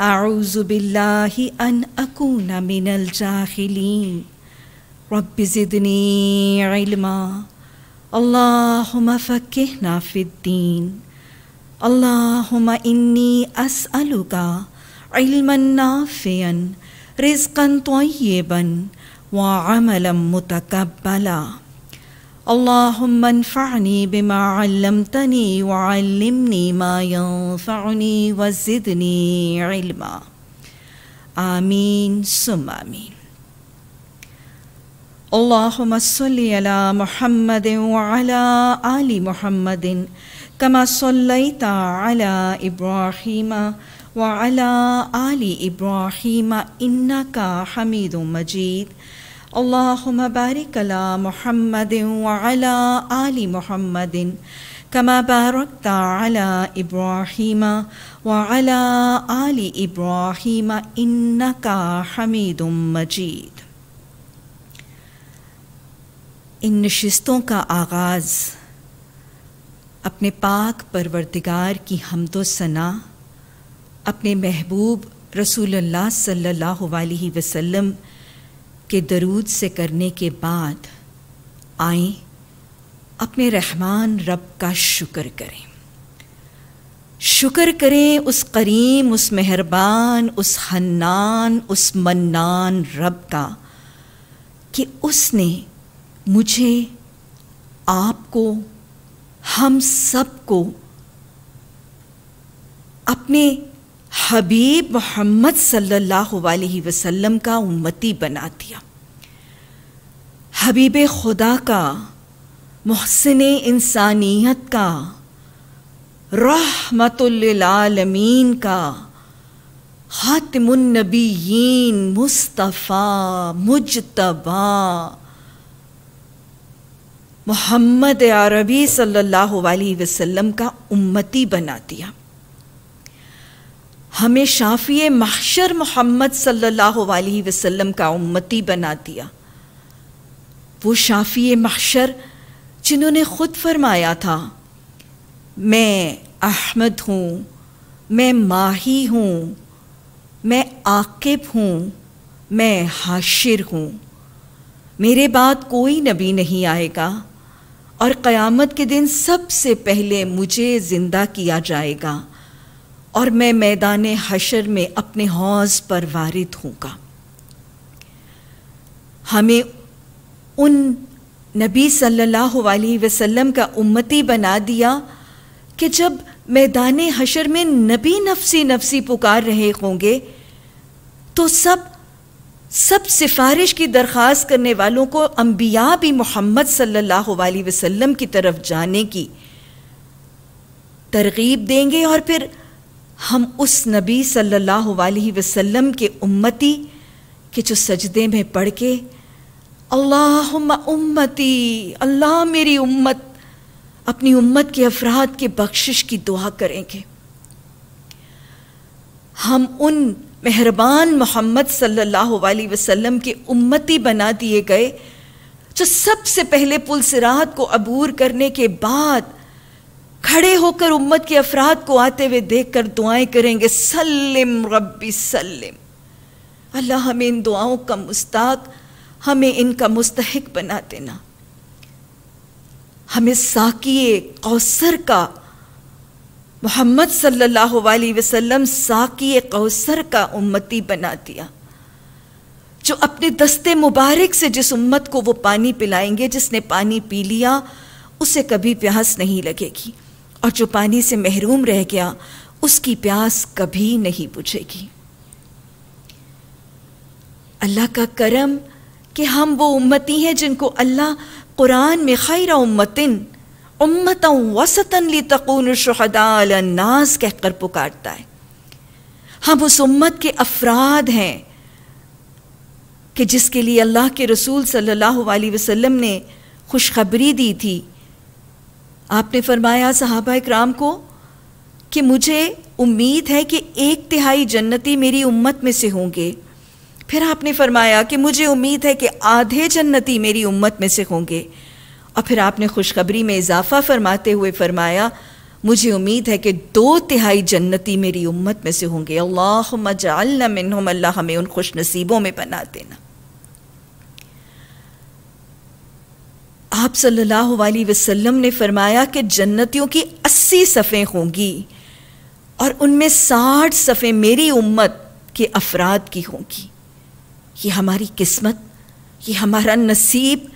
أعوذ بالله أن أكون من الجاهلين رب زدني علما اللهم فكهنا في الدين اللهم إني أسألك علما نافعا رزقا طيبا وعملا متقبلا اللهم انفعني بما علمتني وعلمني ما ينفعني وزدني علما آمين ثم آمين اللهم صل على محمد وعلى آل محمد كما صليت على إبراهيم وعلى آل إبراهيم إنك حميد مجيد अल्लाहुम्मा बारिक अला मुहम्मद वअला आलि मुहम्मद कमा बारकत अला इब्राहिम वअला आलि इब्राहिम इन्नका हमीदुम मजीद इन नशस्तों का आगाज़ अपने पाक परवरदिगार की हमदो सना अपने महबूब रसूलुल्लाह सल्लल्लाहु अलैहि वसल्लम के दरूद से करने के बाद आए अपने रहमान रब का शुक्र करें शुक्र करें उस करीम उस मेहरबान उस हन्नान उस मन्नान रब का कि उसने मुझे आपको हम सबको अपने हबीब मोहम्मद सल्लल्लाहु अलैहि वसल्लम का उम्मती बना दिया हबीब खुदा का महसिन इंसानियत का रहमतुल्लालमीन का ख़ातमुलनबीन मुस्तफ़ा मुजतबा मोहम्मद अरबी सल्लल्लाहु अलैहि वसल्लम का उम्मती बना दिया हमें शाफिय महशर मोहम्मद सल्ला वसलम का उम्मती बना दिया वो शाफिय महशर जिन्होंने खुद फरमाया था मैं अहमद हूँ मैं माही हूँ मैं आकिब हूँ मैं हाशिर हूँ मेरे बाद कोई नबी नहीं आएगा और क़यामत के दिन सबसे पहले मुझे ज़िंदा किया जाएगा और मैं मैदान हशर में अपने हौज पर वारिद होगा हमें उन नबी सल्लल्लाहु अलैहि वसल्लम का उम्मती बना दिया कि जब मैदान हशर में नबी नफसी नफसी पुकार रहे होंगे तो सब सब सिफारिश की दरख्वास्त करने वालों को अम्बिया भी मोहम्मद सल्लल्लाहु अलैहि वसल्लम की तरफ जाने की तरगीब देंगे और फिर हम उस नबी सल्लल्लाहु अलैहि वसल्लम के उम्मती के जो सजदे में पढ़ के अल्लाह उम्मती अल्लाह मेरी उम्मत अपनी उम्मत के अफराद के बख्शिश की दुआ करेंगे हम उन मेहरबान मोहम्मद सल्लल्लाहु अलैहि वसल्लम के उम्मती बना दिए गए जो सबसे पहले पुल सिरात को अबूर करने के बाद खड़े होकर उम्मत के अफराद को आते हुए देखकर दुआएं करेंगे सल्लिम रब्बी सल्लिम अल्लाह हमें इन दुआओं का मुस्ताक हमें इनका मुस्तक बना देना हमें साकी कौसर का मोहम्मद सल्लल्लाहु अलैहि वसल्लम साकी कौसर का उम्मती बना दिया जो अपने दस्ते मुबारक से जिस उम्मत को वो पानी पिलाएंगे जिसने पानी पी लिया उसे कभी प्यास नहीं लगेगी और जो पानी से महरूम रह गया उसकी प्यास कभी नहीं बुझेगी अल्लाह का करम कि हम वो उम्मती हैं जिनको अल्लाह कुरान में खैर उम्मतिन उम्मत वसतन ली तकून शहदानास कहकर पुकारता है हम उस उम्मत के अफराद हैं कि जिसके लिए अल्लाह के रसूल सल्लल्लाहु अलैहि वसल्लम ने खुशखबरी दी थी आपने फरमाया साहबा इक्राम को कि मुझे उम्मीद है कि एक तिहाई जन्नती मेरी उम्मत में से होंगे फिर आपने फरमाया कि मुझे उम्मीद है कि आधे जन्नती मेरी उम्मत में से होंगे और फिर आपने खुशखबरी में इजाफा फरमाते हुए फरमाया मुझे उम्मीद है कि दो तिहाई जन्नती मेरी उम्मत में से होंगे अल्लाह मजाल मिन अल्लाह हमें उन खुश नसीबों में बना देना आप सल्लल्लाहु अलैहि वसल्लम ने फरमाया कि जन्नतियों की अस्सी सफ़ें होंगी और उनमें साठ सफ़ें मेरी उम्मत के अफराद की होंगी ये हमारी किस्मत ये हमारा नसीब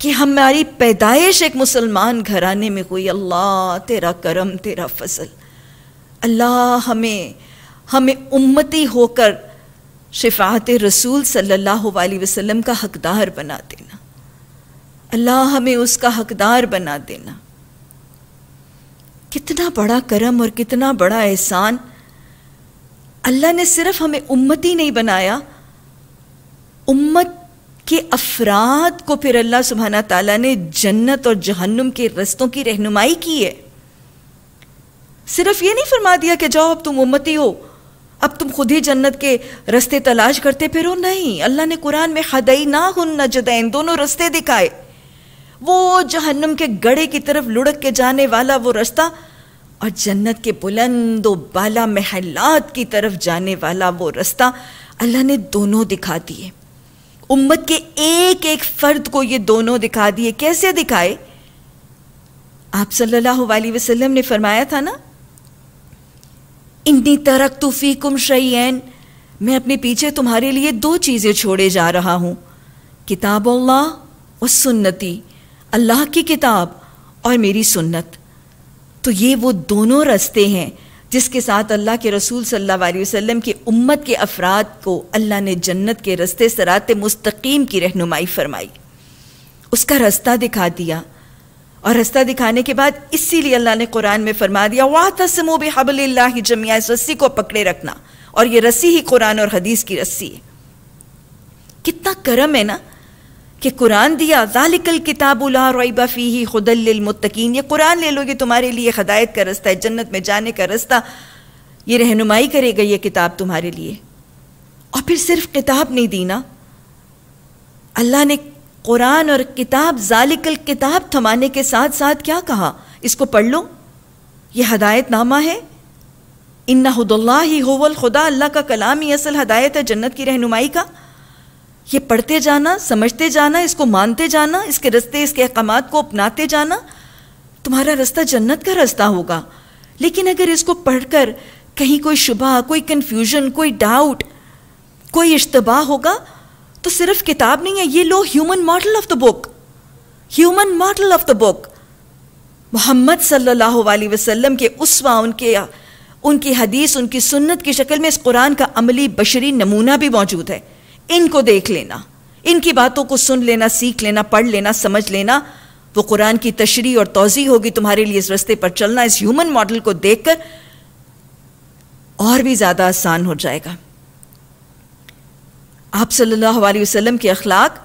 कि हमारी पैदाइश एक मुसलमान घराने में हुई अल्लाह तेरा करम तेरा फसल अल्लाह हमें हमें उम्मती होकर शिफात रसूल सल्लल्लाहु अलैहि वसल्लम का हकदार बना देना अल्लाह हमें उसका हकदार बना देना कितना बड़ा करम और कितना बड़ा एहसान अल्लाह ने सिर्फ हमें उम्मती नहीं बनाया उम्मत के अफराद को फिर अल्लाह सुबहाना ताला ने जन्नत और जहन्नुम के रस्तों की रहनुमाई की है सिर्फ ये नहीं फरमा दिया कि जाओ अब तुम उम्मती हो अब तुम खुद ही जन्नत के रस्ते तलाश करते फिर हो नहीं अल्लाह ने कुरान में हदई ना हन न जदैन दोनों रस्ते दिखाए वो जहन्नम के गड़े की तरफ लुढ़क के जाने वाला वो रास्ता और जन्नत के बुलंद बाला महलात की तरफ जाने वाला वो रास्ता अल्लाह ने दोनों दिखा दिए उम्मत के एक एक फ़र्द को ये दोनों दिखा दिए कैसे दिखाए आप सल्लल्लाहु अलैहि वसल्लम ने फरमाया था ना इन्नी तरक तुफ़ी कुम शैन मैं अपने पीछे तुम्हारे लिए दो चीज़ें छोड़े जा रहा हूं किताब अल्लाह और सुन्नती अल्लाह की किताब और मेरी सुन्नत तो ये वो दोनों रास्ते हैं जिसके साथ अल्लाह के रसूल सल्लल्लाहु अलैहि वसल्लम की उम्मत के अफराद को अल्लाह ने जन्नत के रस्ते सरात मुस्तकीम की रहनुमाई फरमाई उसका रास्ता दिखा दिया और रास्ता दिखाने के बाद इसीलिए अल्लाह ने कुरान में फरमा दिया वाह तसमो बेहबल्ला जमिया इस रस्सी को पकड़े रखना और ये रस्सी ही कुरान और हदीस की रस्सी है कितना करम है ना कि कुरान दिया जालिकल किताबुल्ला फ़ी ही खुदलमतकीन ये कुरान ले लो ये तुम्हारे लिए हदायत का रास्ता है जन्नत में जाने का रास्ता ये रहनुमाई करेगा ये किताब तुम्हारे लिए और फिर सिर्फ किताब नहीं दी ना अल्लाह ने कुरान और किताब जालिकल किताब थमाने के साथ साथ क्या कहा इसको पढ़ लो ये हदायत नामा है इन्ना हदल्ला ही होवल खुदा अल्लाह का कलाम ही असल हदायत है जन्नत की रहनुमाई का ये पढ़ते जाना समझते जाना इसको मानते जाना इसके रस्ते इसके अहकाम को अपनाते जाना तुम्हारा रास्ता जन्नत का रास्ता होगा लेकिन अगर इसको पढ़कर कहीं कोई शुबा कोई कन्फ्यूजन कोई डाउट कोई इश्तबा होगा तो सिर्फ किताब नहीं है ये लो human model of the book human model of the book Muhammad सल्लल्लाहु अलैहि वसल्लम के उसवा उनके उनकी हदीस उनकी सुन्नत की शक्ल में इस कुरान का अमली बशरी नमूना भी मौजूद है इनको देख लेना इनकी बातों को सुन लेना सीख लेना पढ़ लेना समझ लेना वो कुरान की तशरी और तोजी होगी तुम्हारे लिए इस रस्ते पर चलना इस ह्यूमन मॉडल को देखकर और भी ज़्यादा आसान हो जाएगा आप सल्लल्लाहु अलैहि वसल्लम के अखलाक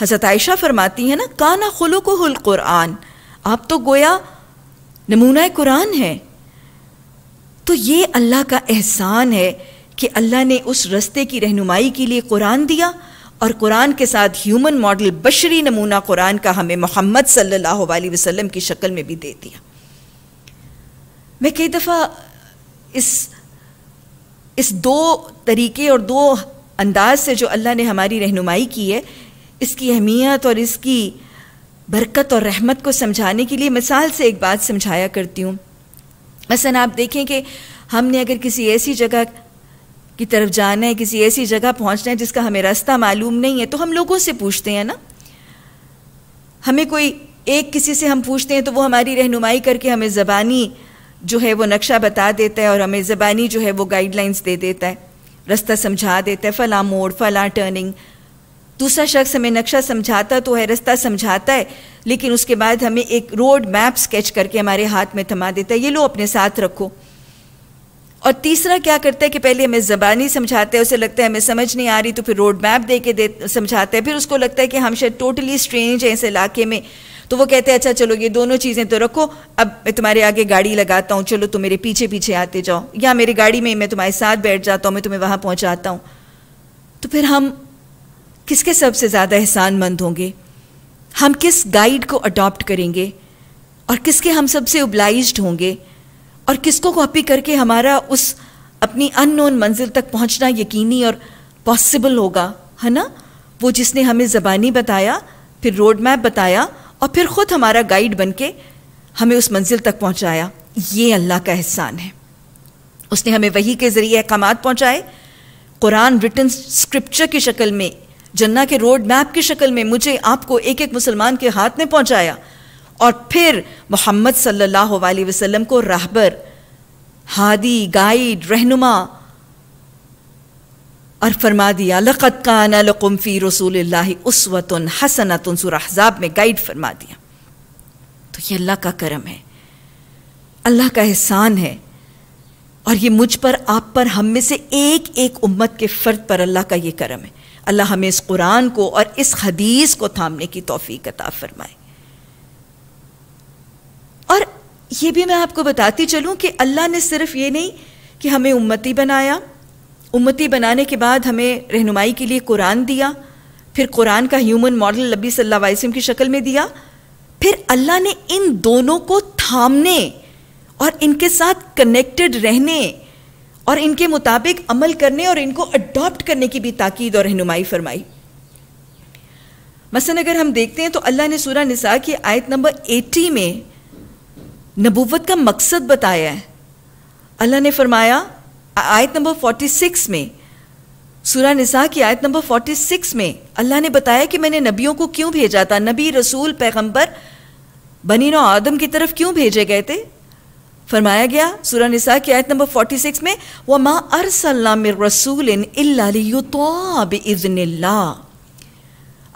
हज़रत आयशा फरमाती है ना काना खुलो को हुल कुरान आप तो गोया नमूना कुरान है तो ये अल्लाह का एहसान है कि अल्लाह ने उस रस्ते की रहनुमाई के लिए कुरान दिया और कुरान के साथ ह्यूमन मॉडल बशरी नमूना कुरान का हमें मोहम्मद सल्लल्लाहु अलैहि वसल्लम की शक्ल में भी दे दिया मैं कई दफ़ा इस इस दो तरीके और दो अंदाज से जो अल्लाह ने हमारी रहनुमाई की है इसकी अहमियत और इसकी बरकत और रहमत को समझाने के लिए मिसाल से एक बात समझाया करती हूँ असन आप देखें कि हमने अगर किसी ऐसी जगह की तरफ जाना है किसी ऐसी जगह पहुंचना है जिसका हमें रास्ता मालूम नहीं है तो हम लोगों से पूछते हैं ना हमें कोई एक किसी से हम पूछते हैं तो वो हमारी रहनुमाई करके हमें ज़बानी जो है वो नक्शा बता देता है और हमें ज़बानी जो है वो गाइडलाइंस दे देता है रास्ता समझा देता है फ़ला मोड़ फ़ला टर्निंग दूसरा शख्स हमें नक्शा समझाता तो है रास्ता समझाता है लेकिन उसके बाद हमें एक रोड मैप स्केच करके हमारे हाथ में थमा देता है ये लो अपने साथ रखो और तीसरा क्या करता है कि पहले हमें ज़बानी समझाते हैं उसे लगता है हमें समझ नहीं आ रही तो फिर रोड मैप दे के दे समझाते हैं फिर उसको लगता है कि हम शायद टोटली स्ट्रेंज हैं इस इलाके में तो वो कहते हैं अच्छा चलो ये दोनों चीज़ें तो रखो अब मैं तुम्हारे आगे गाड़ी लगाता हूँ चलो तुम मेरे पीछे पीछे आते जाओ या मेरी गाड़ी में मैं तुम्हारे साथ बैठ जाता हूँ मैं तुम्हें वहाँ पहुँचाता हूँ तो फिर हम किसके सबसे ज़्यादा एहसानमंद होंगे हम किस गाइड को अडॉप्ट करेंगे और किसके हम सबसे उबलाइज होंगे और किसको कॉपी करके हमारा उस अपनी अननोन मंजिल तक पहुंचना यकीनी और पॉसिबल होगा है ना वो जिसने हमें ज़बानी बताया फिर रोड मैप बताया और फिर ख़ुद हमारा गाइड बन के हमें उस मंजिल तक पहुंचाया ये अल्लाह का एहसान है उसने हमें वही के ज़रिए अहकाम पहुँचाए कुरान रिटन स्क्रिप्चर की शक्ल में जन्ना के रोड मैप की शक्ल में मुझे आपको एक एक मुसलमान के हाथ में पहुँचाया और फिर मोहम्मद सल्लल्लाहु अलैहि वसल्लम को राहबर हादी गाइड रहनुमा और फरमा दिया लक़त का नलकुम रसूल उसवत हसनत सुरहजाब में गाइड फरमा दिया तो ये अल्लाह का करम है अल्लाह का एहसान है और ये मुझ पर आप पर हम में से एक एक उम्मत के फ़र्द पर अल्लाह का ये करम है अल्लाह हमें इस कुरान को और इस हदीस को थामने की तोफ़ी कता फरमाए और ये भी मैं आपको बताती चलूँ कि अल्लाह ने सिर्फ ये नहीं कि हमें उम्मती बनाया उम्मती बनाने के बाद हमें रहनुमाई के लिए कुरान दिया फिर कुरान का ह्यूमन मॉडल नबी सल्लल्लाहु अलैहि वसल्लम की शक्ल में दिया फिर अल्लाह ने इन दोनों को थामने और इनके साथ कनेक्टेड रहने और इनके मुताबिक अमल करने और इनको अडॉप्ट करने की भी ताकीद और रहनुमाई फरमाई मसन अगर हम देखते हैं तो अल्लाह ने सूरा निसा की आयत नंबर 80 में नबूवत का मकसद बताया है अल्लाह ने फरमाया आयत नंबर 46 में सूरा निसा की आयत नंबर 46 में अल्लाह ने बताया कि मैंने नबियों को क्यों भेजा था नबी रसूल पैगंबर बनीनो आदम की तरफ क्यों भेजे गए थे फरमाया गया सूरा निसा की आयत नंबर 46 में व माँ अरसल्लाम रसूल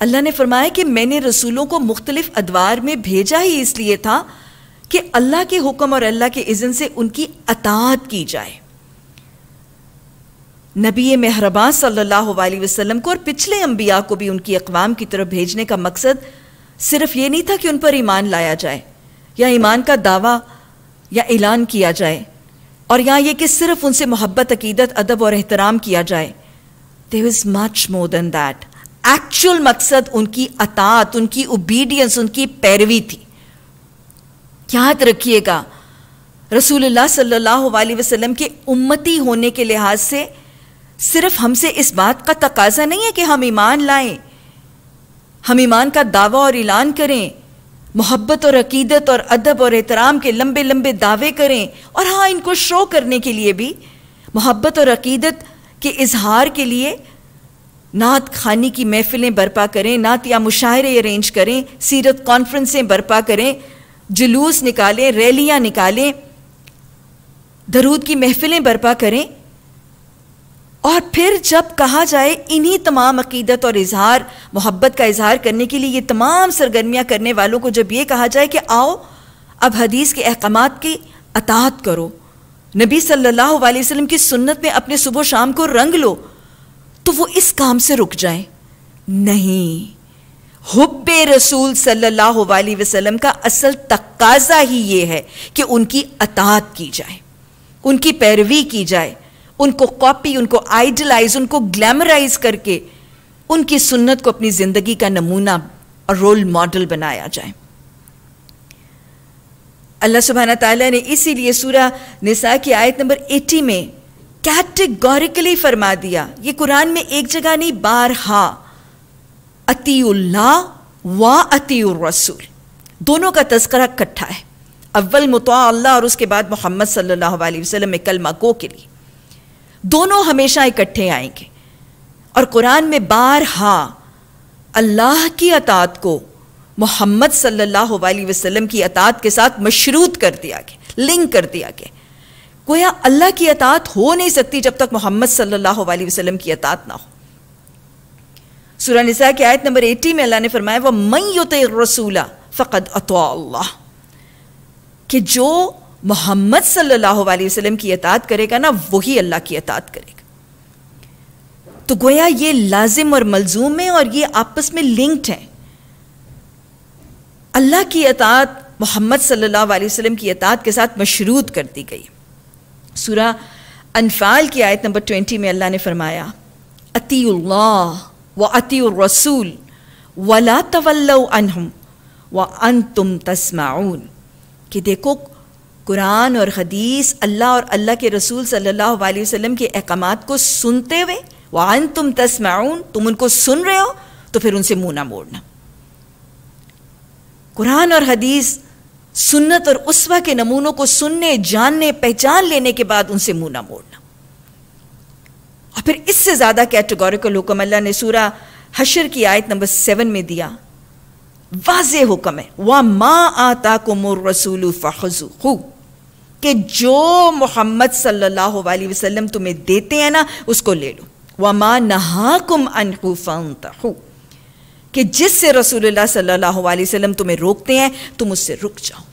अल्लाह ने फरमाया कि मैंने रसूलों को मुख्तलिफ अदवार में भेजा ही इसलिए था कि अल्लाह के हुक्म और अल्लाह के इज़न से उनकी अतात की जाए नबी मेहरबान सल्लल्लाहु अलैहि वसल्लम को और पिछले अम्बिया को भी उनकी अकवाम की तरफ भेजने का मकसद सिर्फ ये नहीं था कि उन पर ईमान लाया जाए या ईमान का दावा या ऐलान किया जाए और यहाँ ये कि सिर्फ उनसे मोहब्बत अकीदत अदब और एहतराम किया जाए there is much more than that actual मकसद उनकी अतात उनकी ओबीडियंस उनकी पैरवी थी याद रखिएगा रसूलुल्लाह सल्लल्लाहु अलैहि वसल्लम के उम्मती होने के लिहाज से सिर्फ हमसे इस बात का तकाजा नहीं है कि हम ईमान लाएं हम ईमान का दावा और ऐलान करें मोहब्बत और अकीदत और अदब और एहतराम के लंबे लंबे दावे करें और हाँ इनको शो करने के लिए भी मोहब्बत और अकीदत के इजहार के लिए नात खानी की महफिलें बर्पा करें नात या मुशायरे अरेंज करें सीरत कॉन्फ्रेंसें बर्पा करें जुलूस निकालें रैलियां निकालें दरूद की महफिलें बर्पा करें और फिर जब कहा जाए इन्हीं तमाम अकीदत और इजहार मोहब्बत का इजहार करने के लिए ये तमाम सरगर्मियाँ करने वालों को जब ये कहा जाए कि आओ अब हदीस के अहकाम की अतात करो नबी सल्लल्लाहु अलैहि वसल्लम की सुन्नत में अपने सुबह शाम को रंग लो तो वो इस काम से रुक जाए नहीं हुब्बे रसूल सल्लल्लाहु अलैहि वसल्लम का असल तकाजा ही ये है कि उनकी अतात की जाए उनकी पैरवी की जाए उनको कॉपी उनको आइडलाइज उनको ग्लैमराइज करके उनकी सुन्नत को अपनी जिंदगी का नमूना और रोल मॉडल बनाया जाए अल्लाह सुबहाना तआला ने इसीलिए सूरह निसा की आयत नंबर 80 में कैटेगोरिकली फरमा दिया ये कुरान में एक जगह नहीं बारहा अतील्ला व रसूल दोनों का तस्करा इकट्ठा है अव्वल मुतवा अल्लाह और उसके बाद मोहम्मद सल्लल्लाहु अलैहि वसल्लम में कलमा गो के लिए दोनों हमेशा इकट्ठे आएंगे और कुरान में बारहा अल्लाह की अतात को मोहम्मद सल्लल्लाहु अलैहि वसल्लम की अतात के साथ मशरूत कर दिया गया लिंक कर दिया गया गोया अल्लाह की अतात हो नहीं सकती जब तक मोहम्मद सल्लल्लाहु अलैहि वसल्लम की अतात ना हो सूर्य निसा की आयत नंबर 80 में अल्लाह ने फरमाया वह मई युत रसूला फ़कत अतोल्ला कि जो मोहम्मद सल्लल्लाहु अलैहि वसल्लम की अतात करेगा ना वही अल्लाह की अतात करेगा तो गोया ये लाजिम और मलजूम है और ये आपस में लिंक्ड है अल्लाह की अतात मोहम्मद सल्लल्लाहु अलैहि वसल्लम की अतात के साथ मशरूत कर दी गई सूरा अनफाल की आयत नंबर ट्वेंटी में अल्लाह ने फरमाया अतील्ला व अती रसूल वला तवल्ल अनहम व अन तुम तस्माउन कि देखो कुरान और हदीस अल्लाह और अल्लाह के रसूल सल्लल्लाहु अलैहि वसल्लम के अहकाम को सुनते हुए अन तुम तस्माउन तुम उनको सुन रहे हो तो फिर उनसे मुंह ना मोड़ना कुरान और हदीस सुन्नत और उस्वा के नमूनों को सुनने जानने पहचान लेने के बाद उनसे मुंह ना मोड़ना और फिर इससे ज़्यादा कैटेगोरिकल हुक्म अल्लाह ने सूरा हशर की आयत नंबर सेवन में दिया वाज हुक्म है व माँ आता मुर रसूल फ़खजू कि जो मोहम्मद सल्लल्लाहु अलैहि वसल्लम तुम्हें देते हैं ना उसको ले लो व माँ नहाकुम अनकूफ़ातू कि जिससे रसूलुल्लाह सल्लल्लाहु अलैहि वसल्लम तुम्हें रोकते हैं तुम उससे रुक जाओ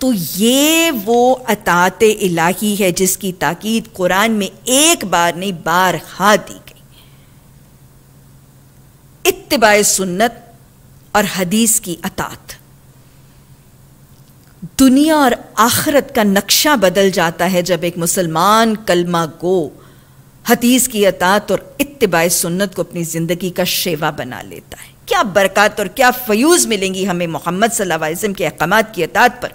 तो ये वो अतात इलाही है जिसकी ताकीद कुरान में एक बार नहीं बार हा दी गई इतबाय सुन्नत और हदीस की अतात दुनिया और आखरत का नक्शा बदल जाता है जब एक मुसलमान कलमा गो हदीस की अतात और इतबाय सुन्नत को अपनी ज़िंदगी का शेवा बना लेता है क्या बरकत और क्या फयूज मिलेंगी हमें मोहम्मद सल्लल्लाहु अलैहि वसल्लम के अहकाम की अतात पर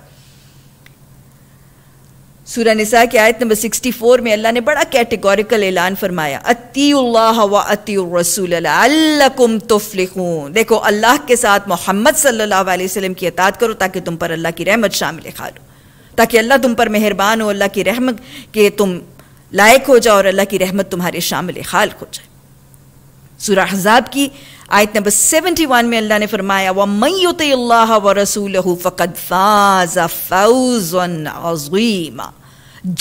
सूर्य निसा की आयत नंबर 64 में अल्लाह ने बड़ा कैटेगोरिकल ऐलान फरमाया अतील्लाह व रसूल अल्लकुम तुफ्लिहून देखो अल्लाह के साथ मोहम्मद सल्लल्लाहु अलैहि वसल्लम की अतात करो ताकि तुम पर अल्लाह की रहमत शामिल खा लो ताकि अल्लाह तुम पर मेहरबान हो अल्लाह की रहमत के तुम लायक हो जाओ और अल्लाह की रहमत तुम्हारे शामिल खाल हो जाए सूर्य हजाब की आयत नंबर 71 में अल्लाह ने फरमाया वह मय्ल्ला व रसूल फ़कद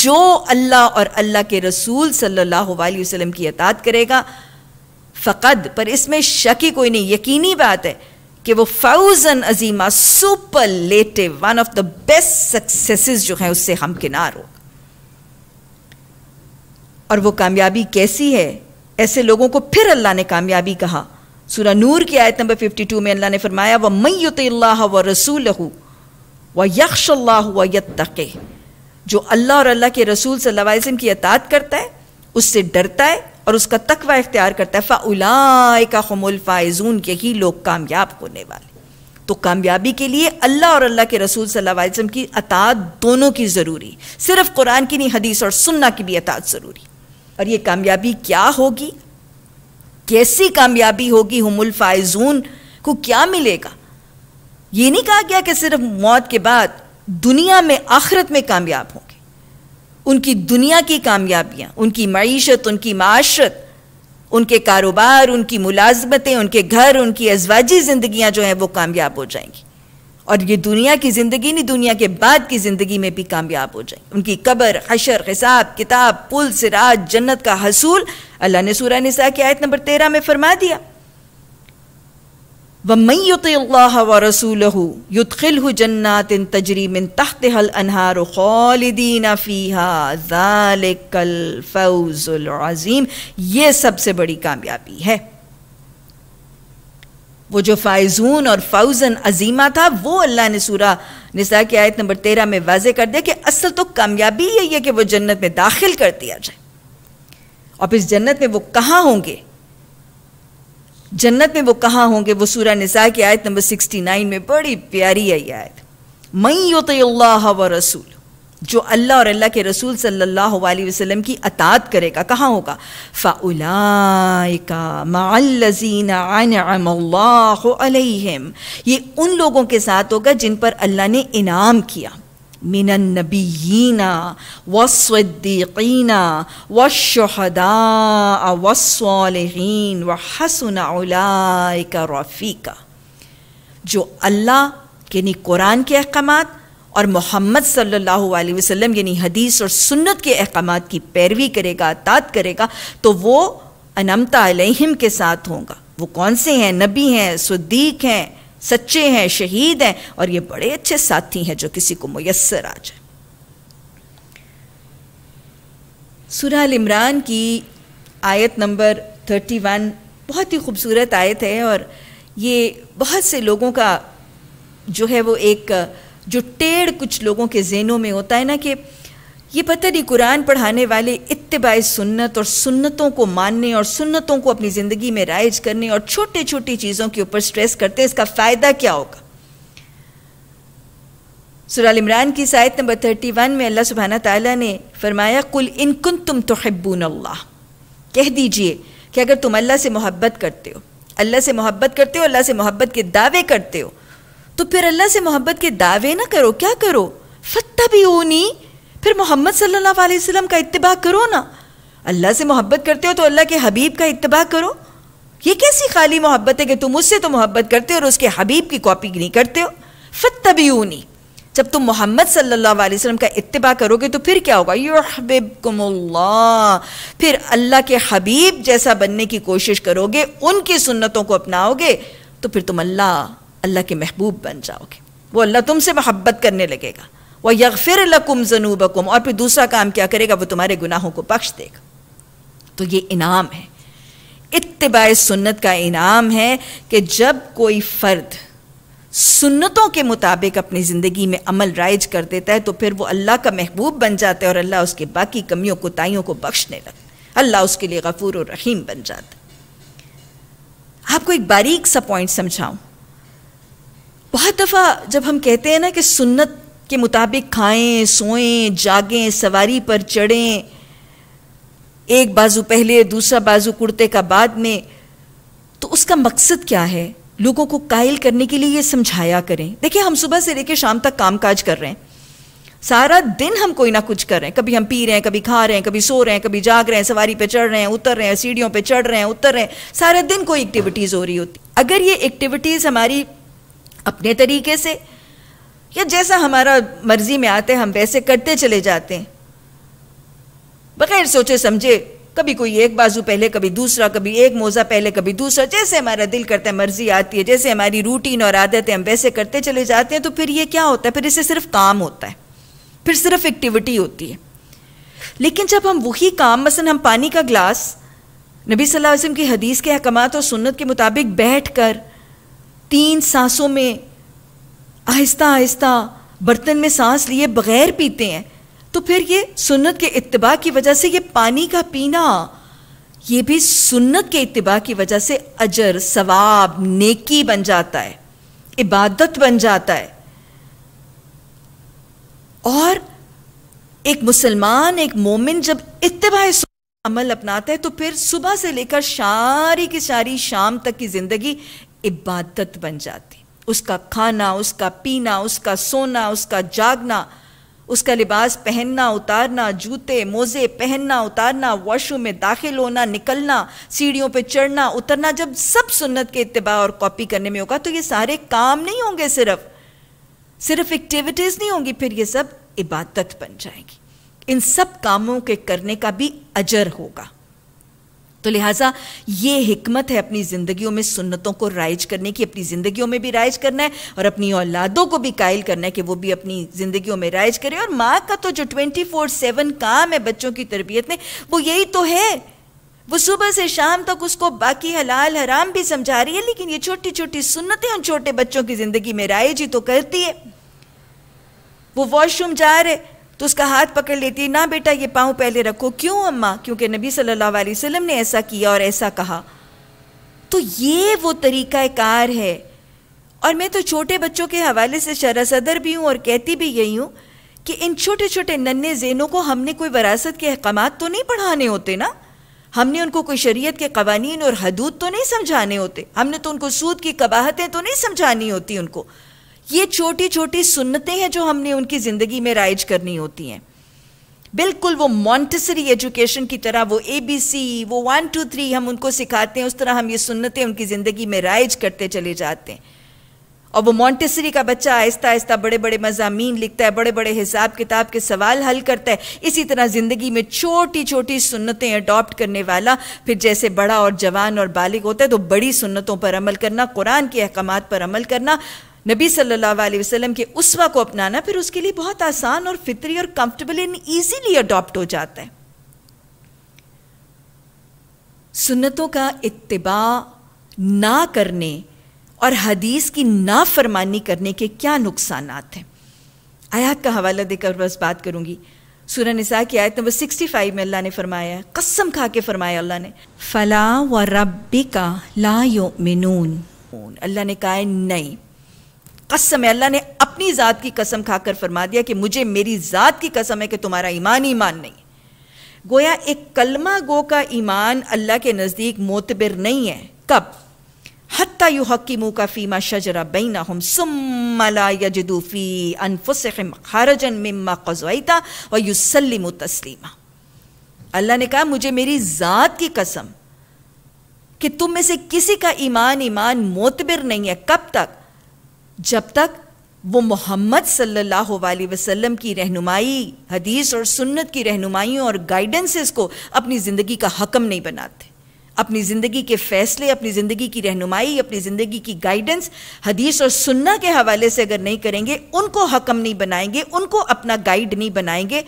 जो अल्लाह और अल्लाह के रसूल सल्लल्लाहु अलैहि वसल्लम की अतात करेगा फ़कद पर इसमें शक ही कोई नहीं यकीनी बात है कि वो फाउजन अजीमा superlative one of the best successes जो हैं उससे हम किनार हो और वो कामयाबी कैसी है ऐसे लोगों को फिर अल्लाह ने कामयाबी कहा सूरा नूर की आयत नंबर 52 में अल्लाह ने फरमाया व मैत व रसूल व यक्ष व यत्तके जो अल्लाह और अल्लाह के रसूल सल्लाम की अतात करता है उससे डरता है और उसका तकवा इख्तियार करता है फ़ाउलाए का खमुल के ही लोग कामयाब होने वाले तो कामयाबी के लिए अल्लाह और अल्लाह के रसूल सल्लाम की अतात दोनों की ज़रूरी सिर्फ कुरान की नहीं हदीस और सुन्ना की भी अतात ज़रूरी और ये कामयाबी क्या होगी कैसी कामयाबी होगी हमुल फायजून को क्या मिलेगा ये नहीं कहा गया कि सिर्फ मौत के बाद दुनिया में आखरत में कामयाब होंगे उनकी दुनिया की कामयाबियाँ उनकी मीशत उनकी माशरत उनके कारोबार उनकी मुलाजमतें उनके घर उनकी अजवाजी ज़िंदगियाँ जो हैं वो कामयाब हो जाएंगी और ये दुनिया की ज़िंदगी नहीं दुनिया के बाद की ज़िंदगी में भी कामयाब हो जाए उनकी कबर हशर हिसाब किताब पुल सिराज जन्नत का हसूल अल्लाह ने सूर्य निसा की आयत नंबर तेरह में फरमा दिया व युत व रसूल युतखिल जन्नात इन तजरी मिन तख्त हल अनहार खौलदीन फ़ीहा कल फौज़ुल अज़ीम ये सबसे बड़ी कामयाबी है वो जो फ़ायजून और फ़ाउजन अजीमा था वो अल्लाह ने सूरा निसा की आयत नंबर तेरह में वाज कर दिया कि असल तो कामयाबी यही है कि वह जन्नत में दाखिल कर दिया जाए और फिर जन्नत में वो कहाँ होंगे जन्नत में वो कहाँ होंगे वो सूरा निसा की आयत नंबर सिक्सटी नाइन में बड़ी प्यारी आई आयत मई योत व रसूल जो अल्लाह और अल्लाह के रसूल सल्लल्लाहु अलैहि वसल्लम की अतात करेगा कहाँ होगा फ़ाउलाइका ये उन लोगों के साथ होगा जिन पर अल्लाह ने इनाम किया मिनन नबीना वस्वद्दीकीना वशहदा वस्वालहीन व हसन उलाइका का जो अल्लाह के नी कुरान के अहकाम और मोहम्मद सल्लल्लाहु अलैहि वसल्लम यानी हदीस और सुन्नत के अहकाम की पैरवी करेगा अतात करेगा तो वो अनमता अलहिम के साथ होगा वो कौन से हैं नबी हैं सदीक हैं सच्चे हैं शहीद हैं और ये बड़े अच्छे साथी हैं जो किसी को मैसर आ जाए सुरह इमरान की आयत नंबर थर्टी वन बहुत ही खूबसूरत आयत है और ये बहुत से लोगों का जो है वो एक जो टेढ़ कुछ लोगों के जहनों में होता है ना कि ये पता नहीं कुरान पढ़ाने वाले इतबा सुन्नत और सुन्नतों को मानने और सुन्नतों को अपनी ज़िंदगी में राइज करने और छोटे छोटी चीज़ों के ऊपर स्ट्रेस करते इसका फ़ायदा क्या होगा सुराल इमरान की शायद नंबर थर्टी वन में अल्लाह सुबहाना तला ने फरमाया कुल इनकुन तुम तोहब्बून अल्लाह कह दीजिए कि अगर तुम अल्लाह से मोहब्बत करते हो अल्लाह से मोहब्बत करते हो अल्लाह से मोहब्बत के दावे करते हो तो फिर अल्लाह से मोहब्बत के दावे ना करो क्या करो फत्ता भी ऊनी फिर मोहम्मद सल्लल्लाहु अलैहि वसल्लम का इतबा करो ना अल्लाह से मोहब्बत करते हो तो अल्लाह के हबीब का इतबा करो ये कैसी खाली मोहब्बत है कि तुम उससे तो मोहब्बत करते हो और उसके हबीब की कॉपी नहीं करते हो फत्ता भी ऊनी जब तुम मोहम्मद सल्लल्लाहु अलैहि वसल्लम का इत्तबा करोगे तो फिर क्या होगा युहबिबकुमुल्लाह फिर अल्लाह के हबीब जैसा बनने की कोशिश करोगे उनकी सुन्नतों को अपनाओगे तो फिर तुम अल्लाह अल्लाह के महबूब बन जाओगे वो अल्लाह तुमसे मोहब्बत करने लगेगा वह फिर लकुम जनूबकुम और फिर दूसरा काम क्या करेगा वो तुम्हारे गुनाहों को बख्श देगा तो ये इनाम है इतबा सुन्नत का इनाम है कि जब कोई फ़र्द सुन्नतों के मुताबिक अपनी ज़िंदगी में अमल राइज कर देता है तो फिर वो अल्लाह का महबूब बन जाता है और अल्लाह उसके बाकी कमियों कोताइयों को बख्शने लगता अल्लाह उसके लिए गफूर और रहीम बन जाता आपको एक बारीक सा पॉइंट समझाऊं बहुत दफ़ा जब हम कहते हैं ना कि सुन्नत के मुताबिक खाएं सोएं जागें सवारी पर चढ़ें एक बाजू पहले दूसरा बाजू कुर्ते का बाद में तो उसका मकसद क्या है लोगों को कायल करने के लिए ये समझाया करें देखिए हम सुबह से लेकर शाम तक काम काज कर रहे हैं सारा दिन हम कोई ना कुछ कर रहे हैं कभी हम पी रहे हैं कभी खा रहे हैं कभी सो रहे हैं कभी जाग रहे हैं सवारी पे चढ़ रहे हैं उतर रहे हैं सीढ़ियों पे चढ़ रहे हैं उतर रहे हैं सारे दिन कोई एक्टिविटीज़ हो रही होती अगर ये एक्टिविटीज़ हमारी अपने तरीके से या जैसा हमारा मर्जी में आते हम वैसे करते चले जाते हैं बगैर सोचे समझे कभी कोई एक बाजू पहले कभी दूसरा कभी एक मोज़ा पहले कभी दूसरा जैसे हमारा दिल करता है मर्जी आती है जैसे हमारी रूटीन और आदतें हम वैसे करते चले जाते हैं तो फिर ये क्या होता है फिर इसे सिर्फ काम होता है फिर सिर्फ एक्टिविटी होती है लेकिन जब हम वही काम मसन हम पानी का ग्लास नबी सल्लल्लाहु अलैहि वसल्लम की हदीस के अहकाम और सुन्नत के मुताबिक बैठ कर तीन सांसों में आहिस्ता आहिस्ता बर्तन में सांस लिए बगैर पीते हैं तो फिर ये सुन्नत के इतबा की वजह से ये पानी का पीना ये भी सुन्नत के इतबा की वजह से अजर सवाब नेकी बन जाता है इबादत बन जाता है और एक मुसलमान एक मोमिन जब इतबा अमल अपनाता है तो फिर सुबह से लेकर सारी की सारी शाम तक की ज़िंदगी इबादत बन जाती उसका खाना उसका पीना उसका सोना उसका जागना उसका लिबास पहनना उतारना जूते मोज़े पहनना उतारना वॉशरूम में दाखिल होना निकलना सीढ़ियों पे चढ़ना उतरना जब सब सुन्नत के इतबा और कॉपी करने में होगा तो ये सारे काम नहीं होंगे सिर्फ सिर्फ एक्टिविटीज़ नहीं होंगी फिर ये सब इबादत बन जाएगी इन सब कामों के करने का भी अजर होगा तो लिहाजा ये हिकमत है अपनी ज़िंदगियों में सुन्नतों को राइज करने की अपनी ज़िंदगियों में भी राइज करना है और अपनी औलादों को भी कायल करना है कि वो भी अपनी ज़िंदगियों में राइज करें और माँ का तो जो ट्वेंटी फोर सेवन काम है बच्चों की तरबियत में वो यही तो है वो सुबह से शाम तक उसको बाकी हलाल हराम भी समझा रही है लेकिन ये छोटी छोटी सुन्नतें उन छोटे बच्चों की ज़िंदगी में राइज ही तो करती है वो वॉशरूम जा रहे तो उसका हाथ पकड़ लेती ना बेटा ये पाँव पहले रखो क्यों अम्मा क्योंकि नबी सल्लल्लाहु अलैहि वसल्लम ने ऐसा किया और ऐसा कहा तो ये वो तरीका कार है और मैं तो छोटे बच्चों के हवाले से शरा सदर भी हूँ और कहती भी यही हूँ कि इन छोटे छोटे नन्हे जेनों को हमने कोई वरासत के अहकाम तो नहीं पढ़ाने होते ना हमने उनको कोई शरीयत के कवानीन और हदूद तो नहीं समझाने होते हमने तो उनको सूद की कबाहतें तो नहीं समझानी होती उनको ये छोटी छोटी सुन्नतें हैं जो हमने उनकी ज़िंदगी में राइज करनी होती हैं बिल्कुल वो मॉन्टेसरी एजुकेशन की तरह वो ए बी सी वो वन टू थ्री हम उनको सिखाते हैं उस तरह हम ये सुन्नतें उनकी ज़िंदगी में राइज करते चले जाते हैं और वो मॉन्टेसरी का बच्चा आहिस्ता आहिस्ता बड़े बड़े मजामी लिखता है बड़े बड़े हिसाब किताब के सवाल हल करता है इसी तरह ज़िंदगी में छोटी छोटी सुन्नतें अडॉप्ट करने वाला फिर जैसे बड़ा और जवान और बालिग होता है तो बड़ी सुन्नतों पर अमल करना कुरान के अहकाम पर अमल करना नबी सल्लल्लाहु अलैहि वसल्लम के उसवा को अपनाना फिर उसके लिए बहुत आसान और फितरी और कंफर्टेबल एंड ईजीली अडॉप्ट हो जाता है सुन्नतों का इतबा ना करने और हदीस की ना फरमानी करने के क्या नुकसान हैं आयात का हवाला देकर बस बात करूंगी सूरह निसा की आयत नंबर 65 में अल्लाह ने फरमाया कसम खा के फरमाया अल्लाह ने फला व रब्बी का ला यो मिनून अल्लाह ने कहा है नहीं कसम अल्लाह ने अपनी ज़ात की कसम खाकर फरमा दिया कि मुझे मेरी ज़ात की कसम है कि तुम्हारा ईमान ईमान नहीं गोया एक कलमा गो का ईमान अल्लाह के नज़दीक मोतबिर नहीं है कब हत्ता यू मुँह का फ़ीमा शजरा बैना हम सुमला यजदूफ़ी अनफुसम खारजन मम्मा व युसलिम तस्लीमा अल्लाह ने कहा मुझे मेरी ज़ात की कसम कि तुम में से किसी का ईमान ईमान मोतबिर नहीं है कब तक जब तक वो मोहम्मद सल्लल्लाहु अलैहि वसल्लम की रहनुमाई हदीस और सुन्नत की रहनुमाइयों और गाइडेंसेस को अपनी ज़िंदगी का हकम नहीं बनाते अपनी ज़िंदगी के फैसले अपनी ज़िंदगी की रहनुमाई अपनी ज़िंदगी की गाइडेंस हदीस और सुन्ना के हवाले से अगर नहीं करेंगे उनको हकम नहीं बनाएंगे उनको अपना गाइड नहीं बनाएंगे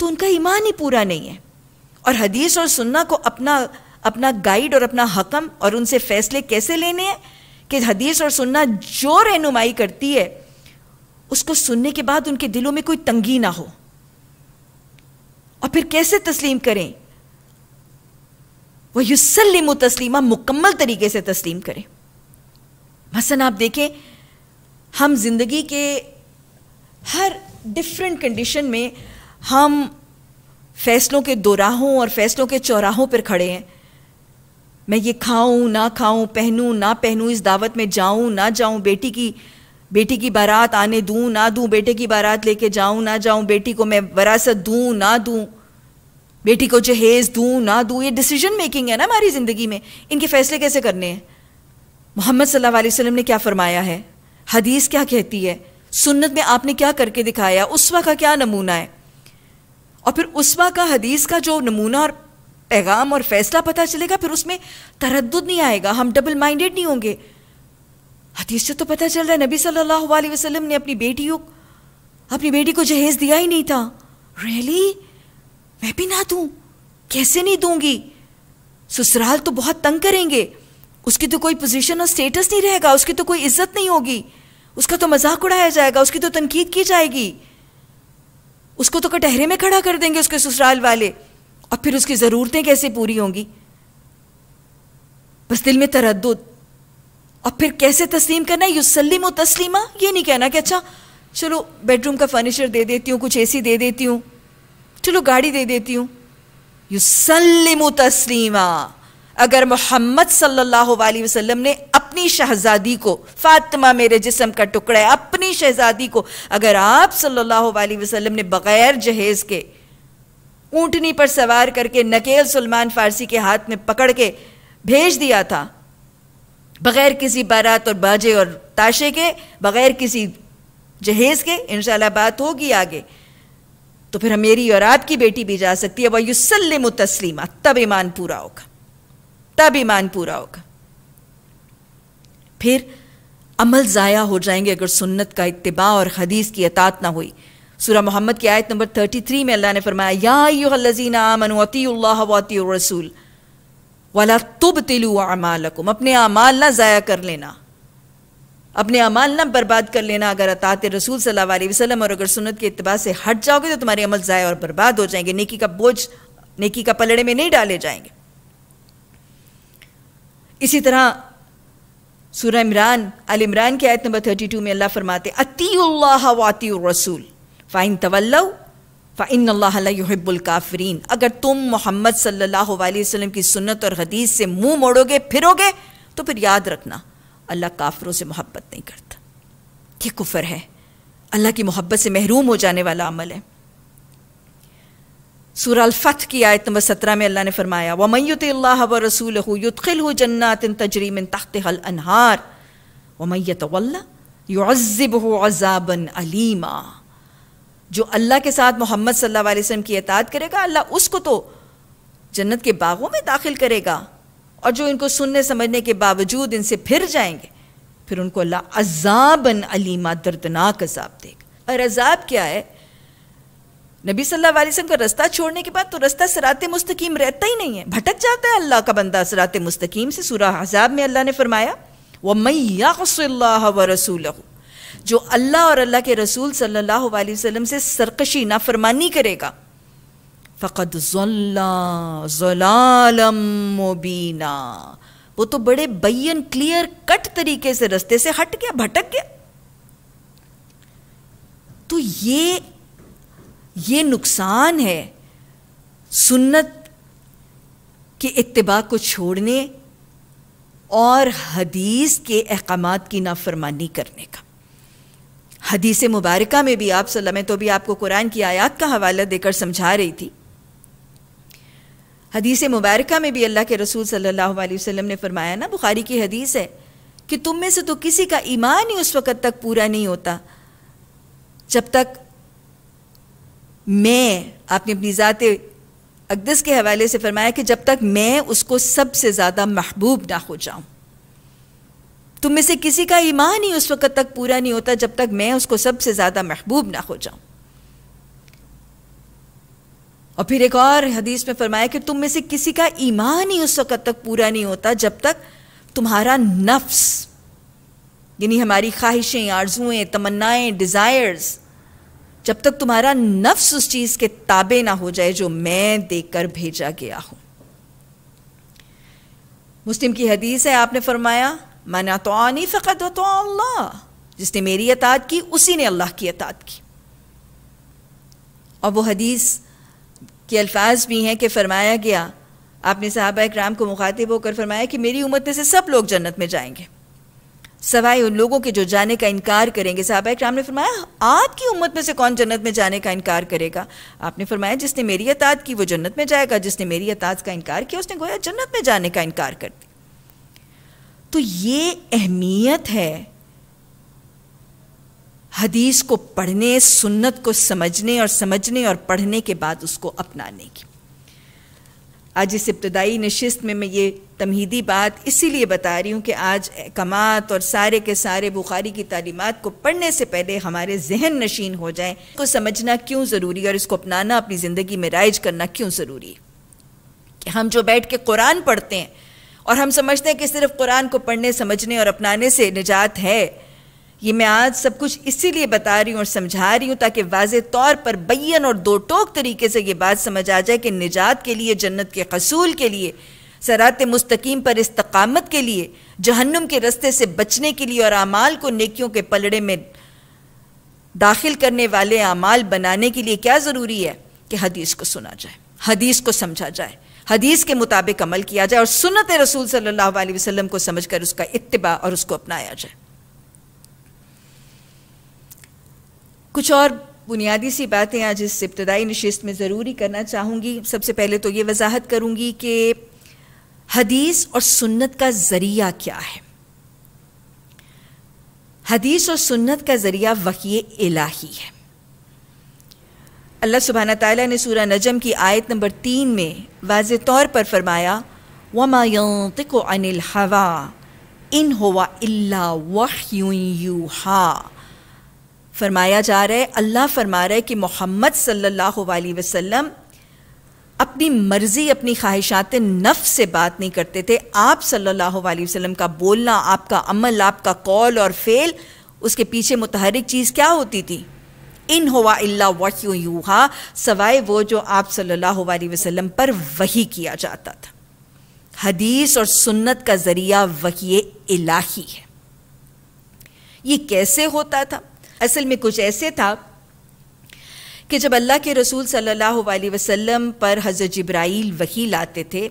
तो उनका ईमान ही पूरा नहीं है और हदीस और सुन्ना को अपना अपना गाइड और अपना हकम और उनसे फैसले कैसे लेने हैं कि हदीस और सुनना जो रहनुमाई करती है उसको सुनने के बाद उनके दिलों में कोई तंगी ना हो और फिर कैसे तस्लीम करें वह युसलिम तस्लीमा मुकम्मल तरीके से तस्लीम करें मसन आप देखें हम जिंदगी के हर डिफरेंट कंडीशन में हम फैसलों के दोराहों और फैसलों के चौराहों पर खड़े हैं मैं ये खाऊं ना खाऊं पहनूं ना पहनूं इस दावत में जाऊं ना जाऊं बेटी की बेटी की बारात आने दूं ना दूं बेटे की बारात लेके जाऊं ना जाऊं बेटी को मैं वरासत दूं ना दूं बेटी को जहेज दूं ना दूं ये डिसीजन मेकिंग है ना हमारी ज़िंदगी में इनके फैसले कैसे करने हैं मोहम्मद सल्लल्लाहु अलैहि वसल्लम ने क्या फरमाया है हदीस क्या कहती है सुन्नत में आपने क्या करके दिखाया उसवा का क्या नमूना है और फिर उसवा का हदीस का जो नमूना और पैगाम और फैसला पता चलेगा फिर उसमें तरद नहीं आएगा हम डबल माइंडेड नहीं होंगे हदीस से तो पता चल रहा है नबी सल्लल्लाहु अलैहि वसल्लम ने अपनी बेटी को अपनी बेटी को जहेज दिया ही नहीं था रियली मैं भी ना दूँ कैसे नहीं दूंगी ससुराल तो बहुत तंग करेंगे उसकी तो कोई पोजीशन और स्टेटस नहीं रहेगा उसकी तो कोई इज्जत नहीं होगी उसका तो मजाक उड़ाया जाएगा उसकी तो तनकीद की जाएगी उसको तो कटहरे में खड़ा कर देंगे उसके ससुराल वाले और फिर उसकी ज़रूरतें कैसे पूरी होंगी बस दिल में तरद और फिर कैसे तस्लीम करना है युसलिम तस्लीमा ये नहीं कहना कि अच्छा चलो बेडरूम का फर्नीचर दे देती हूँ कुछ एसी दे देती हूँ चलो गाड़ी दे देती हूँ युसलिम तस्लीमा अगर मोहम्मद सल्लल्लाहु अलैहि वसल्लम ने अपनी शहजादी को फातिमा मेरे जिसम का टुकड़ा है अपनी शहजादी को अगर आप सल्लल्लाहु अलैहि वसल्लम ने बग़ैर जहेज़ के ऊँटनी पर सवार करके नकेल सलमान फारसी के हाथ में पकड़ के भेज दिया था बग़ैर किसी बारात और बाजे और ताशे के बग़ैर किसी जहेज़ के इन बात होगी आगे तो फिर मेरी और आपकी बेटी भी जा सकती है वह युसलम तस्लीमा तब ईमान पूरा होगा तब ईमान पूरा होगा फिर अमल ज़ाया हो जाएंगे अगर सुन्नत का इतबा और हदीस की अतात ना हुई सूरह मोहम्मद की आयत नंबर थर्टी थ्री में अल्लाह ने फरमाया याजीना वती रसूल वाला तुब तिलु अमालकुम अपने अमाल ना ज़ाया कर लेना अपने अमाल ना बर्बाद कर लेना अगर अतात रसूल सल्लल्लाहु अलैहि वसल्लम और अगर सुन्नत के इतबा से हट जाओगे तो तुम्हारे अमल ज़ाया और बर्बाद हो जाएंगे नेकी का बोझ नेकी का पलड़े में नहीं डाले जाएंगे इसी तरह सूर्य इमरान अल इमरान की आयत नंबर थर्टी टू में अल्लाह फरमाते अतील्ला वाती रसूल फ़ाइन तवल्लव फ़ाइन अल्लाहबुल काफरीन अगर तुम मोहम्मद सल्लल्लाहु अलैहि वसल्लम की सुन्नत और हदीस से मुंह मोड़ोगे फिरोगे तो फिर याद रखना अल्लाह काफरों से मोहब्बत नहीं करता ये कुफर है अल्लाह की मोहब्बत से महरूम हो जाने वाला अमल है सूरफ़त की आयत नंबर सत्रह में अल्लाह ने फरमाया वमैत अल्लाह व रसूल युतखिल जन्नात तजरीम तख्त हल अनहार वमैत वल्ला युज़िब अजाबन अलीमा जो अल्लाह के साथ मोहम्मद सल्लल्लाहु अलैहि वसल्लम की एतात करेगा अल्लाह उसको तो जन्नत के बागों में दाखिल करेगा और जो इनको सुनने समझने के बावजूद इनसे फिर जाएंगे फिर उनको अल्लाह अजाबन अलीमा दर्दनाक अजाब देगा और अजाब क्या है नबी सल्लल्लाहु अलैहि वसल्लम का रास्ता छोड़ने के बाद तो रास्ता सरात मुस्तकीम रहता ही नहीं है भटक जाता है अल्लाह का बंदा सरात मुस्तकीम से सूरह हजाब में अल्लाह ने फरमाया व मैया व रसूल जो अल्लाह और अल्लाह के रसूल सल्लल्लाहु अलैहि वसल्लम से सरकशी नाफरमानी करेगा फ़कत मुबीना वो तो बड़े बैन क्लियर कट तरीके से रस्ते से हट गया भटक गया तो ये ये नुकसान है सुन्नत के इतबा को छोड़ने और हदीस के अहकाम की नाफरमानी करने का हदीस मुबारक में भी आप सल्लम तो भी आपको कुरान की आयात का हवाला देकर समझा रही थी हदीस मुबारक में भी अल्लाह के रसूल सल्लल्लाहु अलैहि वसल्लम ने फरमाया ना बुखारी की हदीस है कि तुम में से तो किसी का ईमान ही उस वक़्त तक पूरा नहीं होता जब तक मैं आपने अपनी ज़ात अकदस के हवाले से फरमाया कि जब तक मैं उसको सबसे ज़्यादा महबूब ना हो जाऊँ तुम में से किसी का ईमान ही उस वक़्त तक पूरा नहीं होता जब तक मैं उसको सबसे ज़्यादा महबूब ना हो जाऊं और फिर एक और हदीस में फरमाया कि तुम में से किसी का ईमान ही उस वक़्त तक पूरा नहीं होता जब तक तुम्हारा नफ्स यानी हमारी ख्वाहिशें आर्जुएं तमन्नाएं डिज़ायर्स जब तक तुम्हारा नफ्स उस चीज़ के ताबे ना हो जाए जो मैं देकर भेजा गया हूँ मुस्लिम की हदीस है आपने फरमाया मन अतौनी फ़कत अतो अल्लाह जिसने मेरी अताद की उसी ने अल्लाह की अताद की और वो हदीस के अल्फाज भी हैं कि फ़रमाया गया आपने साहबा इक्राम को मुखातिब होकर फरमाया कि मेरी उम्मत में से सब लोग जन्नत में जाएंगे सवाए उन लोगों के जो जाने का इनकार करेंगे साहबा इक्राम ने फरमाया आपकी उम्मत में से कौन जन्नत में जाने का इनकार करेगा आपने फरमाया जिसने मेरी अताद की वो जन्नत में जाएगा जिसने मेरी अतात का इनकार किया उसने गोया जन्नत में जाने का इनकार कर दिया तो ये अहमियत है हदीस को पढ़ने सुन्नत को समझने और समझने और पढ़ने के बाद उसको अपनाने की आज इस इब्तदाई नशस्त में मैं ये तमहीदी बात इसीलिए बता रही हूँ कि आज कमात और सारे के सारे बुखारी की तालीमत को पढ़ने से पहले हमारे जहन नशीन हो जाए इसको समझना क्यों ज़रूरी और इसको अपनाना अपनी ज़िंदगी में राइज करना क्यों ज़रूरी कि हम जो बैठ के कुरान पढ़ते हैं और हम समझते हैं कि सिर्फ कुरान को पढ़ने समझने और अपनाने से निजात है ये मैं आज सब कुछ इसीलिए बता रही हूँ और समझा रही हूँ ताकि वाज तौर पर बैन और दो टोक तरीके से ये बात समझ आ जाए कि निजात के लिए जन्नत के कसूल के लिए सरात मुस्तकीम पर इस्तकामत के लिए जहन्नुम के रस्ते से बचने के लिए और अमाल को नेकियों के पलड़े में दाखिल करने वाले अमाल बनाने के लिए क्या ज़रूरी है कि हदीस को सुना जाए हदीस को समझा जाए हदीस के मुताबिक अमल किया जाए और सुनत रसूल सल्लल्लाहु अलैहि वसल्लम को समझकर उसका इतबा और उसको अपनाया जाए कुछ और बुनियादी सी बातें आज इस इब्तदाई नशस्त में ज़रूरी करना चाहूँगी सबसे पहले तो ये वजाहत करूँगी कि हदीस और सुन्नत का ज़रिया क्या है हदीस और सुन्नत का ज़रिया वही इलाही है अल्लाह सुबहाना ताली ने सूर नजम की आयत नंबर तीन में वाज तौर पर फरमाया वमायतिको अनिल हवा इन होवा इल्ला फरमाया जा रहा है अल्लाह फरमा रहा है कि मोहम्मद सल्लल्लाहु वसम वसल्लम अपनी मर्ज़ी अपनी ख्वाहिशात नफ़ से बात नहीं करते थे आप सल्लल्लाहु अलैहि वसल्लम का बोलना आपका अमल आपका कॉल और फेल उसके पीछे मुतहरक चीज़ क्या होती थी इन हुआ अल्ला वही यूहा सवाए वो जो आप सल्लल्लाहु अलैहि वसल्लम पर वही किया जाता था हदीस और सुन्नत का ज़रिया वही इलाही है ये कैसे होता था असल में कुछ ऐसे था कि जब अल्लाह के रसूल सल्लल्लाहु अलैहि वसल्लम पर हज़रत जब्राइल वही लाते थे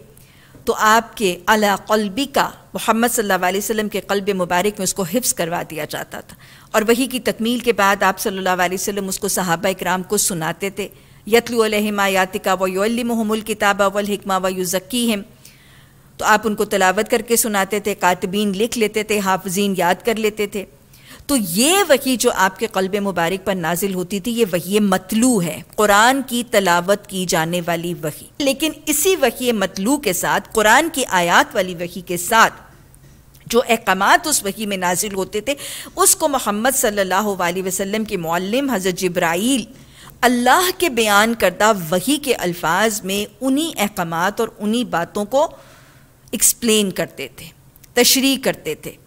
तो आपके अला कल्बी का मोहम्मद सल्लल्लाहु अलैहि वसल्लम के कल्ब मुबारक में उसको हिफ्स करवा दिया जाता था और वही की तकमील के बाद आप सल्ला वसम उसको सहाबा इक्राम को सुनाते थे यतलुलहमायातिका यातिका किताब अवल हिकमा व युज़क्की हिम तो आप उनको तलावत करके सुनाते थे कातबीन लिख लेते थे हाफजीन याद कर लेते थे तो ये वही जो आपके कल्ब मुबारक पर नाजिल होती थी ये वही मतलू है कुरान की तलावत की जाने वाली वही लेकिन इसी वही मतलू के साथ कुरान की आयात वाली वही के साथ जो अहकाम उस वही में नाजिल होते थे उसको मोहम्मद सल्ला वसम के मौलम हज़रत जब्राइल अल्लाह के बयान करदा वही के अल्फाज में उन्हीं अहकाम और उन्हीं बातों को एक्सप्लेन करते थे तशरी करते थे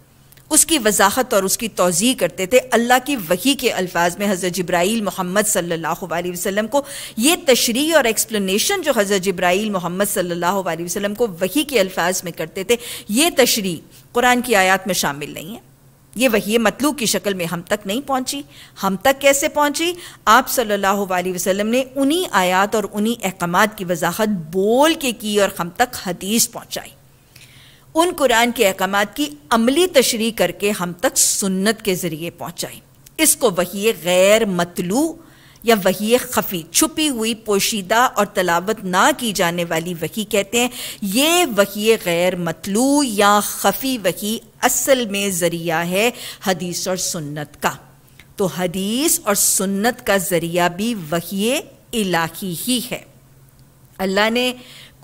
उसकी वजाहत और उसकी तोज़ी करते थे अल्लाह की वही के अल्फाज में हज़रत जब्राइल मोहम्मद सल्लल्लाहु अलैहि वसल्लम को ये तशरी और एक्सप्लेनेशन जो हज़रत जब्राइल मोहम्मद सल्लल्लाहु अलैहि वसल्लम को वही के अल्फाज में करते थे ये तशरी कुरान की आयात में शामिल नहीं है ये वही मतलू की शक्ल में हम तक नहीं पहुंची हम तक कैसे पहुंची आप सल्लल्लाहु अलैहि वसल्लम ने उन्हीं आयात और उन्हीं अहकाम की वजाहत बोल के की और हम तक हदीस पहुंचाई उन कुरान के अहकाम की अमली तशरी करके हम तक सुन्नत के ज़रिए पहुंचाई इसको वही गैर मतलू या वही खफ़ी छुपी हुई पोशीदा और तलावत ना की जाने वाली वही कहते हैं ये वही गैर मतलू या खफ़ी वही असल में ज़रिया है हदीस और सुन्नत का तो हदीस और सुन्नत का ज़रिया भी वही इलाकी ही है अल्लाह ने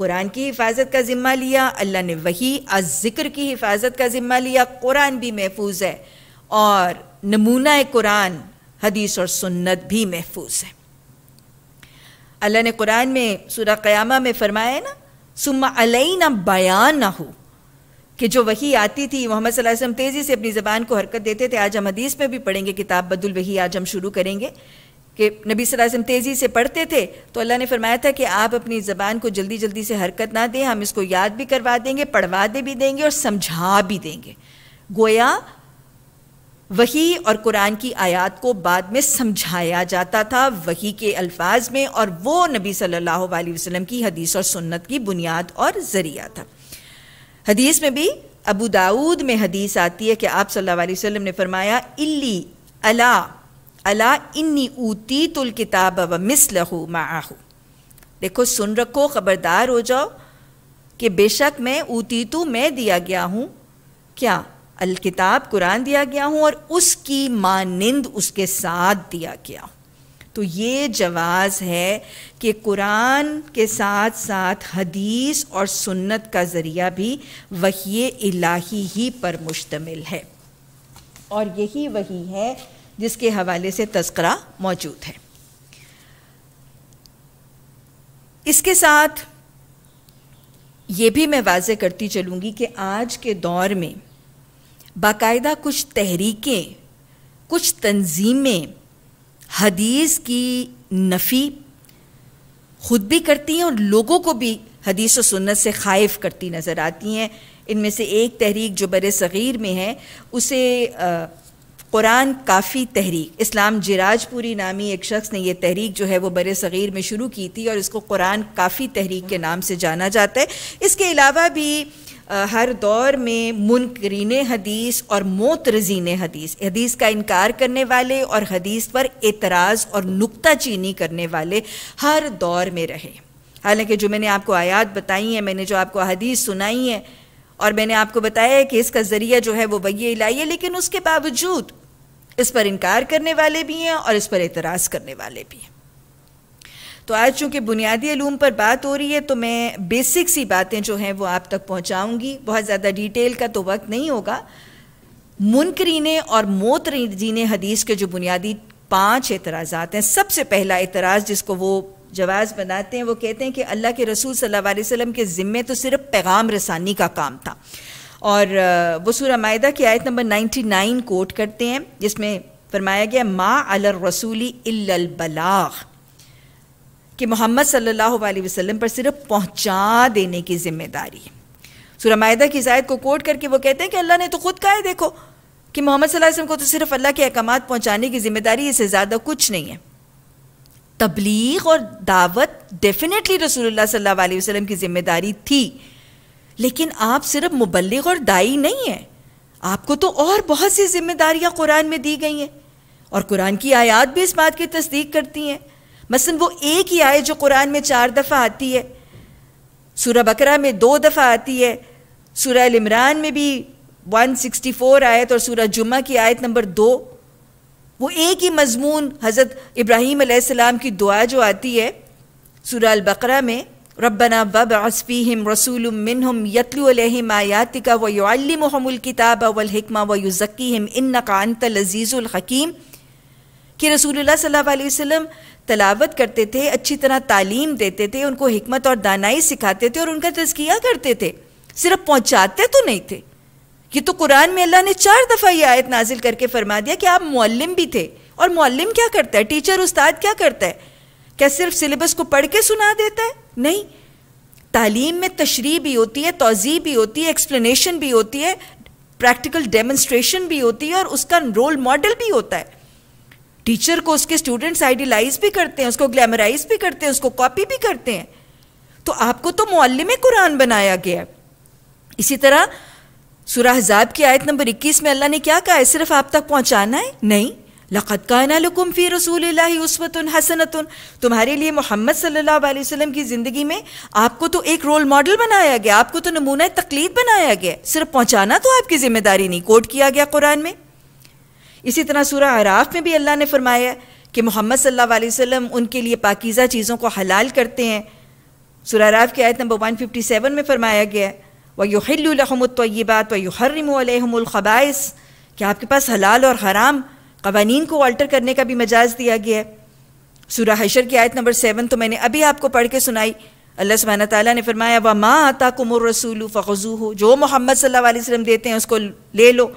कुरान की हिफाजत का ज़िम्मा लिया अल्लाह ने वही अज़िक्र की हिफाजत का ज़िम्मा लिया कुरान भी महफूज है और नमूना कुरान हदीस और सुन्नत भी महफूज है अल्लाह ने कुरान में सूरह क़यामा में फरमाया ना सुम्मा अलई ना बयान ना हो कि जो वही आती थी मोहम्मद वसल्लम तेज़ी से अपनी ज़बान को हरकत देते थे आज हम हदीस में भी पढ़ेंगे किताब बदुल वही आज हम शुरू करेंगे कि नबी वसल्लम तेज़ी से पढ़ते थे तो अल्लाह ने फरमाया था कि आप अपनी ज़बान को जल्दी जल्दी से हरकत ना दें हम इसको याद भी करवा देंगे पढ़वा दे भी देंगे और समझा भी देंगे गोया वही और कुरान की आयत को बाद में समझाया जाता था वही के अल्फाज में और वो नबी सल्लल्लाहु अलैहि वसल्लम की हदीस और सुन्नत की बुनियाद और ज़रिया था हदीस में भी अबू दाऊद में हदीस आती है कि आप सल्लल्लाहु अलैहि वसल्लम ने फरमाया इल्ली अला अला इन्नी ऊती तुल किताब व मिसलहू माहू देखो सुन रखो खबरदार हो जाओ कि बेशक मैं ऊती तो मैं दिया गया हूँ क्या अल किताब कुरान दिया गया हूँ और उसकी मानिंद उसके साथ दिया गया हूँ तो ये जवाज़ है कि कुरान के साथ साथ हदीस और सुन्नत का ज़रिया भी वही इलाही ही पर मुश्तमिल है और यही वही है जिसके हवाले से तस्करा मौजूद है इसके साथ ये भी मैं वाज करती चलूँगी कि आज के दौर में बाकायदा कुछ तहरीकें कुछ तंजीमें हदीस की नफ़ी खुद भी करती हैं और लोगों को भी हदीस व सुन्नत से खाइफ करती नज़र आती हैं इनमें से एक तहरीक जो बर सग़ीर में है उसे कुरान काफ़ी तहरीक इस्लाम जिराजपुरी नामी एक शख्स ने यह तहरीक जो है वह बर सग़ीर में शुरू की थी और इसको कुरान काफ़ी तहरीक के नाम से जाना जाता है इसके अलावा भी हर दौर में मुनकरीन हदीस और मोतरजीन हदीस हदीस का इनकार करने वाले और हदीस पर एतराज़ और नुकता चीनी करने वाले हर दौर में रहे हालांकि जो मैंने आपको आयात बताई हैं मैंने जो आपको हदीस सुनाई है और मैंने आपको बताया कि इसका ज़रिया जो है वो वही इलाई है लेकिन उसके बावजूद इस पर इनकार करने वाले भी हैं और इस पर एतराज़ करने वाले भी हैं तो आज चूंकि बुनियादी अलूम पर बात हो रही है तो मैं बेसिक सी बातें जो हैं वो आप तक पहुंचाऊंगी बहुत ज़्यादा डिटेल का तो वक्त नहीं होगा मुनकरीन और मोतरीन हदीस के जो बुनियादी पांच एतराज़ात हैं सबसे पहला एतराज़ जिसको वो जवाज़ बनाते हैं वो कहते हैं कि अल्लाह के रसूल सल्लल्लाहु अलैहि वसल्लम के ज़िम्मे तो सिर्फ पैगाम रसानी का काम था और वो सूरमायदा की आयत नंबर 99 कोट करते हैं जिसमें फरमाया गया माँ अल रसूली बलाग कि मोहम्मद सल्लल्लाहु अलैहि वसल्लम पर सिर्फ पहुंचा देने की जिम्मेदारी है सूरह की जायद को कोट करके वो कहते हैं कि अल्लाह ने तो ख़ुद कहा है देखो कि मोहम्मद वसल्लम को तो सिर्फ अल्लाह के अहकाम पहुँचाने की जिम्मेदारी इससे ज़्यादा कुछ नहीं है तबलीग और दावत डेफिनेटली रसूलुल्लाह सल्लल्लाहु अलैहि वसल्लम की जिम्मेदारी थी लेकिन आप सिर्फ मुबलग और दाई नहीं हैं आपको तो और बहुत सी जिम्मेदारियाँ कुरान में दी गई हैं और कुरान की आयात भी इस बात की तस्दीक करती हैं मसलन वो एक ही आयत जो कुरान में चार दफ़ा आती है सूरह बकरा में दो दफ़ा आती है सूरह इमरान में भी 164 आयत और सूरह जुम्मा की आयत नंबर दो वो एक ही मजमून हज़रत इब्राहीम आसमाम की दुआ जो आती है सुराल बकरा में रबना बब असफ़ीम रसूल मिनहम यतलम आयातिका व युमल किताब वलहकमा व युज़क्कीम इन कानत लजीज़ुलहकीम कि रसूलुल्लाह सल्लल्लाहु अलैहि वसल्लम तलावत करते थे अच्छी तरह तालीम देते थे उनको हमत और दानाई सिखाते थे और उनका तजकिया करते थे सिर्फ पहुँचाते तो नहीं थे ये तो कुरान में अल्लाह ने चार दफ़ा ये आयत नाजिल करके फरमा दिया कि आप मुअल्लिम भी थे और मुअल्लिम क्या करता है टीचर उस्ताद क्या करता है क्या सिर्फ सिलेबस को पढ़ के सुना देता है नहीं तालीम में तशरी भी होती है तोज़ी भी होती है एक्सप्लेनेशन भी होती है प्रैक्टिकल डेमोन्स्ट्रेशन भी होती है और उसका रोल मॉडल भी होता है टीचर को उसके स्टूडेंट्स आइडियलाइज भी करते हैं उसको ग्लैमराइज भी करते हैं उसको कॉपी भी करते हैं तो आपको तो मुअल्लिम कुरान बनाया गया है इसी तरह सुरह हजाब की आयत नंबर 21 में अल्लाह ने क्या कहा है सिर्फ आप तक पहुंचाना है नहीं लक़त का लकुम फ़ी रसूल उसवत तुम्हारे लिए मोहम्मद सल्लल्लाहु अलैहि वसल्लम की ज़िंदगी में आपको तो एक रोल मॉडल बनाया गया आपको तो नमूना तकलीद बनाया गया सिर्फ पहुँचाना तो आपकी ज़िम्मेदारी नहीं कोट किया गया कुरान में इसी तरह सूरह आराफ में भी अल्लाह ने फरमाया कि मोहम्मद सल्लल्लाहु अलैहि वसल्लम उनके लिए पाकिज़ा चीज़ों को हलाल करते हैं सूरह आराफ की आयत नंबर 157 में फरमाया गया है व युहल्लहमतयबात व युहरमलख़बाइस कि आपके पास हलाल और हराम कवानीन को अल्टर करने का भी मजाज दिया गया है सूर्य हशर की आयत नंबर सेवन तो मैंने अभी आपको पढ़ के सुनाई अल्लाह सुबहाना ताली ने फरमाया व माँ आता कुमर रसूल फ़ज़ू हो जो मोहम्मद सल्ला वसम देते हैं उसको ले लो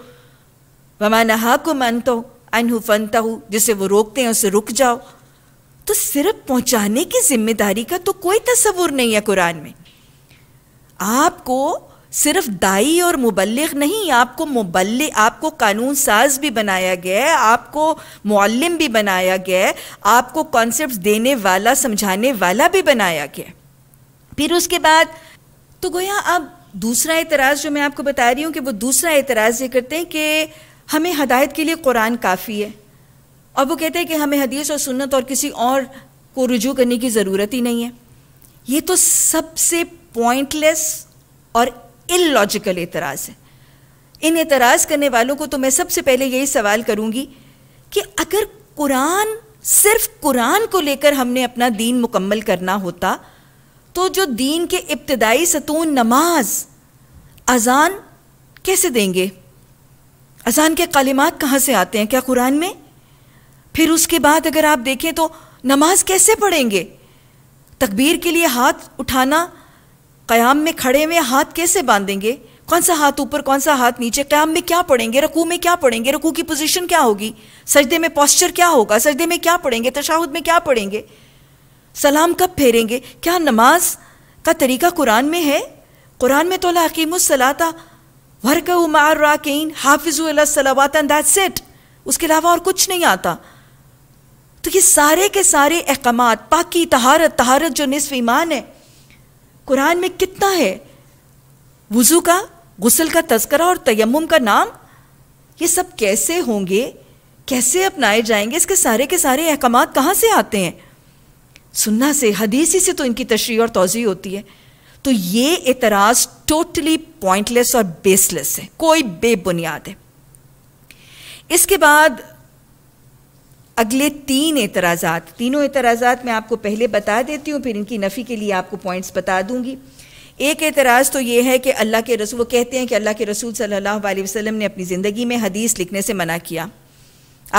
वमा नहा को मनतो अनहु फनता हो जिसे वो रोकते हैं उसे रुक जाओ तो सिर्फ पहुँचाने की जिम्मेदारी का तो कोई तस्वुर नहीं है कुरान में आपको सिर्फ दाई और मुबलग नहीं आपको मुबल आपको कानून साज भी बनाया गया है आपको मुल्म भी बनाया गया है आपको कॉन्सेप्ट देने वाला समझाने वाला भी बनाया गया फिर उसके बाद तो गोया अब दूसरा एतराज़ जो मैं आपको बता रही हूँ कि वो दूसरा एतराज़ ये करते हैं कि हमें हदायत के लिए कुरान काफ़ी है और वो कहते हैं कि हमें हदीस और सुन्नत और किसी और को रुजू करने की ज़रूरत ही नहीं है ये तो सबसे पॉइंटलेस और इलॉजिकल एतराज़ है इन एतराज़ करने वालों को तो मैं सबसे पहले यही सवाल करूंगी कि अगर कुरान सिर्फ कुरान को लेकर हमने अपना दीन मुकम्मल करना होता तो जो दीन के इब्तदाई सतून नमाज अजान कैसे देंगे अजान के कलिमात कहाँ से आते हैं क्या कुरान में फिर उसके बाद अगर आप देखें तो नमाज कैसे पढ़ेंगे तकबीर के लिए हाथ उठाना क़याम में खड़े में हाथ कैसे बांधेंगे कौन सा हाथ ऊपर कौन सा हाथ नीचे क्याम में क्या पढ़ेंगे रकू में क्या पढ़ेंगे रकू की पोजीशन क्या होगी सजदे में पॉस्चर क्या होगा सजदे में क्या पढ़ेंगे तशाहुद में क्या पढ़ेंगे सलाम कब फेरेंगे क्या नमाज का तरीका कुरान में है कुरान में तो सलाता वर्क उमार राकीन हाफिज़लावात दैट सेट उसके अलावा और कुछ नहीं आता तो ये सारे के सारे अहकाम पाकि तहारत तहारत जो निसफ ईमान है कुरान में कितना है वज़ू का गुसल का तस्करा और तयम का नाम ये सब कैसे होंगे कैसे अपनाए जाएंगे इसके सारे के सारे अहकाम कहाँ से आते हैं सुन्ना से हदीसी से तो इनकी तशरी और तोज़ी होती है तो ये एतराज़ टोटली पॉइंटलेस और बेसलेस है कोई बेबुनियाद है इसके बाद अगले तीन एतराज़ात तीनों एतराज़ात मैं आपको पहले बता देती हूँ फिर इनकी नफ़ी के लिए आपको पॉइंट्स बता दूँगी एक एतराज़ तो ये है कि अल्लाह के रसूल वो कहते हैं कि अल्लाह के रसूल सल्लल्लाहु अलैहि वसल्लम ने अपनी ज़िंदगी में हदीस लिखने से मना किया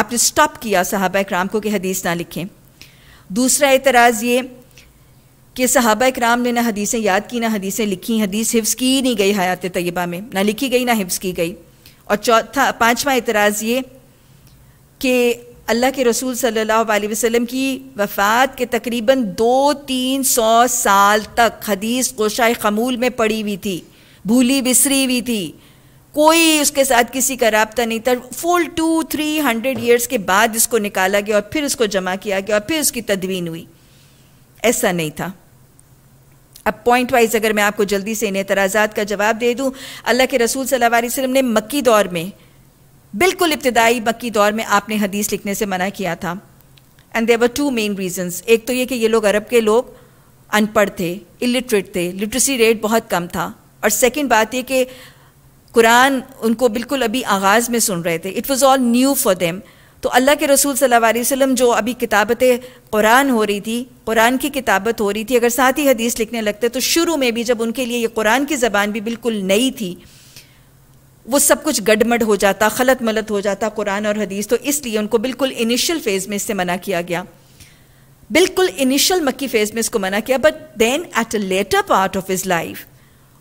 आपने स्टॉप किया साहबा कराम को कि हदीस ना लिखें दूसरा एतराज़ ये कि साहबा कराम ने ना हदीसें याद की ना हदीसें लिखी हदीस हिफ्स की ही नहीं गई हयात तयबा में ना लिखी गई ना हिफ्स की गई और चौथा पाँचवा एतराज़ ये कि अल्लाह के रसूल सल्लल्लाहु अलैहि वसल्लम की वफ़ात के तकरीबन दो तीन सौ साल तक हदीस गोशा खमूल में पड़ी हुई थी भूली बिसरी हुई थी कोई उसके साथ किसी का रबता नहीं था full two three hundred years के बाद इसको निकाला गया और फिर उसको जमा किया गया और फिर उसकी तदवीन हुई ऐसा नहीं था अब पॉइंट वाइज अगर मैं आपको जल्दी से इन एतराज़ा का जवाब दे दूँ अल्लाह के रसूल सल्लल्लाहु अलैहि वसल्लम ने मक्की दौर में बिल्कुल इब्तदाई बक्की दौर में आपने हदीस लिखने से मना किया था and there were two main reasons एक तो ये कि ये लोग अरब के लोग अनपढ़ थे इलिटरेट थे लिटरेसी रेट बहुत कम था और सेकेंड बात ये कि कुरान उनको बिल्कुल अभी आगाज़ में सुन रहे थे it was all new for them तो अल्लाह के रसूल सल्लल्लाहु अलैहि वसल्लम जो अभी किताबत कुरान हो रही थी कुरान की किताबत हो रही थी अगर साथ ही हदीस लिखने लगते तो शुरू में भी जब उनके लिए ये कुरान की ज़बान भी बिल्कुल नई थी वो सब कुछ गडमड हो जाता खलत मलत हो जाता कुरान और हदीस तो इसलिए उनको बिल्कुल इनिशियल फेज़ में इससे मना किया गया बिल्कुल इनिशियल मक्की फेज़ में इसको मना किया but then at a later part of his life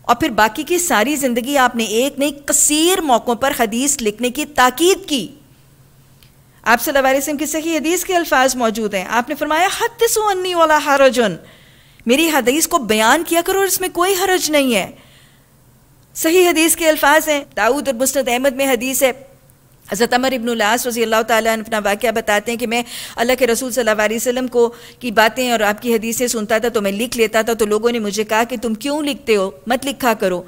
और फिर बाकी की सारी ज़िंदगी आपने एक नई कसीर मौक़ों पर हदीस लिखने की ताकीद की आप सल्लल्लाहु अलैहि की सही हदीस के अल्फाज मौजूद हैं आपने फरमाया हद सुन्नी वाला हरजन मेरी हदीस को बयान किया करो और इसमें कोई हरज नहीं है सही हदीस के अल्फाज हैं दाऊद और मुस्त अहमद में हदीस है हज़रत अमर इबन लास रजी अल्लाह ताली अपना वाक़ बताते हैं कि मैं अल्लाह के रसूल सल्लल्लाहु अलैहि वसल्लम को की बातें और आपकी हदीसें सुनता था तो मैं लिख लेता था तो लोगों ने मुझे कहा कि तुम क्यों लिखते हो मत लिखा करो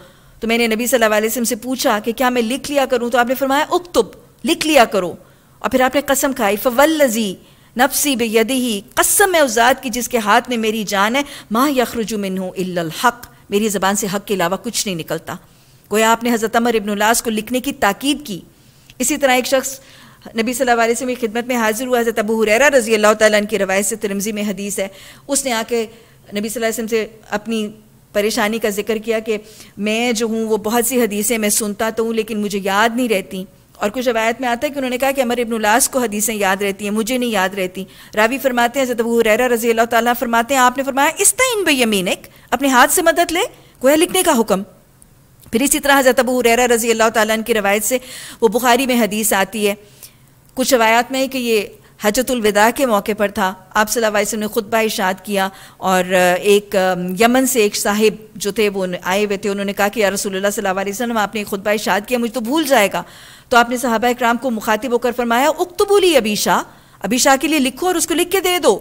तो मैंने नबी सल्लल्लाहु अलैहि वसल्लम से पूछा कि क्या मैं लिख लिया करूँ तो आपने फरमाया उकतुब लिख लिया करो और फिर आपने कसम खाई फवल्लजी नफसी बेयदी ही कसम है उजाद की जिसके हाथ में मेरी जान है माँ यखरुजुमिन मिन हूँ हक मेरी ज़बान से हक के अलावा कुछ नहीं निकलता गोया आपने हज़रत अमर इबनलास को लिखने की ताकीद की इसी तरह एक शख्स नबी सल्लल्लाहु अलैहि वसल्लम की खिदमत में हाजिर हुआ हज़रत अबू हुरैरा रज़ी अल्लाह ताला की रवायत से तिरमजी में हदीस है उसने आके नबी सल्लल्लाहु अलैहि वसल्लम से अपनी परेशानी का जिक्र किया कि मैं जो हूँ वो बहुत सी हदीसें मैं सुनता तो हूँ लेकिन मुझे याद नहीं रहती और कुछ रवायत में आता है कि उन्होंने कहा कि अमर इबनलास को हदीसें याद रहती हैं मुझे नहीं याद रहती रावी फरमाते हैं हज़रत अबू हुरैरा रज़ी अल्लाह ताला फरमाते हैं आपने फरमाया इस्ता इन बयमीनक अपने हाथ से मदद ले गोया लिखने का हुक्म फिर इसी तरह हज़रत अबू हुररा रज़ी अल्लाह ताली की रवायत से वो बुखारी में हदीस आती है कुछ रवायात में है कि ये हजतुलविदा के मौके पर था आप सल्लाम ने खुतबा इशाद किया और एक यमन से एक साहिब जो थे वो आए हुए थे उन्होंने कहा कि या रसूलुल्लाह सल्लल्लाहु अलैहि वसल्लम आपने खुतबा इशाद किया मुझे तो भूल जाएगा तो आपने साहबा इक्राम को मुखातिब होकर फरमाया शाह अबीशा अबीशा के लिए लिखो और उसको लिख के दे दो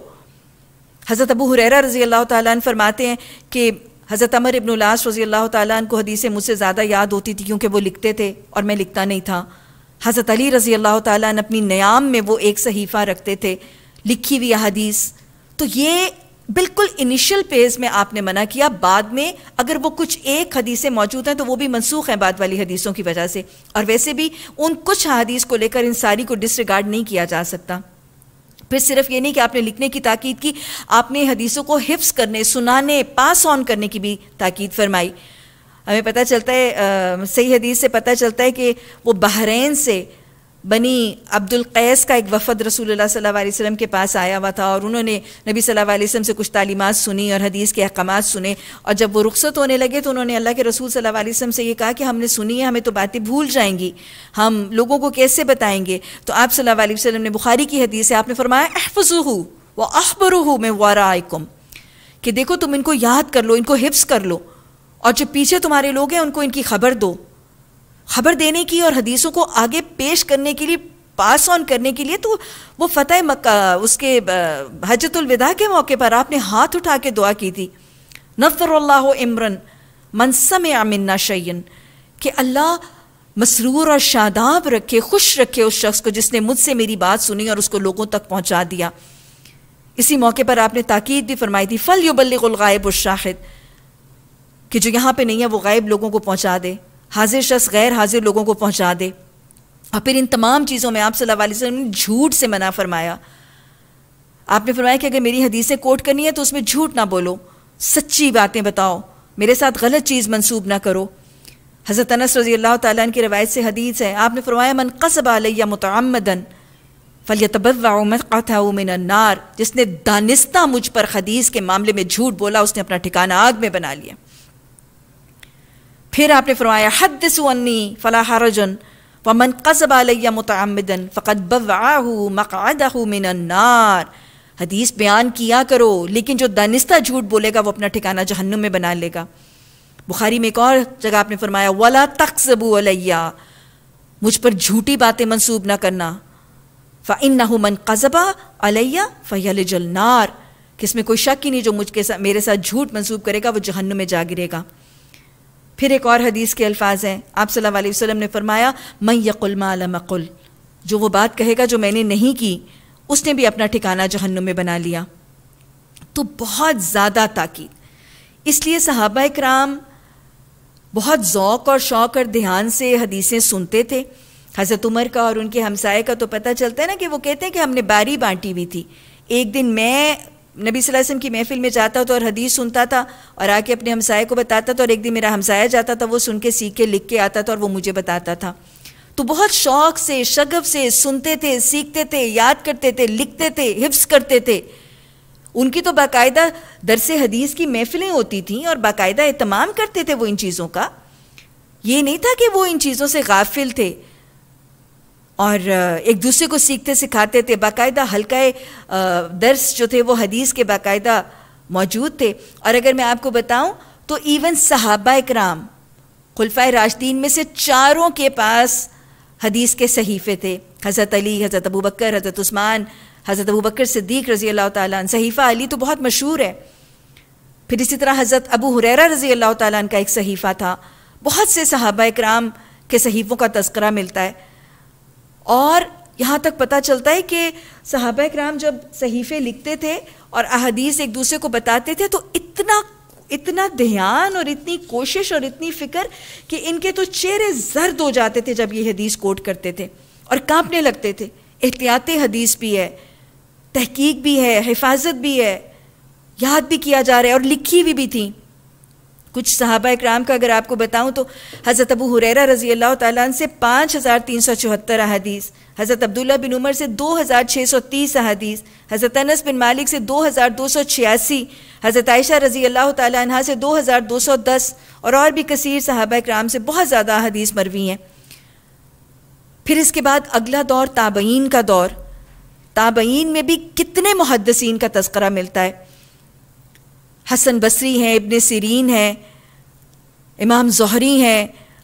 हज़रत अबू हुररा रज़ी अल्लाह तरमाते फरमाते हैं कि हज़रत अमर इब्न लाश रजी अल्लाह तन को हदीसें मुझसे ज़्यादा याद होती थी क्योंकि वो लिखते थे और मैं लिखता नहीं था हज़रत अली रजी अल्लाह तन अपनी नयाम में वो एक सहीफ़ा रखते थे लिखी हुई हदीस तो ये बिल्कुल इनिशियल पेज में आपने मना किया बाद में अगर वो कुछ एक हदीसें मौजूद हैं तो वो भी मनसूख हैं बाद वाली हदीसों की वजह से और वैसे भी उन कुछ हदीस को लेकर इन सारी को डिसरिगार्ड नहीं किया जा सकता फिर सिर्फ ये नहीं कि आपने लिखने की ताकीद की आपने हदीसों को हिफ्स करने सुनाने पास ऑन करने की भी ताकीद फरमाई हमें पता चलता है आ, सही हदीस से पता चलता है कि वो बहरीन से बनी अब्दुल कैस का एक वफद रसूल सल्लल्लाहु अलैहि वसल्लम के पास आया हुआ था और उन्होंने नबी सल्लल्लाहु अलैहि वसल्लम से कुछ तालीमत सुनी और हदीस के अहकाम सुने और जब वो रुखसत होने लगे तो उन्होंने अल्लाह के रसूल सल्लल्लाहु अलैहि वसल्लम से ये कहा कि हमने सुनी है हमें तो बातें भूल जाएंगी हम लोगों को कैसे बताएंगे तो आप सल्ला अलैहि ने बुखारी की हदीस है आपने फरमाया अहफजू व हूँ मैं वाराकुम कि देखो तुम इनको याद कर लो इनको हिफ्स कर लो और जो पीछे तुम्हारे लोग हैं उनको इनकी खबर दो खबर देने की और हदीसों को आगे पेश करने के लिए पास ऑन करने के लिए तो वो फ़तेह मक्का उसके हजतुलविदा के मौके पर आपने हाथ उठा के दुआ की थी नफ़रल्ला इमरन मनसम आमिना शयन कि अल्लाह मसरूर और शादाब रखे खुश रखे उस शख्स को जिसने मुझसे मेरी बात सुनी और उसको लोगों तक पहुंचा दिया इसी मौके पर आपने ताकीद भी फरमाई थी फ़ल उ शाहिद कि जो यहाँ पे नहीं है वो गायब लोगों को पहुंचा दे हाजिर शख्स गैर हाजिर लोगों को पहुँचा दे और फिर इन तमाम चीज़ों में आप सल्लल्लाहु अलैहि वसल्लम ने झूठ से मना फरमाया आपने फरमाया कि अगर मेरी हदीसें कोट करनी है तो उसमें झूठ ना बोलो सच्ची बातें बताओ मेरे साथ गलत चीज़ मंसूब ना करो हज़रत अनस रजी अल्लाह तन की रवायत से हदीस है आपने फरमाया मन कसब आलिया मतमदन फलियतबाउमनार जिसने दानिस्ता मुझ पर हदीस के मामले में झूठ बोला उसने अपना ठिकाना आग में बना लिया फिर आपने फरमाया हद सुन्नी फ़ला हरजन व मन कसब आलिया मतमदन फ़कत बवाहू मकादहू मिनन्नार हदीस बयान किया करो लेकिन जो दानिस्ता झूठ बोलेगा वो अपना ठिकाना जहन्नुम में बना लेगा बुखारी में एक और जगह आपने फरमाया वला तकसबू अलैया मुझ पर झूठी बातें मंसूब ना करना फ़िन मन कसबा अलैया फ़ैल जलनार किसमें कोई शक ही नहीं जो मुझके साथ मेरे साथ झूठ मंसूब करेगा वो जहन्नुम में जा गिरेगा फिर एक और हदीस के अल्फाज हैं आप सल्लल्लाहु अलैहि वसल्लम ने फरमाया मैं यकुल मालमकुल जो वो बात कहेगा जो मैंने नहीं की उसने भी अपना ठिकाना जहन्नुम में बना लिया तो बहुत ज़्यादा ताकीद इसलिए सहाबा इक्राम बहुत ज़ौक़ और शौक़ और ध्यान से हदीसें सुनते थे हज़रत उमर का और उनके हमसाये का तो पता चलता है ना कि वो कहते हैं कि हमने बारी बांटी हुई थी एक दिन मैं नबी वसल्लम की महफ़िल में जाता था और हदीस सुनता था और आके अपने हमसाए को बताता था और एक दिन मेरा हमसाया जाता था वो सुन के सीख के लिख के आता था और वो मुझे बताता था तो बहुत शौक़ से शगफ से सुनते थे सीखते थे याद करते थे लिखते थे हिफ्स करते थे उनकी तो बाकायदा दरस हदीस की महफिलें होती थीं और बाकायदा एहतमाम करते थे वो इन चीज़ों का ये नहीं था कि वो इन चीज़ों से गाफिल थे और एक दूसरे को सीखते सिखाते थे बाकायदा हल्का दर्स जो थे वो हदीस के बाकायदा मौजूद थे और अगर मैं आपको बताऊं तो इवन सहाबा कराम खुलफा राशदीन में से चारों के पास हदीस के सहीफ़े थे हज़रत अली हज़रत अबू बकर हज़रत उस्मान हज़रत अबू बकर सिद्दीक रज़ी अल्लाह ताली सहीफ़ा अली तो बहुत मशहूर है फिर इसी तरह हज़रत अबू हुरैरा रज़ी अल्लाह तन का एक सहीफ़ा था बहुत से सहाबा कराम के सहीफ़ों का तस्करा मिलता है और यहाँ तक पता चलता है कि साहब कराम जब सहीफ़े लिखते थे और अहदीस एक दूसरे को बताते थे तो इतना इतना ध्यान और इतनी कोशिश और इतनी फ़िक्र कि इनके तो चेहरे जर्द हो जाते थे जब ये हदीस कोट करते थे और कांपने लगते थे एहतियात हदीस भी है तहकीक भी है हिफाजत भी है याद भी किया जा रहा है और लिखी हुई भी, भी थी कुछ सहाबा इक्राम का अगर आपको बताऊं तो हज़रत अबू हुरैरा रजी अल्लाह से पाँच हज़ार तीन सौ चौहत्तर अहदीस हज़रत अब्दुल्ला बिन उमर से दो हज़ार छः सौ तीस अहदीस हज़रत अनस बिन मालिक से दो हज़ार दो सौ छियासी हज़रत आयशा रजी अल्लाह तह से दो हज़ार दो सौ दस और और भी कसीर सहाबा इक्राम से बहुत ज़्यादा अहदीस मरवी हैं फिर इसके बाद अगला दौर ताबईन का दौर ताबईन में भी कितने मुहदसिन का तस्करा मिलता है हसन बसरी हैं इबन सिरीन हैं इमाम जहरी हैं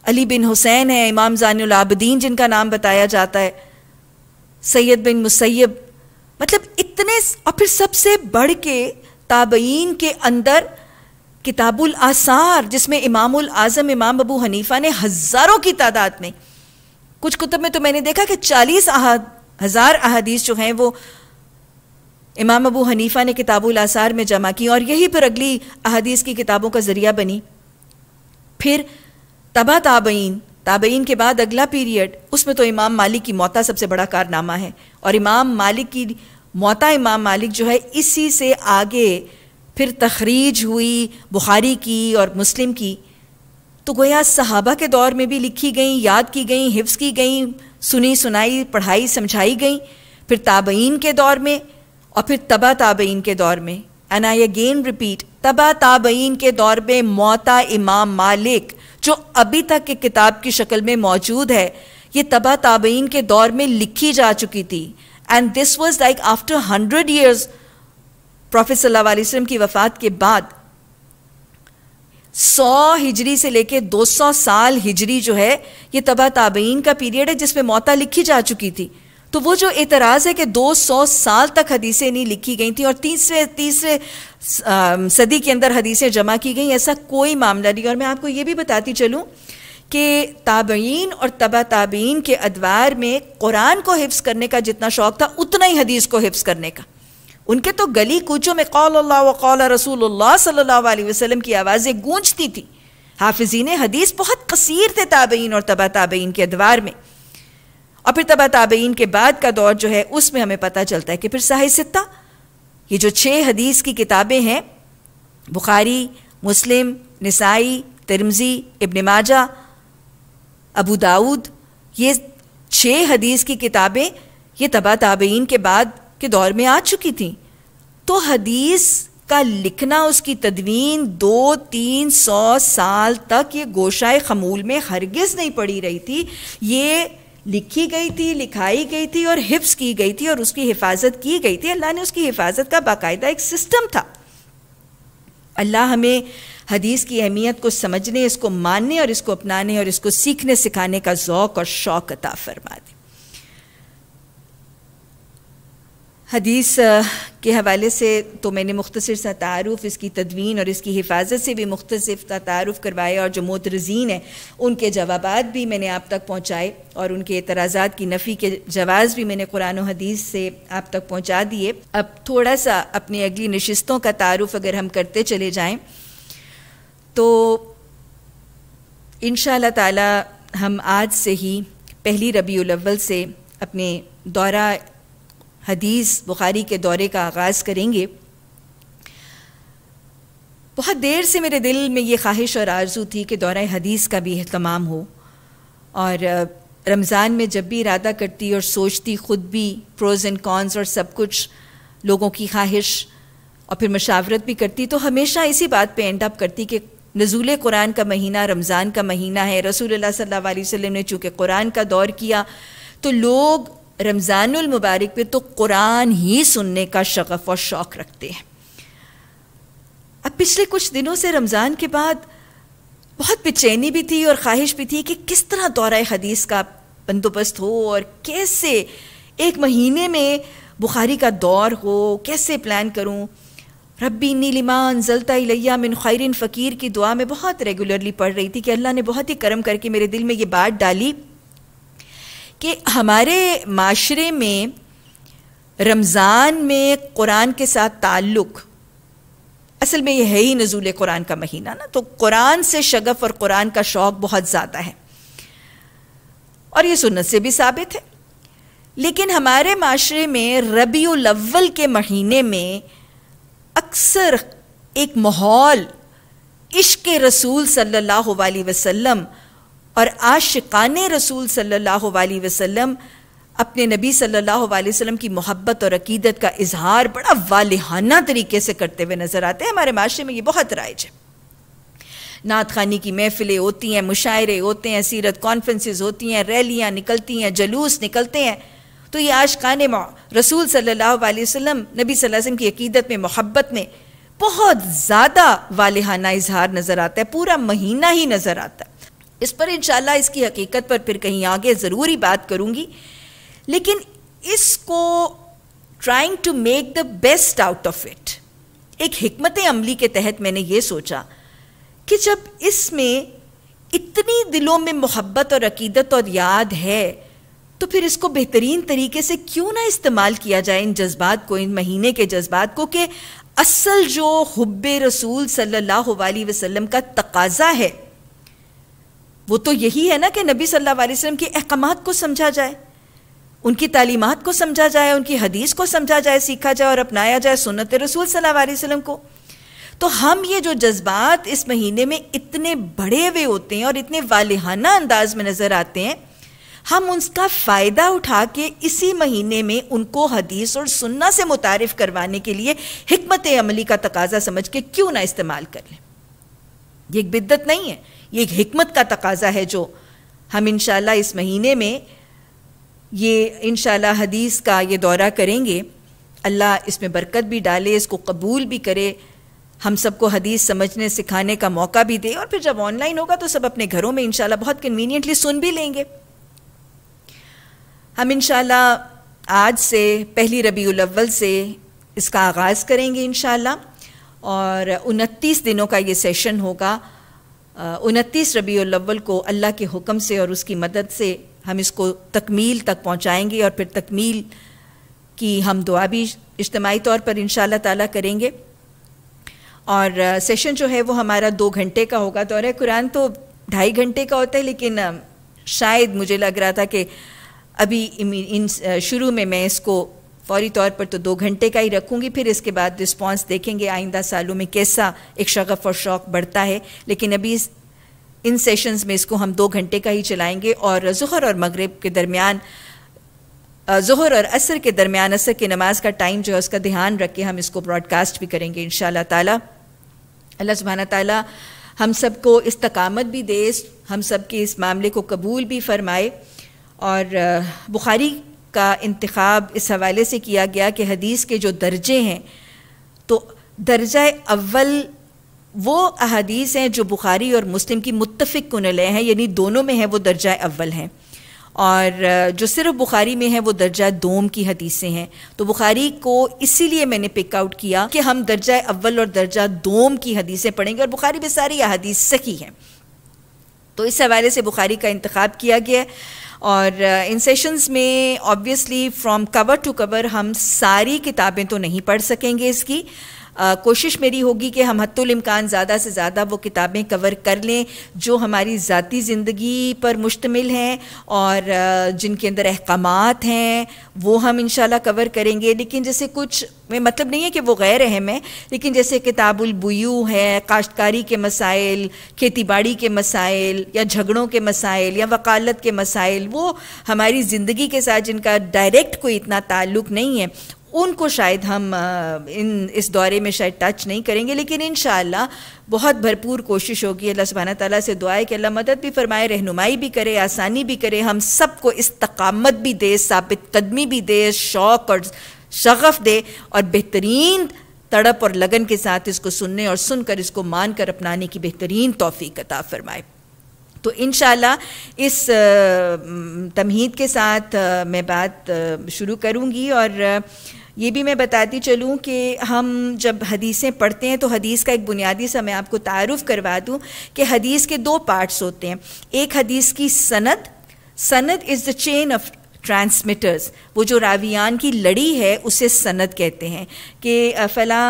अली बिन हुसैन हैं इमाम जानबद्दीन जिनका नाम बताया जाता है सैयद बिन मुसैब मतलब इतने और फिर सबसे बढ़ के ताबईन के अंदर किताबुल आसार जिसमें इमामुल आज़म इमाम अबू हनीफा ने हज़ारों की तादाद में कुछ कुतब में तो मैंने देखा कि चालीस अहद हज़ार अहादीस जो हैं वो इमाम अबू हनीफा ने किताबुल आसार में जमा की और यही पर अगली अहदीस की किताबों का ज़रिया बनी फिर तबा ताबईन ताबईन के बाद अगला पीरियड उसमें तो इमाम मालिक की मौता सबसे बड़ा कारनामा है और इमाम मालिक की मौता इमाम मालिक जो है इसी से आगे फिर तखरीज हुई बुखारी की और मुस्लिम की तो गोया सहाबा के दौर में भी लिखी गई याद की गई हिफ्स की गई सुनी सुनाई पढ़ाई समझाई गई फिर ताबईन के दौर में और फिर तबा ताबीन के दौर में एंड आई अगेन रिपीट तबा ताबीन के दौर में मोता इमाम मालिक जो अभी तक एक किताब की शक्ल में मौजूद है ये तबा ताबीन के दौर में लिखी जा चुकी थी and this was like after hundred years prophet सल्लल्लाहु अलैहि वसल्लम की वफ़ात के बाद सौ हिजरी से लेके 200 साल हिजरी जो है ये तबा ताबीन का पीरियड है जिसमें मौता लिखी जा चुकी थी तो वो जो एतराज़ है कि 200 साल तक हदीसें नहीं लिखी गई थी और तीसरे तीसरे सदी के अंदर हदीसें जमा की गई ऐसा कोई मामला नहीं और मैं आपको ये भी बताती चलूँ कि ताबीन और तबा ताबीन के अदवार में कुरान को हिफ्स करने का जितना शौक़ था उतना ही हदीस को हिफ्स करने का उनके तो गली कूचों में कौल अल्लाह व कौल रसूल सल्ला वसलम की आवाज़ें गूंजती थी हाफिजीन हदीस बहुत कसीर थे ताबीन और तबा ताबीन के अदवार में और फिर तबा ताबेन के बाद का दौर जो है उसमें हमें पता चलता है कि फिर साहि सित्ता ये जो छः हदीस की किताबें हैं बुखारी मुस्लिम नसाई तिरमजी इबन माजा अबू दाऊद ये छः हदीस की किताबें ये तबा ताबेन के बाद के दौर में आ चुकी थी तो हदीस का लिखना उसकी तदवीन दो तीन सौ साल तक ये गोशाए खमूल में हरगिज़ नहीं पड़ी रही थी ये लिखी गई थी लिखाई गई थी और हिफ्स की गई थी और उसकी हिफाजत की गई थी अल्लाह ने उसकी हिफाजत का बाकायदा एक सिस्टम था अल्लाह हमें हदीस की अहमियत को समझने इसको मानने और इसको अपनाने और इसको सीखने सिखाने का ओक़ और शौक़ अता फरमा दे हदीस के हवाले से तो मैंने मुख्तर सा तारफ़ इसकी तदवीन और इसकी हिफाजत से भी मुख्तर का तारफ़ करवाया और जो मोतरजीन है उनके जवाब भी मैंने आप तक पहुँचाए और उनके एतराज़ा की नफ़ी के जवाब भी मैंने कुरान हदीस से आप तक पहुँचा दिए अब थोड़ा सा अपनी अगली नशस्तों का तारफ़ अगर हम करते चले जाएँ तो इन शाह हम आज से ही पहली रबी से अपने दौरा हदीस बुखारी के दौरे का आगाज़ करेंगे बहुत देर से मेरे दिल में ये ख्वाहिश और आरजू थी कि दौरा हदीस का भी अहतमाम हो और रमज़ान में जब भी इरादा करती और सोचती ख़ुद भी प्रोज़ एंड कॉन्स और सब कुछ लोगों की ख्वाहिश और फिर मशावरत भी करती तो हमेशा इसी बात पे एंड अप करती कि नजूल कुरान का महीना रमज़ान का महीना है रसूल सल्ला वसम ने चूँकि कुरान का दौर किया तो लोग रमज़ानुल मुबारक पे तो कुरान ही सुनने का शगफ़ और शौक़ रखते हैं अब पिछले कुछ दिनों से रमज़ान के बाद बहुत बेचैनी भी थी और ख्वाहिश भी थी कि किस तरह दौरा हदीस का बंदोबस्त हो और कैसे एक महीने में बुखारी का दौर हो कैसे प्लान करूं रब्बी नीलिमान जलता इलैया मिन खैरिन फ़कीर की दुआ में बहुत रेगुलरली पढ़ रही थी कि अल्लाह ने बहुत ही करम करके मेरे दिल में ये बात डाली कि हमारे माशरे में रमज़ान में कुरान के साथ ताल्लुक़ असल में ये है ही नजूल कुरान का महीना ना तो कुरान से शगफ़ और कुरान का शौक़ बहुत ज़्यादा है और ये सुन्नत से भी साबित है लेकिन हमारे माशरे में रबी अव्वल के महीने में अक्सर एक माहौल इश्क रसूल सल्लल्लाहु अलैहि वसल्लम और आशिकान रसूल सल्लल्लाहु अलैहि वसल्लम अपने नबी सल्लल्लाहु अलैहि वसल्लम की मोहब्बत और अकीदत का इजहार बड़ा वालहाना तरीके से करते हुए नज़र आते हैं हमारे माशरे में ये बहुत राइज है नात खानी की महफिलें होती हैं मुशायरे होते हैं सीरत कॉन्फ्रेंसेस होती हैं रैलियाँ निकलती हैं जलूस निकलते हैं तो ये आशकान रसूल सल्लल्लाहु अलैहि वसल्लम नबी वसल्लम की अकीदत में मोहब्बत में बहुत ज़्यादा वालिहाना इजहार नज़र आता है पूरा महीना ही नज़र आता है इस पर इंशाल्लाह इसकी हकीकत पर फिर कहीं आगे ज़रूर ही बात करूँगी लेकिन इसको trying to make the best out of it एक हमत अमली के तहत मैंने ये सोचा कि जब इसमें इतनी दिलों में मोहब्बत और अकीदत और याद है तो फिर इसको बेहतरीन तरीके से क्यों ना इस्तेमाल किया जाए इन जज्बात को इन महीने के जज्बात को कि असल जो हब रसूल सल्लल्लाहु अलैहि वसल्लम का तकाजा है वो तो यही है ना कि नबी सल्लल्लाहु अलैहि वसल्लम की अहकाम को समझा जाए उनकी तालीमत को समझा जाए उनकी हदीस को समझा जाए सीखा जाए और अपनाया जाए सुनत रसूल सल्लल्लाहु अलैहि वसल्लम को तो हम ये जो जज्बात इस महीने में इतने बड़े हुए होते हैं और इतने वालिहाना अंदाज में नज़र आते हैं हम उनका फ़ायदा उठा के इसी महीने में उनको हदीस और सुन्ना से मुतारफ़ करवाने के लिए हमत अमली का तकाजा समझ के क्यों ना इस्तेमाल कर लें ये एक बिद्दत नहीं है ये एक हमत का तकाजा है जो हम इन इस महीने में ये इन हदीस का ये दौरा करेंगे अल्लाह इसमें बरकत भी डाले इसको कबूल भी करे हम सबको हदीस समझने सिखाने का मौका भी दे और फिर जब ऑनलाइन होगा तो सब अपने घरों में इनशाला बहुत कन्वीनियंटली सुन भी लेंगे हम इन आज से पहली रबी अव्वल से इसका आगाज़ करेंगे इन और उनतीस दिनों का ये सेशन होगा उनतीस रबी अव्वल को अल्लाह के हुक्म से और उसकी मदद से हम इसको तकमील तक पहुँचाएँगे और फिर तकमील की हम दुआ भी इज्तमाही तौर पर इन ताला करेंगे और सेशन जो है वो हमारा दो घंटे का होगा दौर तो कुरान तो ढाई घंटे का होता है लेकिन शायद मुझे लग रहा था कि अभी इन शुरू में मैं इसको फौरी तौर पर तो दो घंटे का ही रखूंगी फिर इसके बाद रिस्पांस देखेंगे आइंदा सालों में कैसा एक शगफ़ और शौक़ बढ़ता है लेकिन अभी इस इन सेशंस में इसको हम दो घंटे का ही चलाएंगे और जहर और मगरब के दरमियान जहर और असर के दरमियान असर की नमाज का टाइम जो है उसका ध्यान रख के हम इसको ब्रॉडकास्ट भी करेंगे इन शाह अल्लाह सुबहाना हम सब को इस्तकामत भी दे हम सब के इस मामले को कबूल भी फरमाए और बुखारी का इंतखब इस हवाले से किया गया कि हदीस के जो दर्जे हैं तो दर्जा अव्वल वो अहदीस हैं जो बुखारी और मुस्लिम की मुतफ़ कुनलय हैं यानी दोनों में हैं वो दर्जा अव्वल हैं और जो सिर्फ बुखारी में है वो दर्जा दोम की हदीसें हैं तो बुखारी को इसीलिए मैंने पिक आउट किया कि हम दर्जा अव्वल और दर्जा दोम की हदीसें पढ़ेंगे और बुखारी में सारी अदीस सही हैं तो इस हवाले से बुखारी का इंतखब किया गया और इन uh, सेशंस में obviously from cover to cover हम सारी किताबें तो नहीं पढ़ सकेंगे इसकी आ, कोशिश मेरी होगी कि हम हत्तुल इम्कान ज़्यादा से ज़्यादा वो किताबें कवर कर लें जो हमारी ज़ाती ज़िंदगी पर मुश्तमिल हैं और जिनके अंदर अहकाम हैं वो हम इन कवर करेंगे लेकिन जैसे कुछ में मतलब नहीं है कि वो गैर अहम है लेकिन जैसे किताबुलबयू है काश्तकारी के मसाइल खेती बाड़ी के मसाइल या झगड़ों के मसाइल या वकालत के मसाइल वो हमारी ज़िंदगी के साथ जिनका डायरेक्ट कोई इतना ताल्लुक़ नहीं है उनको शायद हम इन इस दौरे में शायद टच नहीं करेंगे लेकिन इन बहुत भरपूर कोशिश होगी अल्लाह सुबहाना ताली से दुआ कि अल्लाह मदद भी फरमाए रहनुमाई भी करे आसानी भी करे हम सबको तकामत भी दे साबित कदमी भी दे शौक़ और शगफ़ दे और बेहतरीन तड़प और लगन के साथ इसको सुनने और सुनकर इसको मान कर अपनाने की बेहतरीन तोफ़ी कता फरमाए तो इन इस तमहीद के साथ मैं बात शुरू करूँगी और ये भी मैं बताती चलूँ कि हम जब हदीसें पढ़ते हैं तो हदीस का एक बुनियादी सा मैं आपको तारफ़ करवा दूँ कि हदीस के दो पार्ट्स होते हैं एक हदीस की सनद सनद is the chain of transmitters वो जो रावियान की लड़ी है उसे सनद कहते हैं कि फ़ला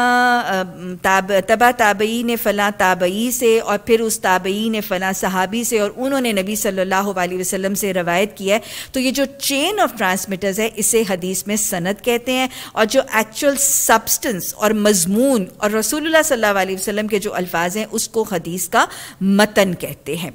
ताब तबा ताबई ने फ़ला ताबई से और फिर उस ताबई ने फ़ला सहाबी से और उन्होंने नबी सल्लल्लाहु अलैहि वसल्लम से रवायत किया है तो ये जो चेन ऑफ ट्रांसमिटर्स है इसे हदीस में सनद कहते हैं और जो एक्चुअल सब्सटेंस और मजमून और रसूल सल्ला वसलम के जो अल्फाज हैं उसको हदीस का मतन कहते हैं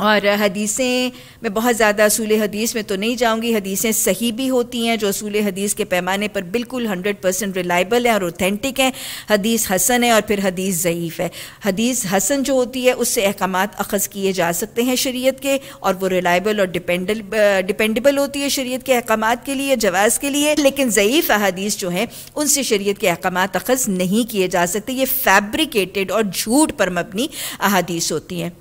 और हदीसें मैं बहुत ज़्यादा असूल हदीस में तो नहीं जाऊँगी हदीसें सही भी होती हैं जो असूल हदीस के पैमाने पर बिल्कुल हंड्रेड परसेंट रिलाइबल हैं और ओथेंटिक हैं हदीस हसन है और फिर हदीस ज़यीफ़ है हदीस हसन जो होती है उससे अहकाम अखज़ किए जा सकते हैं शरीयत के और वो रिलाइबल और डिपेंडल डिपेंडेबल होती है शरीत के अहकाम के लिए जवाज़ के लिए लेकिन ज़यीफ़ अदीस जो हैं उनसे शरीत के अहकाम अखज़ नहीं किए जा सकते ये फैब्रिकेटेड और झूठ पर मबनी अहदीस होती हैं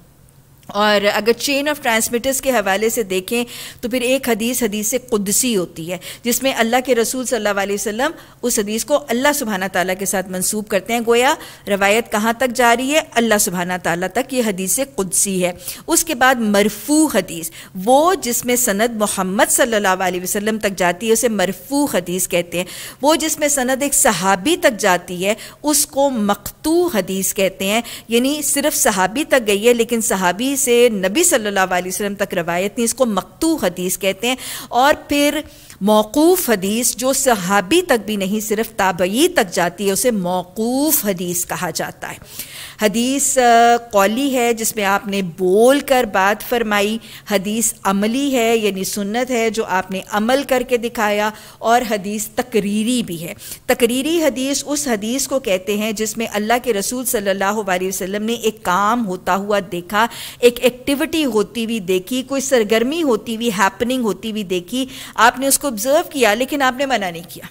और अगर चेन ऑफ ट्रांसमिटर्स के हवाले से देखें तो फिर एक हदीस हदीस से कुदसी होती है जिसमें अल्लाह के रसूल सल्लल्लाहु अलैहि वसल्लम उस हदीस को अल्लाह सुबहाना ताला के साथ मंसूब करते हैं गोया रवायत कहाँ तक जा रही है अल्लाह सुबहाना ताला तक ये हदीस कुदसी है उसके बाद मरफू हदीस वो जिसमें सनद मोहम्मद सल्ला वसलम तक जाती है उसे मरफू हदीस कहते हैं वो जिसमें सनद एक सहाबी तक जाती है उसको मखतू हदीस कहते हैं यानी सिर्फ सहाबी तक गई है लेकिन सहाबी नबी से नबी सल्लल्लाहु अलैहि वसल्लम तक रवायत नहीं इसको मकतू हदीस कहते हैं और फिर मौकूफ़ हदीस जो सहाबी तक भी नहीं सिर्फ ताबई तक जाती है उसे मौकूफ़ हदीस कहा जाता है हदीस कौली है जिसमें आपने बोल कर बात फरमाई हदीस अमली है यानी सुन्नत है जो आपने अमल करके दिखाया और हदीस तकरीरी भी है तकरीरी हदीस उस हदीस को कहते हैं जिसमें अल्लाह के रसूल सल्लल्लाहु अलैहि वसल्लम ने एक काम होता हुआ देखा एक एक्टिविटी होती हुई देखी कोई सरगर्मी होती हुई हैपनिंग होती हुई देखी आपने उसको ऑब्ज़र्व किया लेकिन आपने मना नहीं किया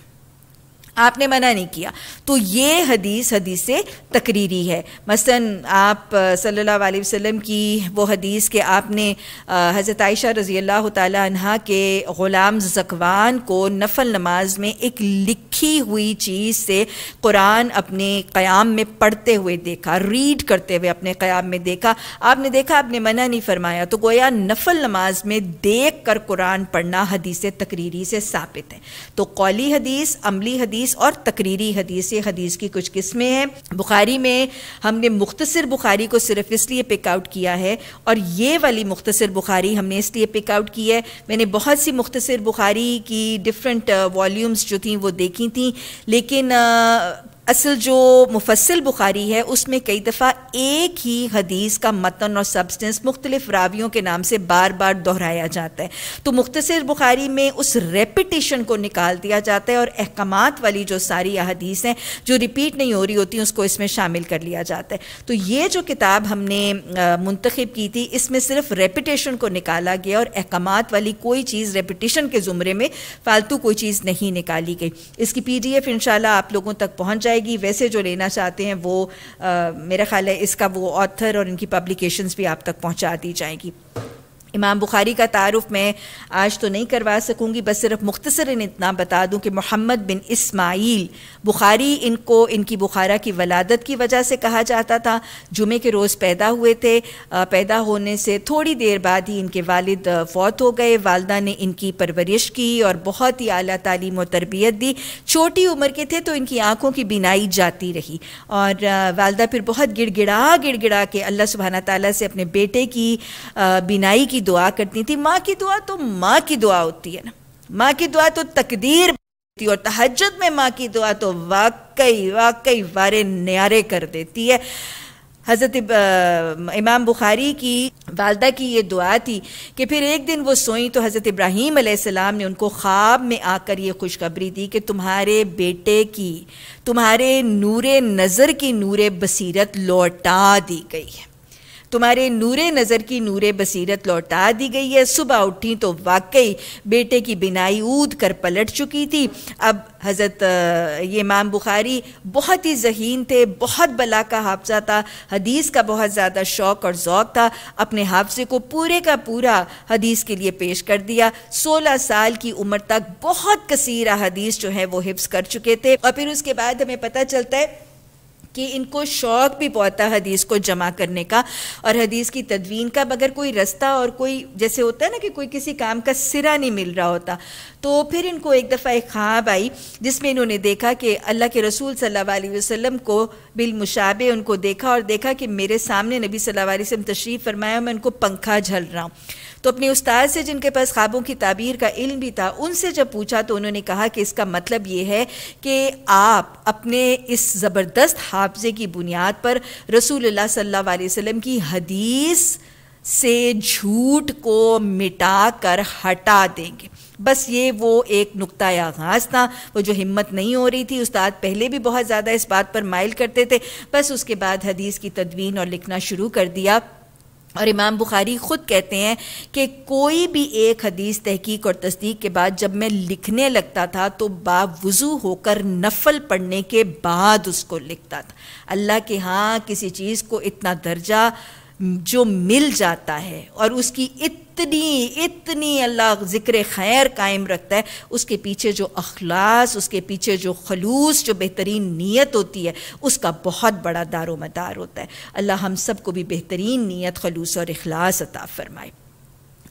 आपने मना नहीं किया तो ये हदीस हदीस से तकरीरी है मसन आप सल्लल्लाहु अलैहि वसल्लम की वो हदीस के आपने हज़रत आयशा रज़ी अल्लाह तहा के ग़ुलाम जकवान को नफल नमाज में एक लिखी हुई चीज़ से कुरान अपने क़याम में पढ़ते हुए देखा रीड करते हुए अपने क़याम में देखा आपने देखा आपने मना नहीं फरमाया तो गोया नफल नमाज में देख कर कुरान पढ़ना हदीस तकरीरी से साबित है तो कौली हदीस अमली हदीस हदीस और तकरीरी हदीस ये हदीस की कुछ किस्में हैं बुखारी में हमने मुख्तसर बुखारी को सिर्फ इसलिए पिक आउट किया है और ये वाली मुख्तसर बुखारी हमने इसलिए पिक आउट की है मैंने बहुत सी मुख्तसर बुखारी की डिफरेंट वॉल्यूम्स uh, जो थी वो देखी थी लेकिन uh, असल जो मुफसल बुखारी है उसमें कई दफ़ा एक ही हदीस का मतन और सब्सटेंस मुख्तलिफ रावियों के नाम से बार बार दोहराया जाता है तो मुख्तर बुखारी में उस रेपिटेशन को निकाल दिया जाता है और अहकाम वाली जो सारी अदीस हैं जो रिपीट नहीं हो रही होती उसको इसमें शामिल कर लिया जाता है तो ये जो किताब हमने मुंतखब की थी इसमें सिर्फ रेपिटेशन को निकाला गया और अहकाम वाली कोई चीज़ रेपिटेशन के ज़ुमरे में फालतू कोई चीज़ नहीं निकाली गई इसकी पी डी एफ आप लोगों तक पहुँच जाए जाएगी वैसे जो लेना चाहते हैं वो आ, मेरा ख्याल है इसका वो ऑथर और इनकी पब्लिकेशंस भी आप तक पहुंचा दी जाएंगी इमाम बुखारी का तारफ़ मैं आज तो नहीं करवा सकूँगी बस सिर्फ मुख्तर इतना बता दूँ कि मोहम्मद बिन इसमाइल बुखारी इनको इनकी बुखारा की वलादत की वजह से कहा जाता था जुमे के रोज़ पैदा हुए थे पैदा होने से थोड़ी देर बाद ही इनके वालद फौत हो गए वालदा ने इनकी परवरिश की और बहुत ही अली तालीम और तरबियत दी छोटी उम्र के थे तो इनकी आँखों की बिनाई जाती रही और वालदा फिर बहुत गिड़गिड़ा गिड़गिड़ा के अल्लाह सुबहाना ताली से अपने बेटे की बिनाई की दुआ करती थी माँ की दुआ तो माँ की दुआ होती है ना माँ की दुआ तो तकदीर होती और तहजद में माँ की दुआ तो वाकई वाकई वारे न्यारे कर देती है हज़रत इमाम बुखारी की वालदा की ये दुआ थी कि फिर एक दिन वो सोई तो हज़रत इब्राहीम सलाम ने उनको ख्वाब में आकर ये खुशखबरी दी कि तुम्हारे बेटे की तुम्हारे नूर नज़र की नूर बसीरत लौटा दी गई है तुम्हारे नूरे नज़र की नूरे बसीरत लौटा दी गई है सुबह उठी तो वाकई बेटे की बिनाई ऊद कर पलट चुकी थी अब हज़रत ये इमाम बुखारी बहुत ही जहीन थे बहुत बला का हाफजा था हदीस का बहुत ज़्यादा शौक़ और ओक़ था अपने हाफजे को पूरे का पूरा हदीस के लिए पेश कर दिया सोलह साल की उम्र तक बहुत कसीरा हदीस जो है वो हिफ्स कर चुके थे और फिर उसके बाद हमें पता चलता है कि इनको शौक़ भी बहुत था हदीस को जमा करने का और हदीस की तदवीन का अगर कोई रास्ता और कोई जैसे होता है ना कि कोई किसी काम का सिरा नहीं मिल रहा होता तो फिर इनको एक दफ़ा एक ख्वाब आई जिसमें इन्होंने देखा कि अल्लाह के रसूल सल्लल्लाहु अलैहि वसल्लम को बिलमुशाबे उनको देखा और देखा कि मेरे सामने नबी सल्लल्लाहु अलैहि वसल्लम तशरीफ़ फरमाया मैं उनको पंखा झल रहा हूँ तो अपने उस्ताद से जिनके पास ख्वाबों की ताबीर का इल्म भी था उनसे जब पूछा तो उन्होंने कहा कि इसका मतलब ये है कि आप अपने इस ज़बरदस्त हाफजे की बुनियाद पर रसूल सल्ला वसम की हदीस से झूठ को मिटा कर हटा देंगे बस ये वो एक नुकता आगाज़ था वो जो हिम्मत नहीं हो रही थी उस्ताद पहले भी बहुत ज़्यादा इस बात पर माइल करते थे बस उसके बाद हदीस की तदवीन और लिखना शुरू कर दिया और इमाम बुखारी ख़ुद कहते हैं कि कोई भी एक हदीस तहकीक और तस्दीक के बाद जब मैं लिखने लगता था तो बावजू होकर नफल पढ़ने के बाद उसको लिखता था अल्लाह के हाँ किसी चीज़ को इतना दर्जा जो मिल जाता है और उसकी इत इतनी इतनी अल्लाह ज़िक्र खैर कायम रखता है उसके पीछे जो अखलास उसके पीछे जो खलूस जो बेहतरीन नीयत होती है उसका बहुत बड़ा दारो मदार होता है अल्लाह हम सबको भी बेहतरीन नीयत खलूस और अखलास अता फरमाए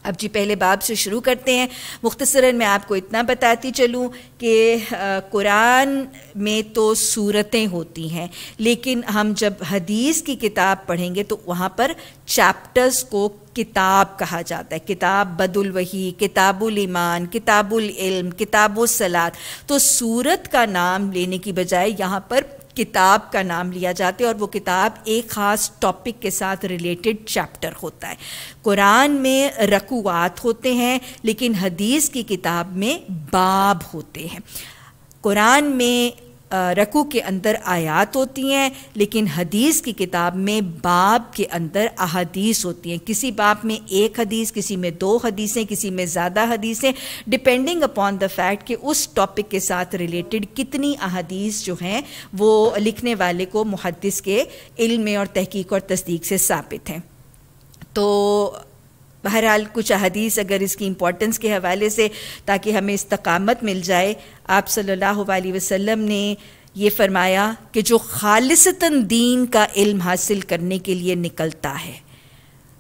अब जी पहले बाब से शुरू करते हैं मुख्तसरा मैं आपको इतना बताती चलूँ कि कुरान में तो सूरतें होती हैं लेकिन हम जब हदीस की किताब पढ़ेंगे तो वहाँ पर चैप्टर्स को किताब कहा जाता है किताब बदुल वही किताबुल ईमान किताबुल इल्म किताबुल सलात तो सूरत का नाम लेने की बजाय यहाँ पर किताब का नाम लिया जाता है और वो किताब एक ख़ास टॉपिक के साथ रिलेटेड चैप्टर होता है कुरान में रकूआत होते हैं लेकिन हदीस की किताब में बाब होते हैं कुरान में रकू के अंदर आयात होती हैं लेकिन हदीस की किताब में बाप के अंदर अहदीस होती हैं किसी बाप में एक हदीस किसी में दो हदीसें किसी में ज़्यादा हदीसें डिपेंडिंग अपॉन द फैक्ट कि उस टॉपिक के साथ रिलेटेड कितनी अहदीस जो हैं वो लिखने वाले को मुहदस के इल्म और तहकीक और तस्दीक से साबित हैं तो बहरहाल कुछ अहदीस अगर इसकी इम्पोर्टेंस के हवाले से ताकि हमें इस्तकामत मिल जाए आप सल्लल्लाहु अलैहि वसल्लम ने ये फरमाया कि जो खालिसतन दीन का इल्म हासिल करने के लिए निकलता है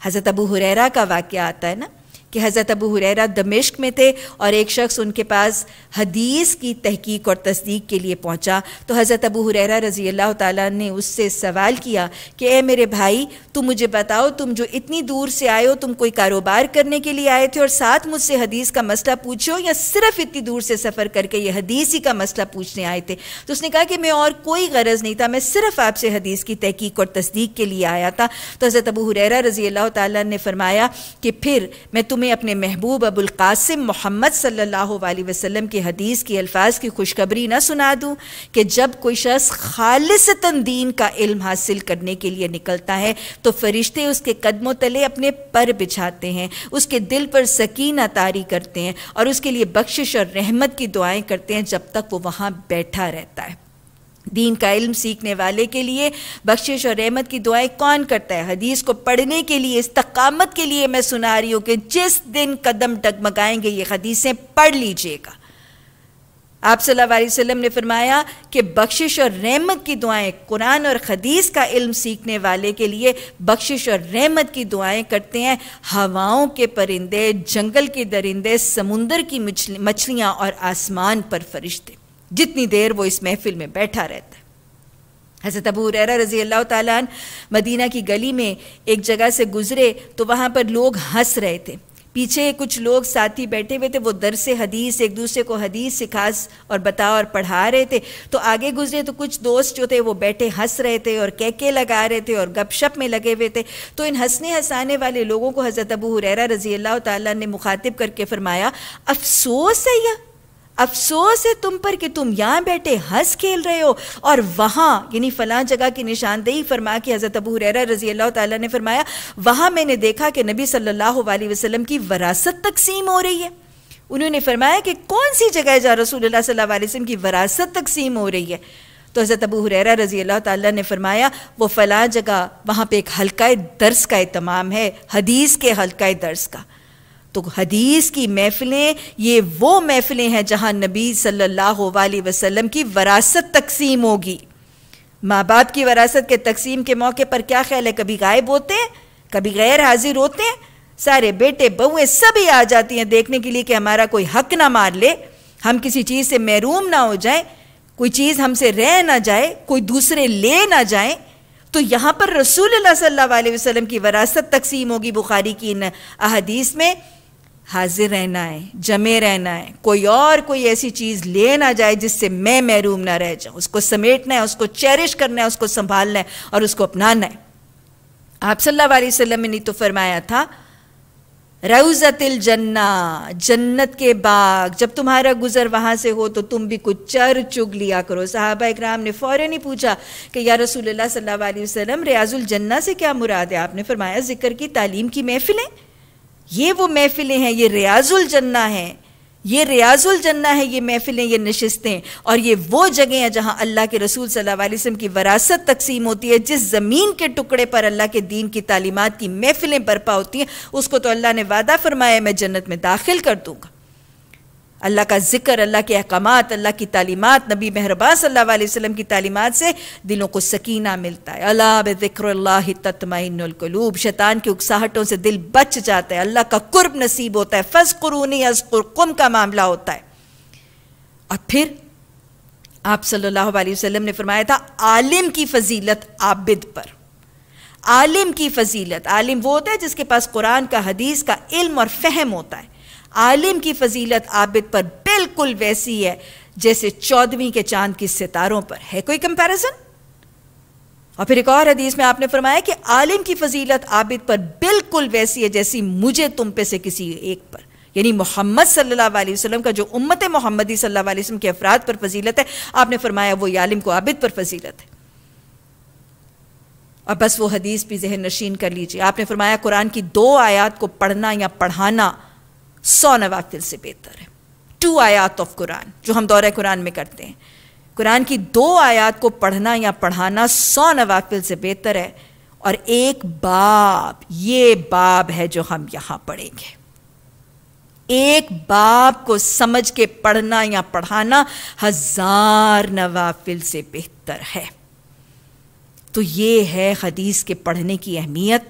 हज़रत अबू हुरैरा का वाक़ आता है ना कि हज़रत अबू हुरैरा दमिश्क में थे और एक शख्स उनके पास हदीस की तहकीक और तस्दीक के लिए पहुंचा तो हज़रत अबू हुरैरा रज़ी अल्लाह ताला ने उससे सवाल किया कि ए मेरे भाई तुम मुझे बताओ तुम जो इतनी दूर से आए हो तुम कोई कारोबार करने के लिए आए थे और साथ मुझसे हदीस का मसला पूछो या सिर्फ इतनी दूर से सफ़र करके ये हदीस ही का मसला पूछने आए थे तो उसने कहा कि मैं और कोई गरज़ नहीं था मैं सिर्फ आपसे हदीस की तहकीक और तस्दीक के लिए आया था तो हज़रत अबू हुरैरा रज़ी अल्लाह ताली ने फरमाया कि फिर मैं तुम्हें हमें अपने महबूब अबुल कासिम मोहम्मद सल्लल्लाहु अलैहि वसल्लम की हदीस की अल्फाज की खुशखबरी ना सुना दूं कि जब कोई शख्स खालिस दीन का इल्म हासिल करने के लिए निकलता है तो फरिश्ते उसके कदमों तले अपने पर बिछाते हैं उसके दिल पर सकीना तारी करते हैं और उसके लिए बख्शिश और रहमत की दुआएं करते हैं जब तक वो वहाँ बैठा रहता है दीन का इल्म सीखने वाले के लिए बख्शिश और रहमत की दुआएं कौन करता है हदीस को पढ़ने के लिए इस्तकामत के लिए मैं सुना रही हूँ कि जिस दिन कदम डगमगाएंगे ये हदीसें पढ़ लीजिएगा आप सल्लल्लाहु अलैहि वसल्लम ने फरमाया कि बख्शिश और रहमत की दुआएं कुरान और हदीस का इल्म सीखने वाले के लिए बख्शिश और रहमत की दुआएं करते हैं हवाओं के परिंदे जंगल के दरिंदे समुंदर की मछलियाँ और आसमान पर फरिश्ते जितनी देर वो इस महफिल में बैठा रहता है हज़रत अबू हुरैरा रज़ी अल्लाह ताला मदीना की गली में एक जगह से गुज़रे तो वहाँ पर लोग हंस रहे थे पीछे कुछ लोग साथी बैठे हुए थे वो दर से हदीस एक दूसरे को हदीस सिखा और बता और पढ़ा रहे थे तो आगे गुजरे तो कुछ दोस्त जो थे वो बैठे हंस रहे थे और कहके लगा रहे थे और गपशप में लगे हुए थे तो इन हंसने हंसाने वाले लोगों को हज़रत अबू हुरैरा रज़ी अल्लाह ताला ने मुखातिब करके फरमाया अफसोस है यह अफसोस है तुम पर कि तुम यहाँ बैठे हंस खेल रहे हो और वहाँ यानी फलाँ जगह की निशानदेही फरमा कि हज़रत अबू हुरैरा रजी अल्लाह ताला ने फरमाया वहाँ मैंने देखा कि नबी सल्लल्लाहु अलैहि वसल्लम की वरासत तकसीम हो रही है उन्होंने फरमाया कि कौन सी जगह जहाँ रसूल सल्लल्लाहु अलैहि वसल्लम की वरासत तकसीम हो रही है तो हज़रत अबू हुरैरा रजी अल्लाह ताला ने फरमाया वो फलां जगह वहाँ पर एक हल्का दर्स का एहतमाम है हदीस के हल्का दर्स का तो हदीस की महफ़िलें ये वो महफ़िलें हैं जहाँ नबी सल्लल्लाहु अलैहि वसल्लम की वरासत तकसीम होगी माँ बाप की वरासत के तकसीम के मौके पर क्या ख्याल है कभी गायब होते हैं कभी गैर हाजिर होते हैं सारे बेटे बहुएँ सभी आ जाती हैं देखने के लिए कि हमारा कोई हक ना मार ले हम किसी चीज़ से महरूम ना हो जाए कोई चीज़ हमसे रह ना जाए कोई दूसरे ले ना जाए तो यहाँ पर रसूल सल्लल्लाहु अलैहि वसल्लम की वरासत तकसीम होगी बुखारी की इन अहदीस में हाजिर रहना है जमे रहना है कोई और कोई ऐसी चीज़ ले ना जाए जिससे मैं महरूम ना रह जाऊं उसको समेटना है उसको चेरिश करना है उसको संभालना है और उसको अपनाना है आप सल्लल्लाहु अलैहि वसल्लम ने तो फरमाया था रऊज़तिल जन्ना जन्नत के बाग जब तुम्हारा गुजर वहां से हो तो तुम भी कुछ चर चुग लिया करो साहबा इकराम ने फ़ौरन ही पूछा कि या रसूल सल्लल्लाहु अलैहि वसल्लम रियाजुल जन्ना से क्या मुराद है आपने फरमाया जिक्र की तालीम की महफिलें ये वो महफिलें हैं ये रियाजुल जन्ना है ये रियाजुल जन्ना है ये महफिलें ये नशस्तें और ये वो जगह हैं जहाँ अल्लाह के रसूल सल्लल्लाहु अलैहि वसल्लम की वरासत तकसीम होती है जिस ज़मीन के टुकड़े पर अल्लाह के दीन की तालीमत की महफिलें बर्पा होती हैं उसको तो अल्लाह ने वादा फरमाया मैं जन्नत में दाखिल कर दूँगा अल्लाह का जिक्र अल्लाह के अहकाम अल्लाह की तालीमत नबी मेहरबा सल्ला की तालीमत से दिलों को सकीना मिलता है अल्लाह बिक्र तत्मकलूब शैतान की उकसाहटों से दिल बच जाता है अल्लाह का कुर्ब नसीब होता है फज कुरूनी अजकुम का मामला होता है और फिर आप सल्लल्लाहु अलैहि ने फरमाया था आलिम की फजीलत आबिद पर आलिम की फजीलत आलिम वो होता है जिसके पास कुरान का हदीस का इल्म और फहम होता है आलिम की फजीलत आबिद पर बिल्कुल वैसी है जैसे चौदहवीं के चांद की सितारों पर है कोई कंपैरिजन और फिर एक और हदीस में आपने फरमाया कि आलिम की फजीलत आबिद पर बिल्कुल वैसी है जैसी मुझे तुम पे से किसी एक पर यानी मोहम्मद सल्लल्लाहु अलैहि वसल्लम का जो उम्मत मोहम्मदी सल्लल्लाहु अलैहि वसल्लम के अफराद पर फजीलत है आपने फरमाया वो आलिम को आबिद पर फजीलत है और बस वो हदीस भी जहन नशीन कर लीजिए आपने फरमाया कुरान की दो आयात को पढ़ना या पढ़ाना सौ नवाफिल से बेहतर है टू आयात ऑफ कुरान जो हम दौरे कुरान में करते हैं कुरान की दो आयात को पढ़ना या पढ़ाना सौ नवाफिल से बेहतर है और एक बाब ये बाब है जो हम यहां पढ़ेंगे एक बाप को समझ के पढ़ना या पढ़ाना हजार नवाफिल से बेहतर है तो ये है हदीस के पढ़ने की अहमियत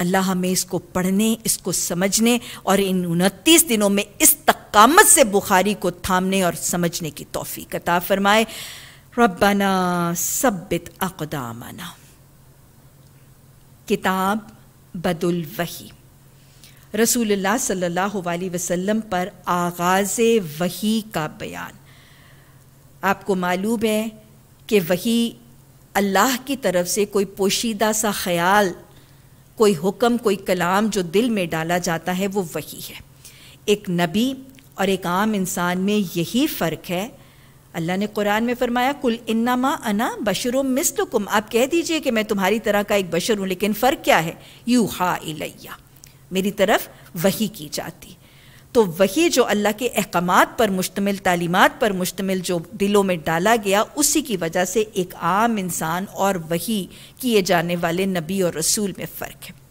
अल्लाह हमें इसको पढ़ने इसको समझने और इन उनतीस दिनों में इस तकामत से बुखारी को थामने और समझने की तोफ़ी कता फरमाए रबाना सबित अकदामना किताब बदुल वही रसूलुल्लाह सल्लल्लाहु अलैहि वसल्लम पर आगाज़ वही का बयान आपको मालूम है कि वही अल्लाह की तरफ से कोई पोशीदा सा ख्याल कोई हुक्म कोई कलाम जो दिल में डाला जाता है वो वही है एक नबी और एक आम इंसान में यही फ़र्क है अल्लाह ने कुरान में फरमाया कुल इन्नामा अना बशर मिसलकुम आप कह दीजिए कि मैं तुम्हारी तरह का एक बशर हूँ लेकिन फ़र्क क्या है यू हा इलैया मेरी तरफ वही की जाती तो वही जो अल्लाह के अहकाम पर मुश्तमिल तालीमत पर मुश्तमिल जो दिलों में डाला गया उसी की वजह से एक आम इंसान और वही किए जाने वाले नबी और रसूल में फ़र्क है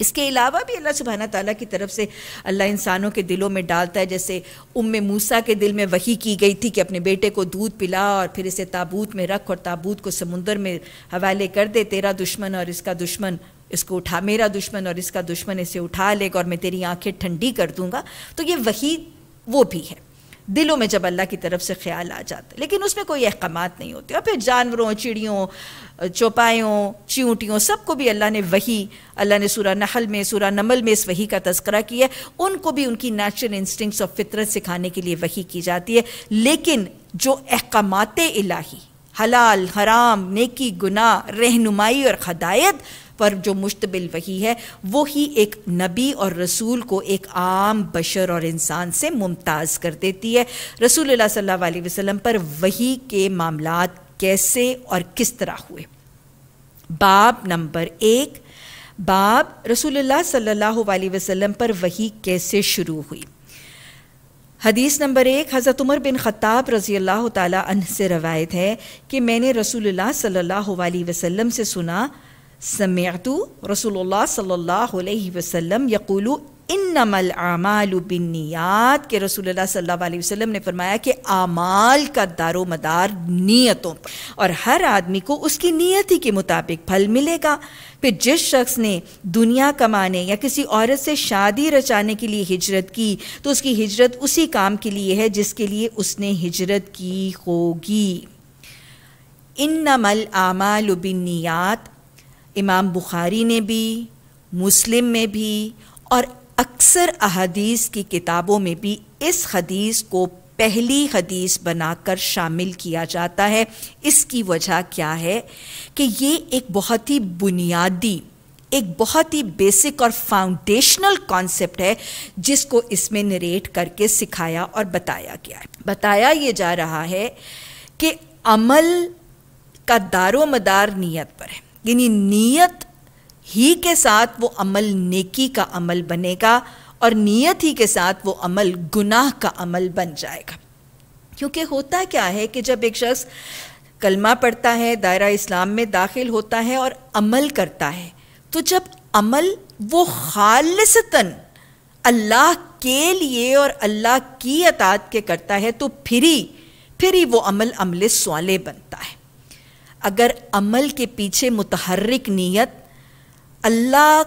इसके अलावा भी अल्लाह सुबहाना ताली की तरफ से अल्लाह इंसानों के दिलों में डालता है जैसे उम मूसा के दिल में वही की गई थी कि अपने बेटे को दूध पिला और फिर इसे ताबूत में रख और ताबूत को समुंदर में हवाले कर दे तेरा दुश्मन और इसका दुश्मन इसको उठा मेरा दुश्मन और इसका दुश्मन इसे उठा लेगा और मैं तेरी आंखें ठंडी कर दूंगा तो ये वही वो भी है दिलों में जब अल्लाह की तरफ से ख्याल आ जाता है लेकिन उसमें कोई अहकाम नहीं होते और फिर जानवरों चिड़ियों चौपायों चींटियों सबको भी अल्लाह ने वही अल्लाह ने सूरा नहल में सूरा नमल में इस वही का तस्करा किया है उनको भी उनकी नेचुरल इंस्टिंक्ट्स और फितरत सिखाने के लिए वही की जाती है लेकिन जो अहकाम इलाही हलाल हराम नेकी गुनाह रहनुमाई और हदायत पर जो मुश्तबिल वही है वो ही एक नबी और रसूल को एक आम बशर और इंसान से मुमताज़ कर देती है रसूल सल्ला वसम पर वही के मामला कैसे और किस तरह हुए बाब नंबर एक बाब रसूलुल्लाह सल्लल्लाहु अलैहि वसल्लम पर वही कैसे शुरू हुई हदीस नंबर एक हज़रत उमर बिन ख़त्ताब रज़ी अल्लाह तह से रवायत है कि मैंने रसूलुल्लाह सल्लल्लाहु अलैहि वसल्लम से सुना समेतु रसूलुल्लाह सल्लल्लाहु अलैहि वसल्लम यकुलु इन्नमल आमाल बिन्नियात के रसूलुल्लाह सल्लल्लाहु अलैहि वसल्लम ने फरमाया कि आमाल का दारो मदार नीयतों पर और हर आदमी को उसकी नीयत ही के मुताबिक फल मिलेगा फिर जिस शख्स ने दुनिया कमाने या किसी औरत से शादी रचाने के लिए हिजरत की तो उसकी हिजरत उसी काम के लिए है जिसके लिए उसने हिजरत की होगी इन नमल आमाल बिन्नियात इमाम बुखारी ने भी मुस्लिम में भी और अक्सर अहदीस की किताबों में भी इस हदीस को पहली हदीस बनाकर शामिल किया जाता है इसकी वजह क्या है कि ये एक बहुत ही बुनियादी एक बहुत ही बेसिक और फाउंडेशनल कॉन्सेप्ट है जिसको इसमें नरेट करके सिखाया और बताया गया है बताया ये जा रहा है कि अमल का दारो मदार नीयत पर है यानी नीयत ही के साथ वो अमल नेकी का अमल बनेगा और नीयत ही के साथ वो अमल गुनाह का अमल बन जाएगा क्योंकि होता क्या है कि जब एक शख्स कलमा पढ़ता है दायरा इस्लाम में दाखिल होता है और अमल करता है तो जब अमल वो खालसता अल्लाह के लिए और अल्लाह की अतात के करता है तो फिर ही फिर ही वो अमल अमले सवाले बनता है अगर अमल के पीछे मुतहरक नीयत अल्लाह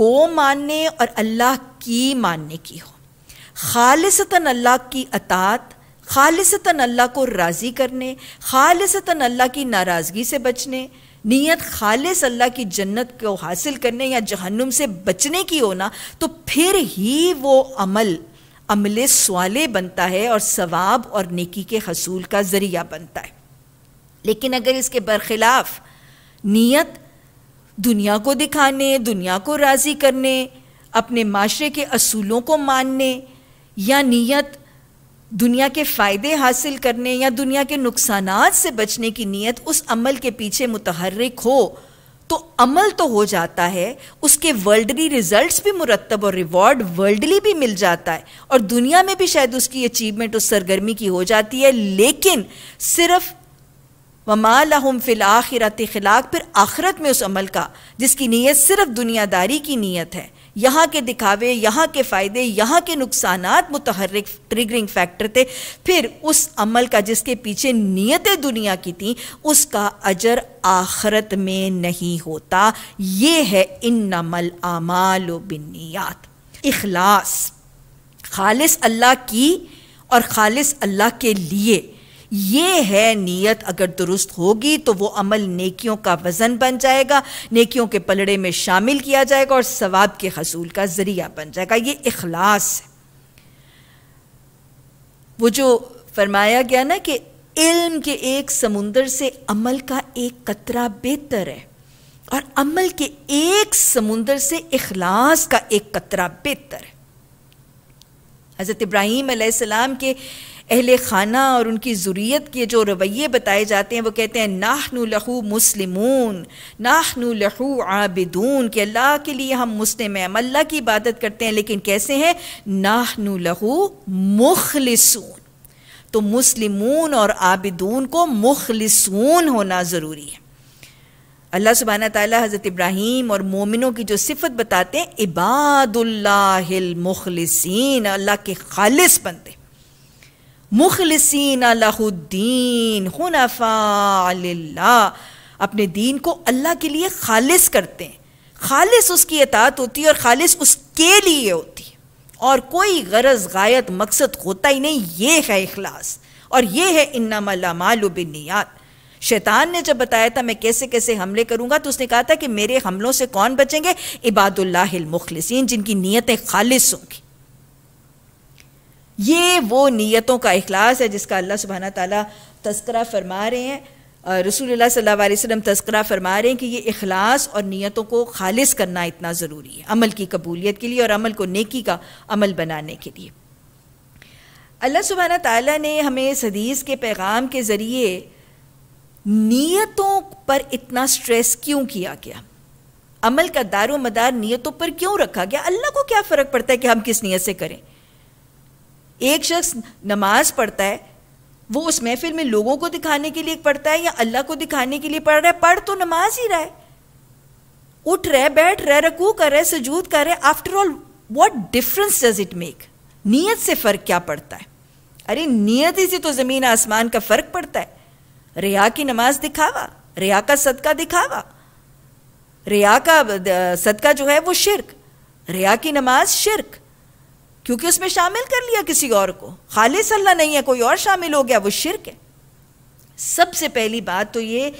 को मानने और अल्लाह की मानने की हो खालिसता अल्लाह की अतात खालिसता अल्लाह को राज़ी करने खालिसता अल्लाह की नाराज़गी से बचने नीयत खालिस अल्लाह की जन्नत को हासिल करने या जहन्नुम से बचने की होना तो फिर ही वो अमल अमले सवाले बनता है और सवाब और नेकी के हसूल का ज़रिया बनता है लेकिन अगर इसके बरखिलाफ नीयत दुनिया को दिखाने दुनिया को राज़ी करने अपने माशरे के असूलों को मानने या नीयत दुनिया के फ़ायदे हासिल करने या दुनिया के नुकसान से बचने की नीयत उस अमल के पीछे मुतहरक हो तो अमल तो हो जाता है उसके वर्ल्डली रिजल्ट्स भी मुरतब और रिवॉर्ड वर्ल्डली भी मिल जाता है और दुनिया में भी शायद उसकी अचीवमेंट उस सरगर्मी की हो जाती है लेकिन सिर्फ वमा हम फिल आखिरत खिलाक फिर आखरत में उस अमल का जिसकी नीयत सिर्फ दुनियादारी की नीयत है यहाँ के दिखावे यहाँ के फ़ायदे यहाँ के नुकसान मुतहरक ट्रिगरिंग फैक्टर थे फिर उस अमल का जिसके पीछे नीयतें दुनिया की थी उसका अजर आखरत में नहीं होता ये है इन नमल आमाल बिनियात इखलास खालिस अल्लाह की और खालिस अल्लाह के लिए ये है नीयत अगर दुरुस्त होगी तो वो अमल नेकियों का वज़न बन जाएगा नेकियों के पलड़े में शामिल किया जाएगा और सवाब के हसूल का ज़रिया बन जाएगा ये अखलास है वो जो फरमाया गया ना कि इल्म के एक समुंदर से अमल का एक कतरा बेहतर है और अमल के एक समुंदर से अखलास का एक कतरा बेहतर है हज़रत इब्राहिम के अहल खाना और उनकी ज़ुरीत के जो रवैये बताए जाते हैं वो कहते हैं नाहनु लहू मुस्लिम नाह लहू आबिदून के अल्लाह के लिए हम मुस्लिम हैं हम अल्लाह की इबादत करते हैं लेकिन कैसे हैं नाहनु लहू मुखलसून तो मुस्लिम और आबिदून को मुखलसून होना ज़रूरी है अल्लाह सुबाना ताली हज़रत इब्राहिम और मोमिनों की जो सिफत बताते हैं इबादुल्लाहिल अल्लाह के खालिस बनते मुखलसिन लहुद्दीन हनफ़ा अपने दीन को अल्लाह के लिए खालिस करते हैं खालिस उसकी अतात होती है और खालिस उसके लिए होती है और कोई गरज गायत मकसद होता ही नहीं ये है अखलास और ये है इन्नामालुबिनियात शैतान ने जब बताया था मैं कैसे कैसे हमले करूंगा तो उसने कहा था कि मेरे हमलों से कौन बचेंगे इबादुल्लाहिल मुखलसिन जिनकी नीयतें खालिस होंगी ये वो नीयतों का अखलास है जिसका अल्लाह सुबहाना ताली तस्करा फरमा रहे हैं रसूल सल्ला वसम तस्करा फरमा रहे हैं कि ये अखलास और नियतों को खालिस करना इतना ज़रूरी है अमल की कबूलियत के लिए और अमल को नेकी का अमल बनाने के लिए अल्लाह सुबहाना ताली ने हमें इस हदीस के पैगाम के ज़रिए नीयतों पर इतना स्ट्रेस क्यों किया गया अमल का दारो मदार नीयतों पर क्यों रखा गया अल्लाह को क्या फ़र्क पड़ता है कि हम किस नीयत से करें एक शख्स नमाज पढ़ता है वो उस महफिल में लोगों को दिखाने के लिए पढ़ता है या अल्लाह को दिखाने के लिए पढ़ रहा है पढ़ तो नमाज ही रहा है उठ रहे बैठ रहे रकू कर रहे सजूद कर रहे after all what difference does it make नीयत से फ़र्क क्या पड़ता है अरे नीयत ही से तो ज़मीन आसमान का फ़र्क पड़ता है रिया की नमाज दिखावा रिया का सदका दिखावा रिया का सदका जो है वो शिरक रिया की नमाज शिरक क्योंकि उसमें शामिल कर लिया किसी और को खालिस अल्लाह नहीं है कोई और शामिल हो गया वो शिरक है सबसे पहली बात तो ये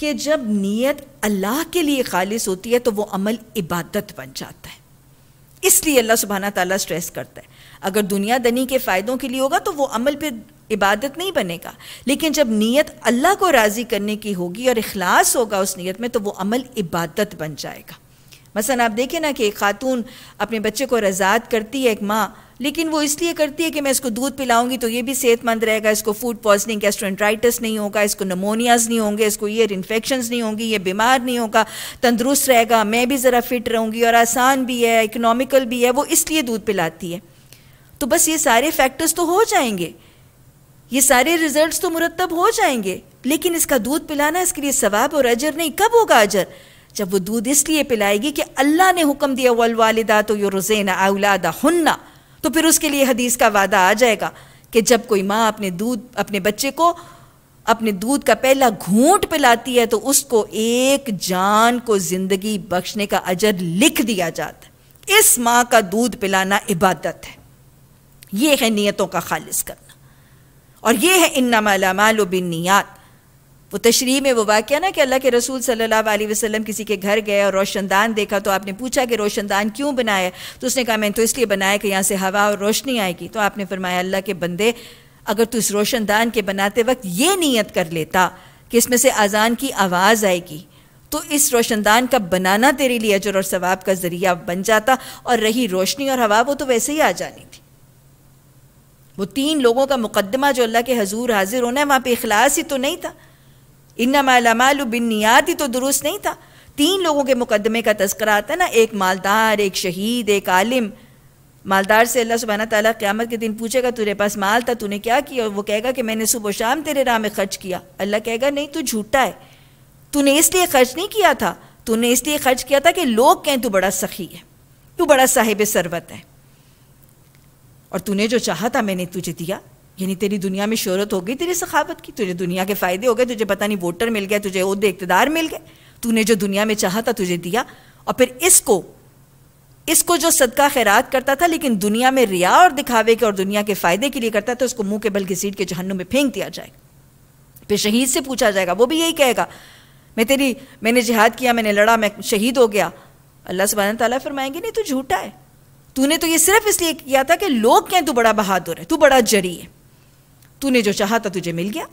कि जब नीयत अल्लाह के लिए खालिस होती है तो वो अमल इबादत बन जाता है इसलिए अल्लाह सुबहाना तला स्ट्रेस करता है अगर दुनिया दनी के फ़ायदों के लिए होगा तो वो अमल पर इबादत नहीं बनेगा लेकिन जब नीयत अल्लाह को राज़ी करने की होगी और अखलास होगा उस नीयत में तो वो अमल इबादत बन जाएगा मसलन आप देखें ना कि एक खातून अपने बच्चे को रजात करती है एक माँ लेकिन वो इसलिए करती है कि मैं इसको दूध पिलाऊंगी तो ये भी सेहतमंद रहेगा इसको फूड पॉइजनिंग गैस्ट्रेंट्राइटिस नहीं होगा इसको नमोनियाज नहीं होंगे इसको ईयर इन्फेक्शन नहीं होंगी ये बीमार नहीं होगा तंदुरुस्त रहेगा मैं भी ज़रा फिट रहूँगी और आसान भी है इकनॉमिकल भी है वो इसलिए दूध पिलाती है तो बस ये सारे फैक्टर्स तो हो जाएंगे ये सारे रिजल्ट तो मुरतब हो जाएंगे लेकिन इसका दूध पिलाना इसके लिए सवाब और अजर नहीं कब होगा अजर जब वो दूध इसलिए पिलाएगी कि अल्लाह ने हुक्म दिया वल वालदा तो यो रोज़ेना अलादा हन्ना तो फिर उसके लिए हदीस का वादा आ जाएगा कि जब कोई माँ अपने दूध अपने बच्चे को अपने दूध का पहला घूंट पिलाती है तो उसको एक जान को ज़िंदगी बख्शने का अजर लिख दिया जाता है इस माँ का दूध पिलाना इबादत है ये है नीयतों का खालिज करना और ये है इन्ना माला बिन नियात वो तशरी में वो वाक्य ना कि अल्लाह के रसूल सल्लल्लाहु अलैहि वसल्लम किसी के घर गए और रोशनदान देखा तो आपने पूछा कि रोशनदान क्यों बनाया तो उसने कहा मैंने तो इसलिए बनाया कि यहाँ से हवा और रोशनी आएगी तो आपने फरमाया अल्लाह के बंदे अगर तू इस रोशनदान के बनाते वक्त ये नीयत कर लेता कि इसमें से अजान की आवाज़ आएगी तो इस रोशनदान का बनाना तेरे लिए अजर और सवाब का ज़रिया बन जाता और रही रोशनी और हवा वो तो वैसे ही आ जानी थी वो तीन लोगों का मुकदमा जो अल्लाह के हजूर हाजिर होना है वहाँ पे इखलास ही तो नहीं था मालू बिन नियादी तो दुरुस्त नहीं था तीन लोगों के मुकदमे का तस्करा आता है ना एक मालदार एक शहीद एक आलिम मालदार से अल्लाह सुबहाना ताली क़्यामत के दिन पूछेगा तेरे पास माल था तूने क्या किया और वो कहेगा कि मैंने सुबह शाम तेरे राह में खर्च किया अल्लाह कहेगा नहीं तू झूठा है तूने इसलिए खर्च नहीं किया था तूने इसलिए खर्च किया था कि लोग कहें तू बड़ा सखी है तू बड़ा साहिब सरबत है और तूने जो चाहा था मैंने तुझे दिया यानी तेरी दुनिया में शहरत हो गई तेरी सखावत की तुझे दुनिया के फ़ायदे हो गए तुझे पता नहीं वोटर मिल गया तुझे उद्दे इकतदार मिल गए तूने जो दुनिया में चाहा था तुझे दिया और फिर इसको इसको जो सदका खैरात करता था लेकिन दुनिया में रिया और दिखावे के और दुनिया के फ़ायदे के लिए करता था उसको मुंह के बल घसीट के जहन्नुम में फेंक दिया जाए फिर शहीद से पूछा जाएगा वो भी यही कहेगा मैं तेरी मैंने जिहाद किया मैंने लड़ा मैं शहीद हो गया अल्लाह सुबहान तला फरमाएंगे नहीं तू झूठा है तूने तो ये सिर्फ इसलिए किया था कि लोग कहें तू बड़ा बहादुर है तू बड़ा जरी है तूने जो चाहा था तुझे मिल गया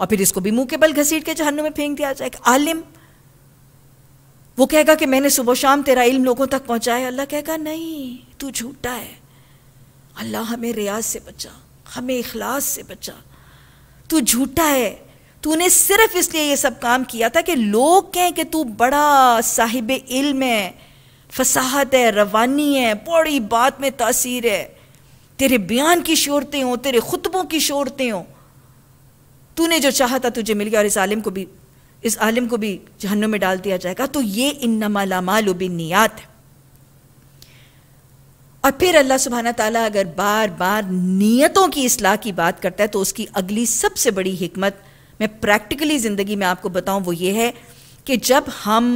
और फिर इसको भी मुंह के बल घसीट के जहन्नुम में फेंक दिया जाए आलिम वो कहेगा कि मैंने सुबह शाम तेरा इल्म लोगों तक पहुंचाया अल्लाह कहेगा नहीं तू झूठा है अल्लाह हमें रियाज से बचा हमें इखलास से बचा तू झूठा है तूने सिर्फ इसलिए ये सब काम किया था कि लोग कहें कि तू बड़ा साहिब इल्म है फसाहत है रवानी है बड़ी बात में तासीर है तेरे बयान की शोरतें हों तेरे खुतबों की शोरतें हों तूने जो चाहा था तुझे मिल गया और इस आलिम को भी इस आलिम को भी जहन्नुम में डाल दिया जाएगा तो ये इन नमालामाल नियात है और फिर अल्लाह सुबहाना ताला अगर बार बार नियतों की असलाह की बात करता है तो उसकी अगली सबसे बड़ी हमत मैं प्रैक्टिकली ज़िंदगी में आपको बताऊं वो ये है कि जब हम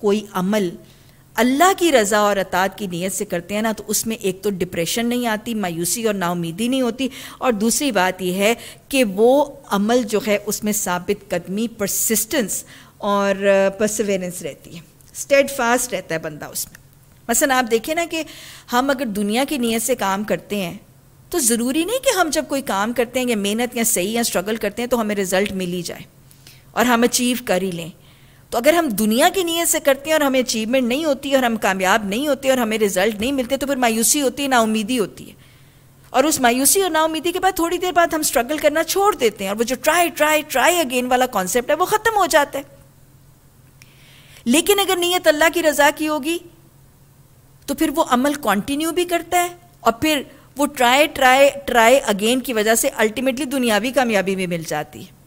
कोई अमल अल्लाह की रज़ा और अतात की नीयत से करते हैं ना तो उसमें एक तो डिप्रेशन नहीं आती मायूसी और नाउमीदी नहीं होती और दूसरी बात यह है कि वो अमल जो है उसमें साबित कदमी परसिस्टेंस और परसवेरेंस रहती है स्टेड फास्ट रहता है बंदा उसमें मसलन आप देखें ना कि हम अगर दुनिया की नीयत से काम करते हैं तो ज़रूरी नहीं कि हम जब कोई काम करते हैं या मेहनत या सही या स्ट्रगल करते हैं तो हमें रिज़ल्ट मिल ही जाए और हम अचीव कर ही लें तो अगर हम दुनिया की नीयत से करते हैं और हमें अचीवमेंट नहीं होती और हम कामयाब नहीं होते और हमें रिजल्ट नहीं मिलते तो फिर मायूसी होती है नाउमीदी होती है और उस मायूसी और नाउमीदी के बाद थोड़ी देर बाद हम स्ट्रगल करना छोड़ देते हैं और वो जो ट्राई ट्राई ट्राई अगेन वाला कॉन्सेप्ट है वो ख़त्म हो जाता है लेकिन अगर नीयत अल्लाह की रजा की होगी तो फिर वो अमल कंटिन्यू भी करता है और फिर वो ट्राई ट्राई ट्राई अगेन की वजह से अल्टीमेटली दुनियावी कामयाबी भी मिल जाती है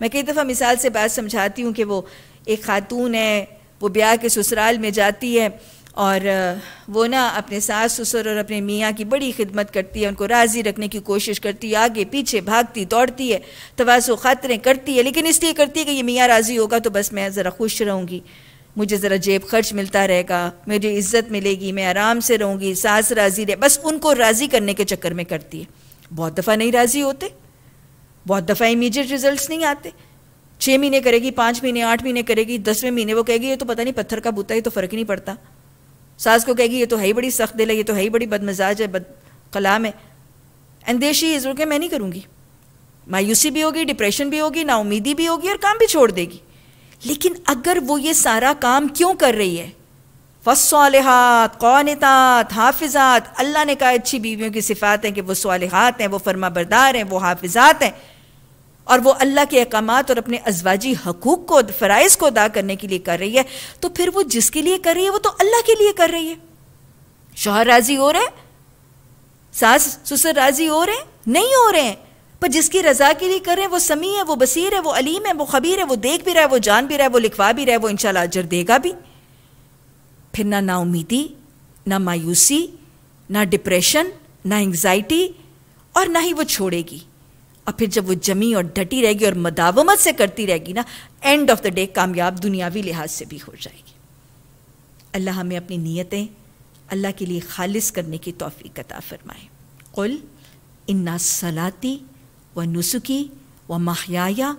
मैं कई दफ़ा मिसाल से बात समझाती हूँ कि वो एक खातून है वो ब्याह के ससुराल में जाती है और वो ना अपने सास ससुर और अपने मियाँ की बड़ी खिदमत करती है उनको राज़ी रखने की कोशिश करती है आगे पीछे भागती दौड़ती है तवासो खातरें करती है लेकिन इसलिए करती है कि ये मियाँ राज़ी होगा तो बस मैं ज़रा खुश रहूँगी मुझे ज़रा जेब खर्च मिलता रहेगा मुझे इज़्ज़त मिलेगी मैं आराम से रहूँगी सास राज़ी रहे बस उनको राज़ी करने के चक्कर में करती है बहुत दफ़ा नहीं राज़ी होते बहुत दफ़ा इमीजिएट रिज़ल्ट नहीं आते छः महीने करेगी पाँच महीने आठ महीने करेगी दसवें महीने वो कहेगी ये तो पता नहीं पत्थर का बूता ये तो फ़र्क ही नहीं पड़ता सास को कहेगी ये तो है ही बड़ी सख्त दिल है ये तो है ही बड़ी बदमजाज है बद कलाम है अंदेशी इस के मैं नहीं करूँगी मायूसी भी होगी डिप्रेशन भी होगी नाउमीदी भी होगी और काम भी छोड़ देगी लेकिन अगर वो ये सारा काम क्यों कर रही है फ़सालहत कौनतात हाफिज़ात अल्लाह ने कहा अच्छी बीवियों की सिफ़ात हैं कि वो सालहत हैं वो फर्मा बरदार हैं वो हाफिज़ात हैं और वो अल्लाह के अहकाम और अपने अजवाजी हकूक़ को फ़राइज़ को अदा करने के लिए कर रही है तो फिर वो जिसके लिए कर रही है वो तो अल्लाह के लिए कर रही है शोहर राज़ी हो रहे हैं सास ससुर राज़ी हो रहे हैं नहीं हो रहे हैं पर जिसकी रजा के लिए कर रहे हैं वो समी है वो बसीर है वो अलीम है वो खबीर है वो देख भी रहा है वो जान भी रहा है वो लिखवा भी रहा है वो इंशाल्लाह अजर देगा भी फिर ना नाउमीदी ना मायूसी ना डिप्रेशन ना एंग्जाइटी और ना ही वो छोड़ेगी और फिर जब वो जमी और डटी रहेगी और मदावमत से करती रहेगी ना एंड ऑफ द डे कामयाब दुनियावी लिहाज से भी हो जाएगी अल्लाह हमें अपनी नीयतें अल्लाह के लिए खालिस करने की तोफ़ी कता फरमाए कुल इन्ना सलाती व नुसुकी व माहया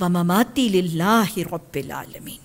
व ममाती लाबिलमीन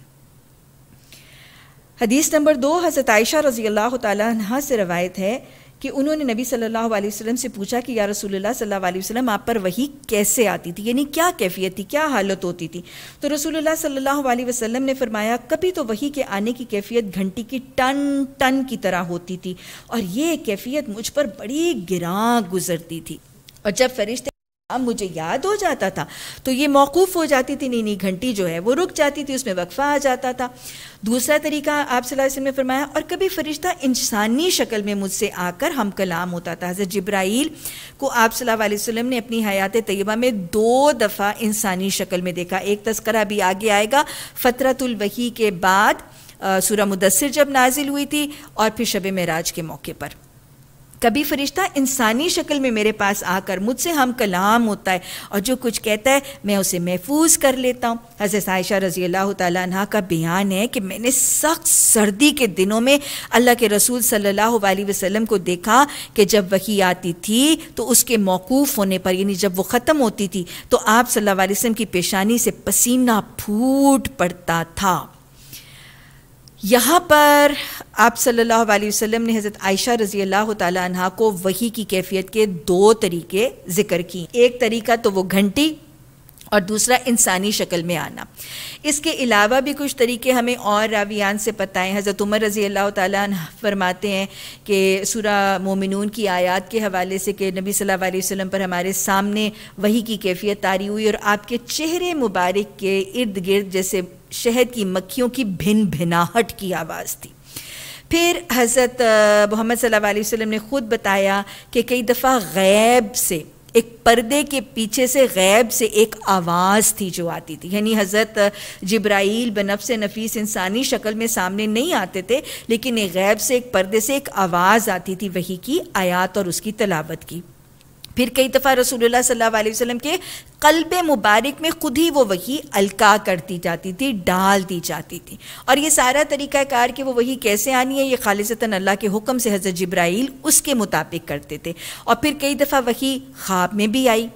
हदीस नंबर दो हज़रत आयशा रज़ी अल्लाह तह से रवायत है कि उन्होंने नबी सल्लल्लाहु अलैहि वसल्लम से पूछा कि या रसूलुल्लाह सल्लल्लाहु अलैहि वसल्लम आप पर वही कैसे आती थी यानी क्या कैफियत थी क्या हालत होती थी तो रसूलुल्लाह सल्लल्लाहु अलैहि वसल्लम ने फरमाया कभी तो वही के आने की कैफियत घंटी की टन टन की तरह होती थी और ये कैफियत मुझ पर बड़ी गिरा गुजरती थी और जब फरिश्ते अब मुझे याद हो जाता था तो ये मौकूफ़ हो जाती थी नीनी घंटी जो है वो रुक जाती थी उसमें वक्फ़ा आ जाता था दूसरा तरीका आप सलाह में फरमाया और कभी फ़रिश्ता इंसानी शक्ल में मुझसे आकर हम कलाम होता था हज़रत जब्राइल को आप सल्लम ने अपनी हयात तयबा में दो दफ़ा इंसानी शक्ल में देखा एक तस्करा भी आगे आएगा फ़तरतुलवही के बाद सूर्य मुदसर जब नाजिल हुई थी और फिर शब मराज के मौके पर कभी फरिश्ता इंसानी शक्ल में मेरे पास आकर मुझसे हम कलाम होता है और जो कुछ कहता है मैं उसे महफूज कर लेता हूँ हज़रत आयशा रजी अल्लाह तह का बयान है कि मैंने सख्त सर्दी के दिनों में अल्लाह के रसूल सल्लल्लाहु अलैहि वसल्लम को देखा कि जब वही आती थी तो उसके मौकूफ़ होने पर यानी जब वो ख़त्म होती थी तो आप सल्ला वसम की पेशानी से पसीना फूट पड़ता था यहाँ पर आप सल्लल्लाहु अलैहि वसल्लम ने हज़रत आयशा रज़ी अल्लाह तह को वही की कैफियत के दो तरीके ज़िक्र की एक तरीका तो वो घंटी और दूसरा इंसानी शक्ल में आना इसके अलावा भी कुछ तरीके हमें और रावियान से पता है हज़रत उमर रज़ी अल्लाह ताली फरमाते हैं कि सूरह मोमिनून की आयात के हवाले से कि नबी सल्लल्लाहु अलैहि वसल्लम पर हमारे सामने वही की कैफियत तारी हुई और आपके चेहरे मुबारक के इर्द गिर्द जैसे शहद की मक्खियों की भिन भिनाहट की आवाज़ थी फिर हज़रत मोहम्मद सल्लल्लाहु अलैहि वसल्लम ने ख़ुद बताया कि कई दफ़ा गैब से एक पर्दे के पीछे से गैब से एक आवाज़ थी जो आती थी यानी हज़रत जब्राइल से नफीस इंसानी शक्ल में सामने नहीं आते थे लेकिन एक गैब से एक पर्दे से एक आवाज़ आती थी वही की आयात और उसकी तलावत की फिर कई दफ़ा रसूलुल्लाह सल्लल्लाहु अलैहि वसल्लम के कल्ब मुबारक में ख़ुद ही वो वही अलका करती जाती थी डाल दी जाती थी और ये सारा तरीका कार कि वो वही कैसे आनी है ये खालिजतन अल्लाह के हुक्म से हज़रत जब्राइल उसके मुताबिक करते थे और फिर कई दफ़ा वही ख्वाब में भी आई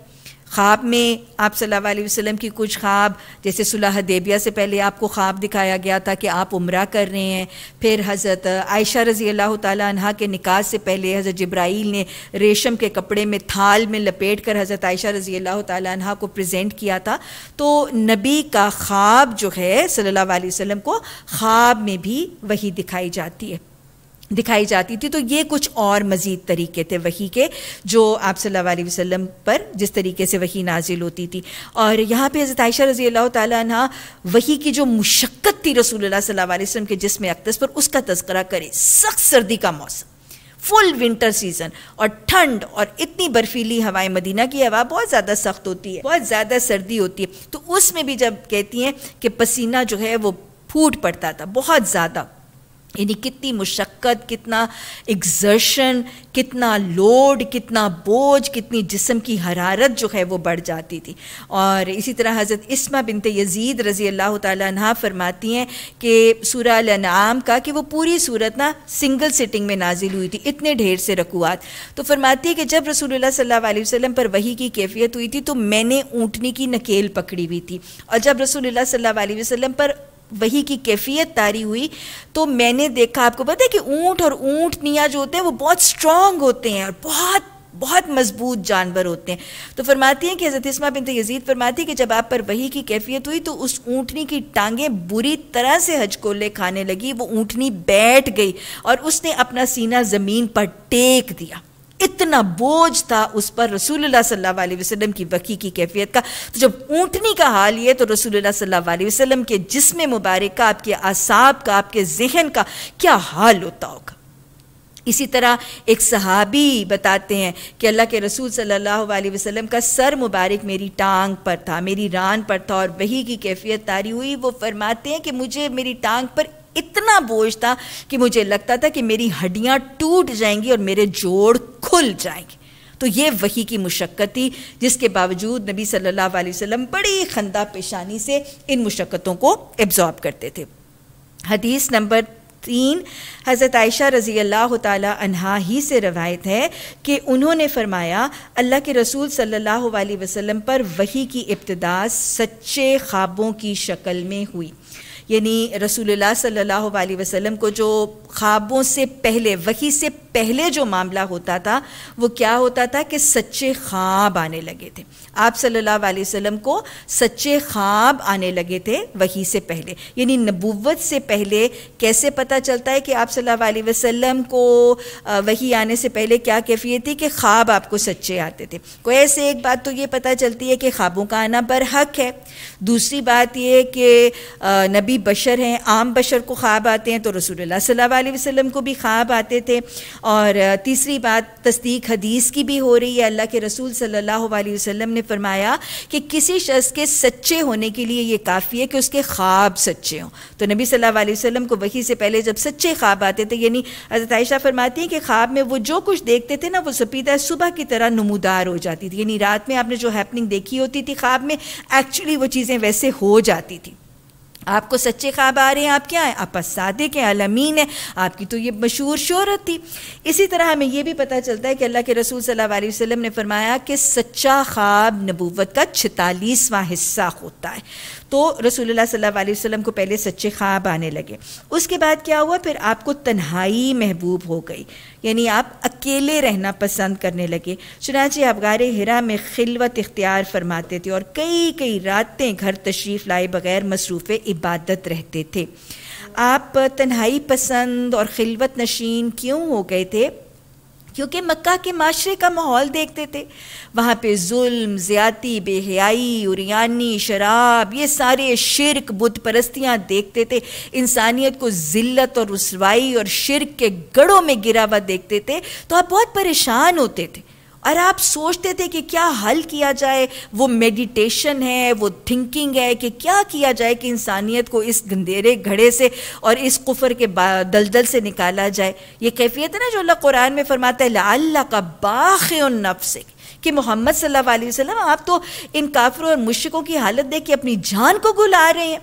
ख्वाब में आप सल्लल्लाहु अलैहि वसल्लम की कुछ ख्वाब जैसे सुलह देबिया से पहले आपको ख्वाब दिखाया गया था कि आप उम्र कर रहे हैं फिर हज़रत आयशा रज़ी अल्लाह तह के निकाह से पहले हज़रत जब्राइल ने रेशम के कपड़े में थाल में लपेट कर हज़रत आयशा रज़ी अल्लाह तह को प्रजेंट किया था तो नबी का ख्वाब जो है सल्ला वसम को ख्वाब में भी वही दिखाई जाती है दिखाई जाती थी तो ये कुछ और मज़ीद तरीके थे वही के जो आप सल्लल्लाहु अलैहि वसल्लम पर जिस तरीके से वही नाजिल होती थी और यहाँ पे हज़रत आयशा रज़ी अल्लाह तहा वही की जो मुशक्क़त थी रसूल सल्लल्लाहु अलैहि वसल्लम के जिसमें अक्तस पर उसका तस्करा करे सख्त सर्दी का मौसम फुल विंटर सीजन और ठंड और इतनी बर्फीली हवाएं मदीना की हवा बहुत ज़्यादा सख्त होती है बहुत ज़्यादा सर्दी होती है तो उसमें भी जब कहती हैं कि पसीना जो है वो फूट पड़ता था बहुत ज़्यादा यानी कितनी मुशक्क़त कितना एग्जर्शन कितना लोड कितना बोझ कितनी जिसम की हरारत जो है वो बढ़ जाती थी और इसी तरह हज़रत इसमा बिनते यजीद रज़ी अल्लाह तहा फरमाती हैं कि सूरा नाम का कि वो पूरी सूरत ना सिंगल सिटिंग में नाजिल हुई थी इतने ढेर से रकूआत तो फरमाती है कि जब रसूल सल्ला वसम पर वही की कैफियत हुई थी तो मैंने ऊँटनी की नकेल पकड़ी हुई थी और जब रसूल सल्ला वसम पर वही की कैफियत तारी हुई तो मैंने देखा आपको पता है कि ऊँट और ऊँटनियाँ जो होते हैं वो बहुत स्ट्रांग होते हैं और बहुत बहुत मजबूत जानवर होते हैं तो फरमाती हैं कि हज़रत इसमा बिन यजीद फरमाती है कि जब आप पर वही की कैफियत हुई तो उस ऊँटनी की टांगें बुरी तरह से हजकोले खाने लगी वो ऊँटनी बैठ गई और उसने अपना सीना ज़मीन पर टेक दिया इतना बोझ था उस पर रसूलुल्लाह सल्लल्लाहु अलैहि वसल्लम की वकी की कैफियत का तो जब ऊँटनी का हाल ये तो रसूलुल्लाह सल्लल्लाहु अलैहि वसल्लम के जिसम मुबारक का आपके आसाब का आपके जहन का क्या हाल होता होगा इसी तरह एक सहाबी बताते हैं कि अल्लाह के रसूल सल्लल्लाहु अलैहि वसल्लम का सर मुबारक मेरी टांग पर था मेरी रान पर था और वही की कैफियत तारी हुई वो फरमाते हैं कि मुझे मेरी टांग पर इतना बोझ था कि मुझे लगता था कि मेरी हड्डियां टूट जाएंगी और मेरे जोड़ खुल जाएंगे तो ये वही की मुशक्क़त थी जिसके बावजूद नबी सल्लल्लाहु अलैहि वसल्लम बड़ी खंदा पेशानी से इन मुशक्क़तों को एब्जॉर्ब करते थे हदीस नंबर तीन हज़रत आयशा रज़ी अल्लाह तहा ही से रवायत है कि उन्होंने फ़रमाया अल्लाह के रसूल सल्लल्लाहु अलैहि वसल्लम पर वही की इब्तदा सच्चे ख्वाबों की शक्ल में हुई यानी रसूलुल्लाह सल्लल्लाहु अलैहि वसल्लम को जो ख्वाबों से पहले वही से पहले जो मामला होता था वो क्या होता था कि सच्चे ख्वाब आने लगे थे आप सल्लल्लाहु अलैहि वसल्लम को सच्चे ख्वाब आने लगे थे वही से पहले यानी नबूवत से पहले कैसे पता चलता है कि आप सल्लल्लाहु अलैहि वसल्लम को वही आने से पहले क्या कैफियत थी कि ख्वाब आपको सच्चे आते थे कोई ऐसे एक बात तो ये पता चलती है कि ख्वाबों का आना बर हक है दूसरी बात यह कि नबी बशर हैं आम बशर को ख्वाब आते हैं तो रसूल सल्ला वसम को भी ख्वाब आते थे और तीसरी बात तस्दीक हदीस की भी हो रही है अल्लाह के रसूल सल्लल्लाहु अलैहि वसल्लम ने फरमाया कि किसी शख्स के सच्चे होने के लिए ये काफ़ी है कि उसके ख्वाब सच्चे हों तो नबी सल्लल्लाहु अलैहि वसल्लम को वही से पहले जब सच्चे ख्वाब आते थे यानी हज़रत आयशा फरमाती हैं कि ख्वाब में वो जो कुछ देखते थे ना वो सपीदा सुबह की तरह नमूदार हो जाती थी यानी रात में आपने जो हैपनिंग देखी होती थी ख्वाब में एक्चुअली वो चीज़ें वैसे हो जाती थी आपको सच्चे ख्वाब आ रहे हैं आप क्या हैं आप सादिक हैं अलमीन हैं आपकी तो ये मशहूर शहरत थी इसी तरह हमें यह भी पता चलता है कि अल्लाह के रसूल सल्लल्लाहु अलैहि वसल्लम ने फरमाया कि सच्चा ख्वाब नबूवत का छतालीसवां हिस्सा होता है तो रसूलुल्लाह सल्लल्लाहु अलैहि वसल्लम को पहले सच्चे ख्वाब आने लगे उसके बाद क्या हुआ फिर आपको तन्हाई महबूब हो गई यानी आप अकेले रहना पसंद करने लगे चुनाचे आप गार हिरा में खिलवत इख्तियार फरमाते थे और कई कई रातें घर तशरीफ़ लाए बगैर मसरूफ़ इबादत रहते थे आप तन्हाई पसंद और खिलवत नशीन क्यों हो गए थे क्योंकि मक्का के माशरे का माहौल देखते थे वहाँ पे जुल्म ज़्यादती बेहयाई उरियानी शराब ये सारे शिरक बुत परस्तियाँ देखते थे इंसानियत को ज़िल्लत और रसवाई और शिरक के गढ़ों में गिरा हुआ देखते थे तो आप बहुत परेशान होते थे और आप सोचते थे कि क्या हल किया जाए वो मेडिटेशन है वो थिंकिंग है कि क्या किया जाए कि इंसानियत को इस गंदेरे घड़े से और इस कुफर के दलदल से निकाला जाए ये कैफियत है ना जो अल्लाह कुरान में फरमाता है अल्लाह का बाख नफ्स कि मोहम्मद सल्लल्लाहु अलैहि वसल्लम आप तो इन काफरों और मुश्रकों की हालत देख के अपनी जान को गुला रहे हैं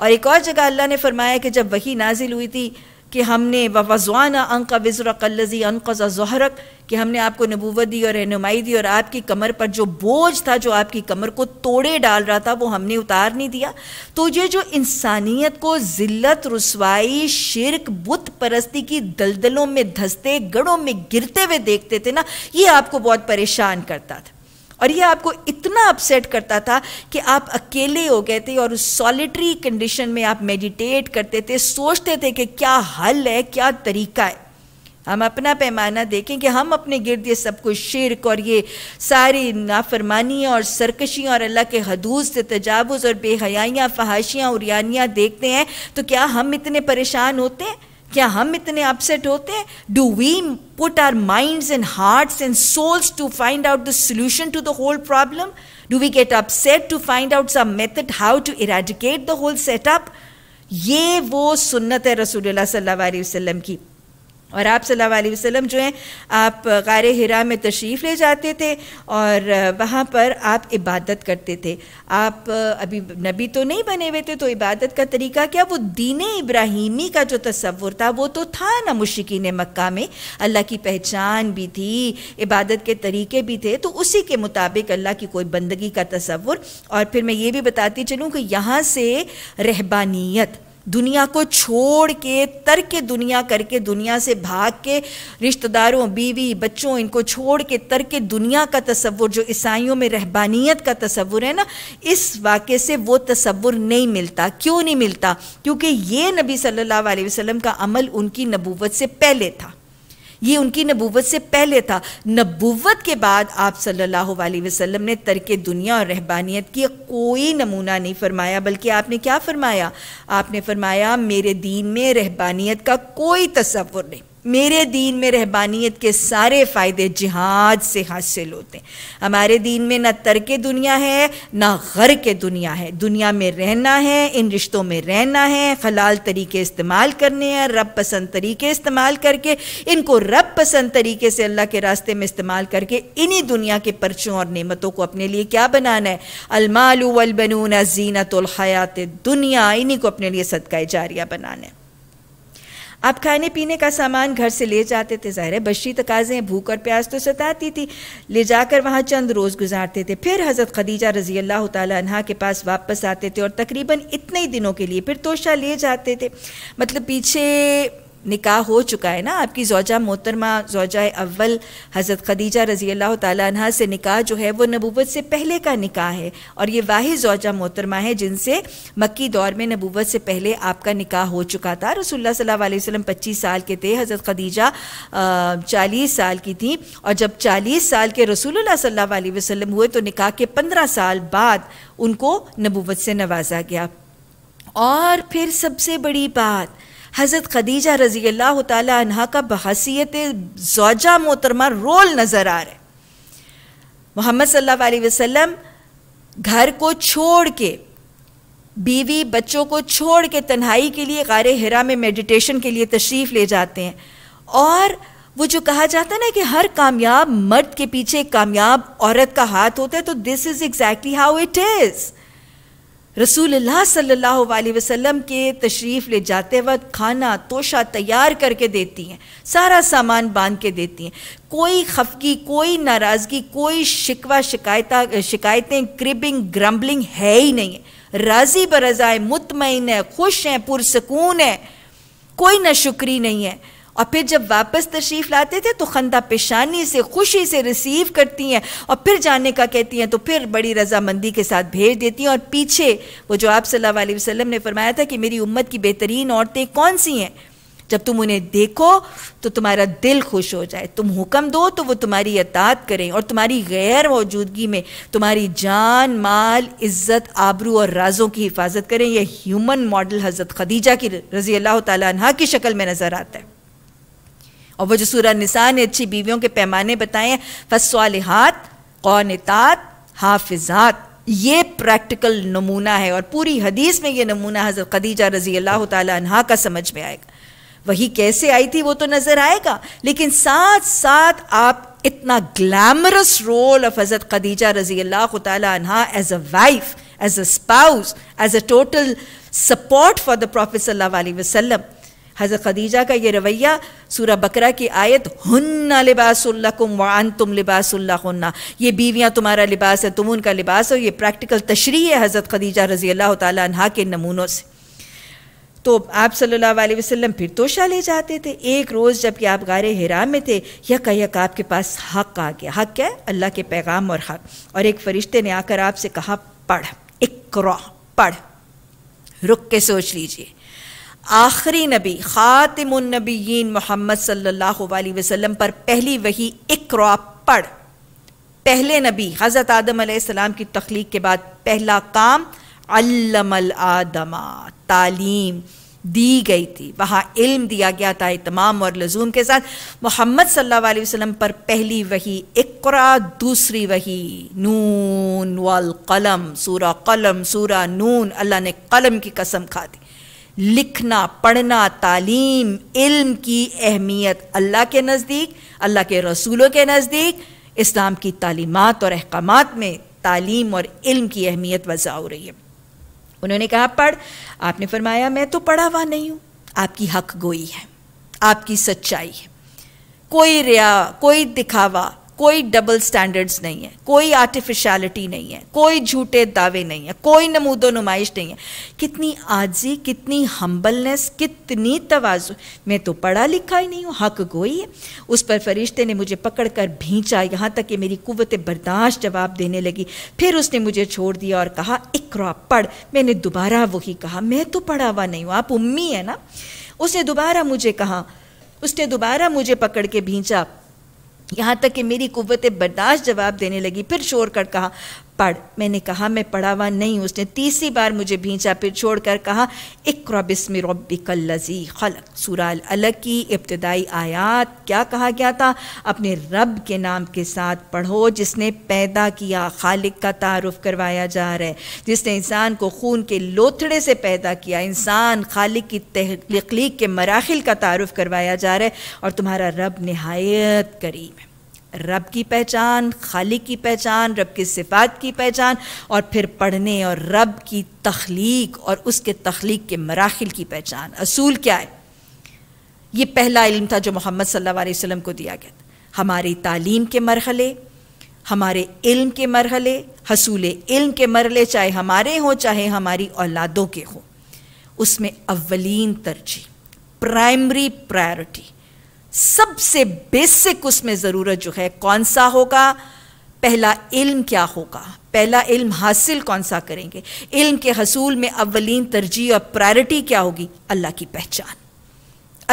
और एक और जगह अल्लाह ने फरमाया कि जब वही नाजिल हुई थी कि हमने वज़ाना अंका वज़रकल्लजी अनकज़ा जहरक कि हमने आपको नबूवत दी और रहनुमाई दी और आपकी कमर पर जो बोझ था जो आपकी कमर को तोड़े डाल रहा था वो हमने उतार नहीं दिया तो ये जो इंसानियत को ज़िल्लत रसवाई शिरक बुत परस्ती की दलदलों में धंसते गड़ों में गिरते हुए देखते थे ना ये आपको बहुत परेशान करता था और ये आपको इतना अपसेट करता था कि आप अकेले हो गए थे और उस सॉलिटरी कंडीशन में आप मेडिटेट करते थे सोचते थे कि क्या हल है क्या तरीका है हम अपना पैमाना देखें कि हम अपने गिरद ये सब कुछ शिरक और ये सारी नाफरमानियाँ और सरकशियाँ और अल्लाह के हदूद से तजावज़ और बेहयाइयाँ फहाशियाँ उरियानियाँ देखते हैं तो क्या हम इतने परेशान होते हैं क्या हम इतने अपसेट होते हैं do we put our mind and heart and souls to find out the solution to the whole problem do we get upset to find out some method how to eradicate the whole setup ये वो सुन्नत है रसूल सल्लल्लाहु की और आप सल्लल्लाहु अलैहि वसल्लम जो हैं आप गार हिरा में तशरीफ़ ले जाते थे और वहाँ पर आप इबादत करते थे आप अभी नबी तो नहीं बने हुए थे तो इबादत का तरीका क्या वो दीन इब्राहिमी का जो तस्वुर था वो तो था ना मुश्किन मक्का में अल्लाह की पहचान भी थी इबादत के तरीके भी थे तो उसी के मुताबिक अल्लाह की कोई बंदगी का तस्वुर और फिर मैं ये भी बताती चलूँ कि यहाँ से रहबानियत दुनिया को छोड़ के तर के दुनिया करके दुनिया से भाग के रिश्तेदारों बीवी बच्चों इनको छोड़ के तर के दुनिया का तस्वुर जो ईसाइयों में रहबानियत का तस्वुर है ना इस वाक़े से वो तस्वुर नहीं मिलता क्यों नहीं मिलता क्योंकि ये नबी सल्लल्लाहु अलैहि वसल्लम का अमल उनकी नबूवत से पहले था ये उनकी नबूवत से पहले था नबूवत के बाद आप सल्लल्लाहु अलैहि वसल्लम ने तरक दुनिया और रहबानियत की कोई नमूना नहीं फरमाया बल्कि आपने क्या फरमाया आपने फरमाया मेरे दीन में रहबानियत का कोई तस्वुर नहीं मेरे दीन में रहबानियत के सारे फ़ायदे जिहाद से हासिल होते हैं हमारे दीन में ना के दुनिया है ना गर के दुनिया है दुनिया में रहना है इन रिश्तों में रहना है फलाल तरीके इस्तेमाल करने हैं रब पसंद तरीके इस्तेमाल करके इनको रब पसंद तरीके से अल्लाह के रास्ते में इस्तेमाल करके इन्हीं दुनिया के पर्चों और नियमतों को अपने लिए क्या बनाना है अलमालू वलबनून जीनतुल हयात दुनिया इन्हीं को अपने लिए सदका जारिया बनाना है आप खाने पीने का सामान घर से ले जाते थे ज़ाहिर है बशी तकाजें भूख और प्यास तो सताती थी ले जाकर वहाँ चंद रोज़ गुजारते थे फिर हज़रत खदीजा रजी अल्लाह तह के पास वापस आते थे और तकरीबन इतने ही दिनों के लिए फिर तोशा ले जाते थे मतलब पीछे निकाह हो चुका है ना आपकी जोजा मोहतरमा जोजा अव्वल हज़रत खदीजा रज़ी अल्लाह तह से निकाह जो है वो नबूवत से पहले का निकाह है और ये वाहि जोजा मोहतरमा है जिनसे मक्की दौर में नबूवत से पहले आपका निकाह हो चुका था रसोल्ला सल्ला वसम पच्चीस साल के थे हज़रत खदीजा चालीस साल की थी और जब चालीस साल के रसूलुल्लाह सल्लल्लाहु अलैहि वसल्लम हुए तो निकाह के पंद्रह साल बाद उनको नबूवत से नवाजा गया और फिर सबसे बड़ी बात हज़रत खदीजा रज़ी अल्लाह तह का बहसीत जोजा मोहतरमा रोल नज़र आ रहा है मोहम्मद सल्ला वसम घर को छोड़ के बीवी बच्चों को छोड़ के तन्हाई के लिए गार हरा में मेडिटेशन के लिए तशरीफ़ ले जाते हैं और वो जो कहा जाता है ना कि हर कामयाब मर्द के पीछे कामयाब औरत का हाथ होता है तो this is exactly how it is रसूल सल्लाम के तशरीफ़ ले जाते वक्त खाना तोशा तैयार करके देती हैं सारा सामान बांध के देती हैं कोई खफगी कोई नाराज़गी कोई शिकवा शिकायता शिकायतें क्रिबिंग ग्रम्बलिंग है ही नहीं है राज़ी बरज़ाए मुतमिन है खुश हैं पुरसकून है कोई ना शुक्री नहीं है और फिर जब वापस तशरीफ़ लाते थे तो खंदा पेशानी से खुशी से रिसीव करती हैं और फिर जाने का कहती हैं तो फिर बड़ी रजामंदी के साथ भेज देती हैं और पीछे वो जो आप सल्लल्लाहु अलैहि वसल्लम ने फरमाया था कि मेरी उम्मत की बेहतरीन औरतें कौन सी हैं जब तुम उन्हें देखो तो तुम्हारा दिल खुश हो जाए तुम हुक्म दो तो वो तुम्हारी अतात करें और तुम्हारी गैर मौजूदगी में तुम्हारी जान माल इज्जत आबरू और राजों की हिफाजत करें यह ह्यूमन मॉडल हज़रत खदीजा की रज़ी अल्लाह तह की शक्ल में नज़र आता है और वो जो सूरह निसा ने अच्छी बीवियों के पैमाने बताए फसवालहात कौनतात हाफिजात ये प्रैक्टिकल नमूना है और पूरी हदीस में ये नमूना हजरत खदीजा रजी अल्लाह तहा का समझ में आएगा वही कैसे आई थी वो तो नज़र आएगा लेकिन साथ साथ आप इतना ग्लैमरस रोल ऑफ हजरत खदीजा रजी अल्लाह तहा as a wife as a spouse as a total support for the prophet सल्ला वसलम हज़रत खदीजा का ये रवैया सूरह बकरा की आयत हन्ना लिबासम वान तुम लिबासल्ला हन्ना ये बीवियाँ तुम्हारा लिबास है तुम उनका लिबास हो ये प्रैक्टिकल तशरी है हज़रत खदीजा रज़ी अल्लाह तहा के नमूनों से तो आप सल्लल्लाहु अलैहि वसल्लम फिर तोशा ले जाते थे एक रोज़ जबकि आप गार हिराम में थे यक यक आपके पास हक आ गया हक क्या है अल्लाह के पैगाम और हक और एक फ़रिश्ते ने आकर आपसे कहा पढ़ इकरा पढ़ रुक के सोच लीजिए आखिरी नबी ख़ातमनबीन मोहम्मद सल्लल्लाहु अलैहि वसल्लम पर पहली वही इकरा पढ़ पहले नबी हज़रत आदम आसमाम की तख्लीक के बाद पहला काम अल्लमल आदमा तालीम दी गई थी वहाँ इल्म दिया गया था इतमाम और लजूम के साथ मोहम्मद सल्लल्लाहु अलैहि वसल्लम पर पहली वही इकरा दूसरी वही नून वल कलम सूरा कलम सूरा नून अल्लाह ने कलम की कसम खा दी लिखना पढ़ना तालीम इल्म की अहमियत अल्लाह के नज़दीक अल्लाह के रसूलों के नज़दीक इस्लाम की तालीमत और अहकाम में तालीम और इल्म की अहमियत वजह हो रही है उन्होंने कहा पढ़ आपने फरमाया मैं तो पढ़ा हुआ नहीं हूँ आपकी हक गोई है आपकी सच्चाई है कोई रिया कोई दिखावा कोई डबल स्टैंडर्ड्स नहीं है कोई आर्टिफिशलिटी नहीं है कोई झूठे दावे नहीं है कोई नमूदो नुमाइश नहीं है कितनी आजी कितनी हम्बलनेस कितनी तोज़ु मैं तो पढ़ा लिखा ही नहीं हूँ हक गोई है उस पर फरिश्ते ने मुझे पकड़ कर भींचा यहाँ तक कि मेरी कुत बर्दाश्त जवाब देने लगी फिर उसने मुझे छोड़ दिया और कहा इकरा पढ़ मैंने दोबारा वही कहा मैं तो पढ़ा हुआ नहीं हूँ आप उम्मी है ना उसने दोबारा मुझे कहा उसने दोबारा मुझे पकड़ के भींचा यहाँ तक कि मेरी कुत बर्दाश्त जवाब देने लगी फिर शोर कर कहा पढ़ मैंने कहा मैं पढ़ा हुआ नहीं उसने तीसरी बार मुझे भींचा फिर छोड़कर कहा इकरा बिस्म रबिकल लजी खलक सुराल अलग की इब्तदाई आयात क्या कहा गया था अपने रब के नाम के साथ पढ़ो जिसने पैदा किया खालिक का तारफ़ करवाया जा रहा है जिसने इंसान को खून के लोथड़े से पैदा किया इंसान खालिक की तहलीक के मराखिल का तारुफ करवाया जा रहा है और तुम्हारा रब नहायत करीब है रब की पहचान खालिक की पहचान रब की सिफात की पहचान और फिर पढ़ने और रब की तख्लीक और उसके तख्लीक के मराखिल की पहचान असूल क्या है ये पहला इल्म था जो मोहम्मद सल्लल्लाहु अलैहि वसल्लम को दिया गया था हमारी तालीम के मरहले हमारे इल्म के मरहले हसूल इल्म के मरहले चाहे हमारे हों चाहे हमारी औलादों के हों उसमें अवलिन तरजीह प्राइमरी प्रायोरिटी सबसे बेसिक उसमें ज़रूरत जो है कौन सा होगा पहला इल्म क्या होगा पहला इल्म हासिल कौन सा करेंगे इल्म के हसूल में अवलिन तरजीह और प्रायरिटी क्या होगी अल्लाह की पहचान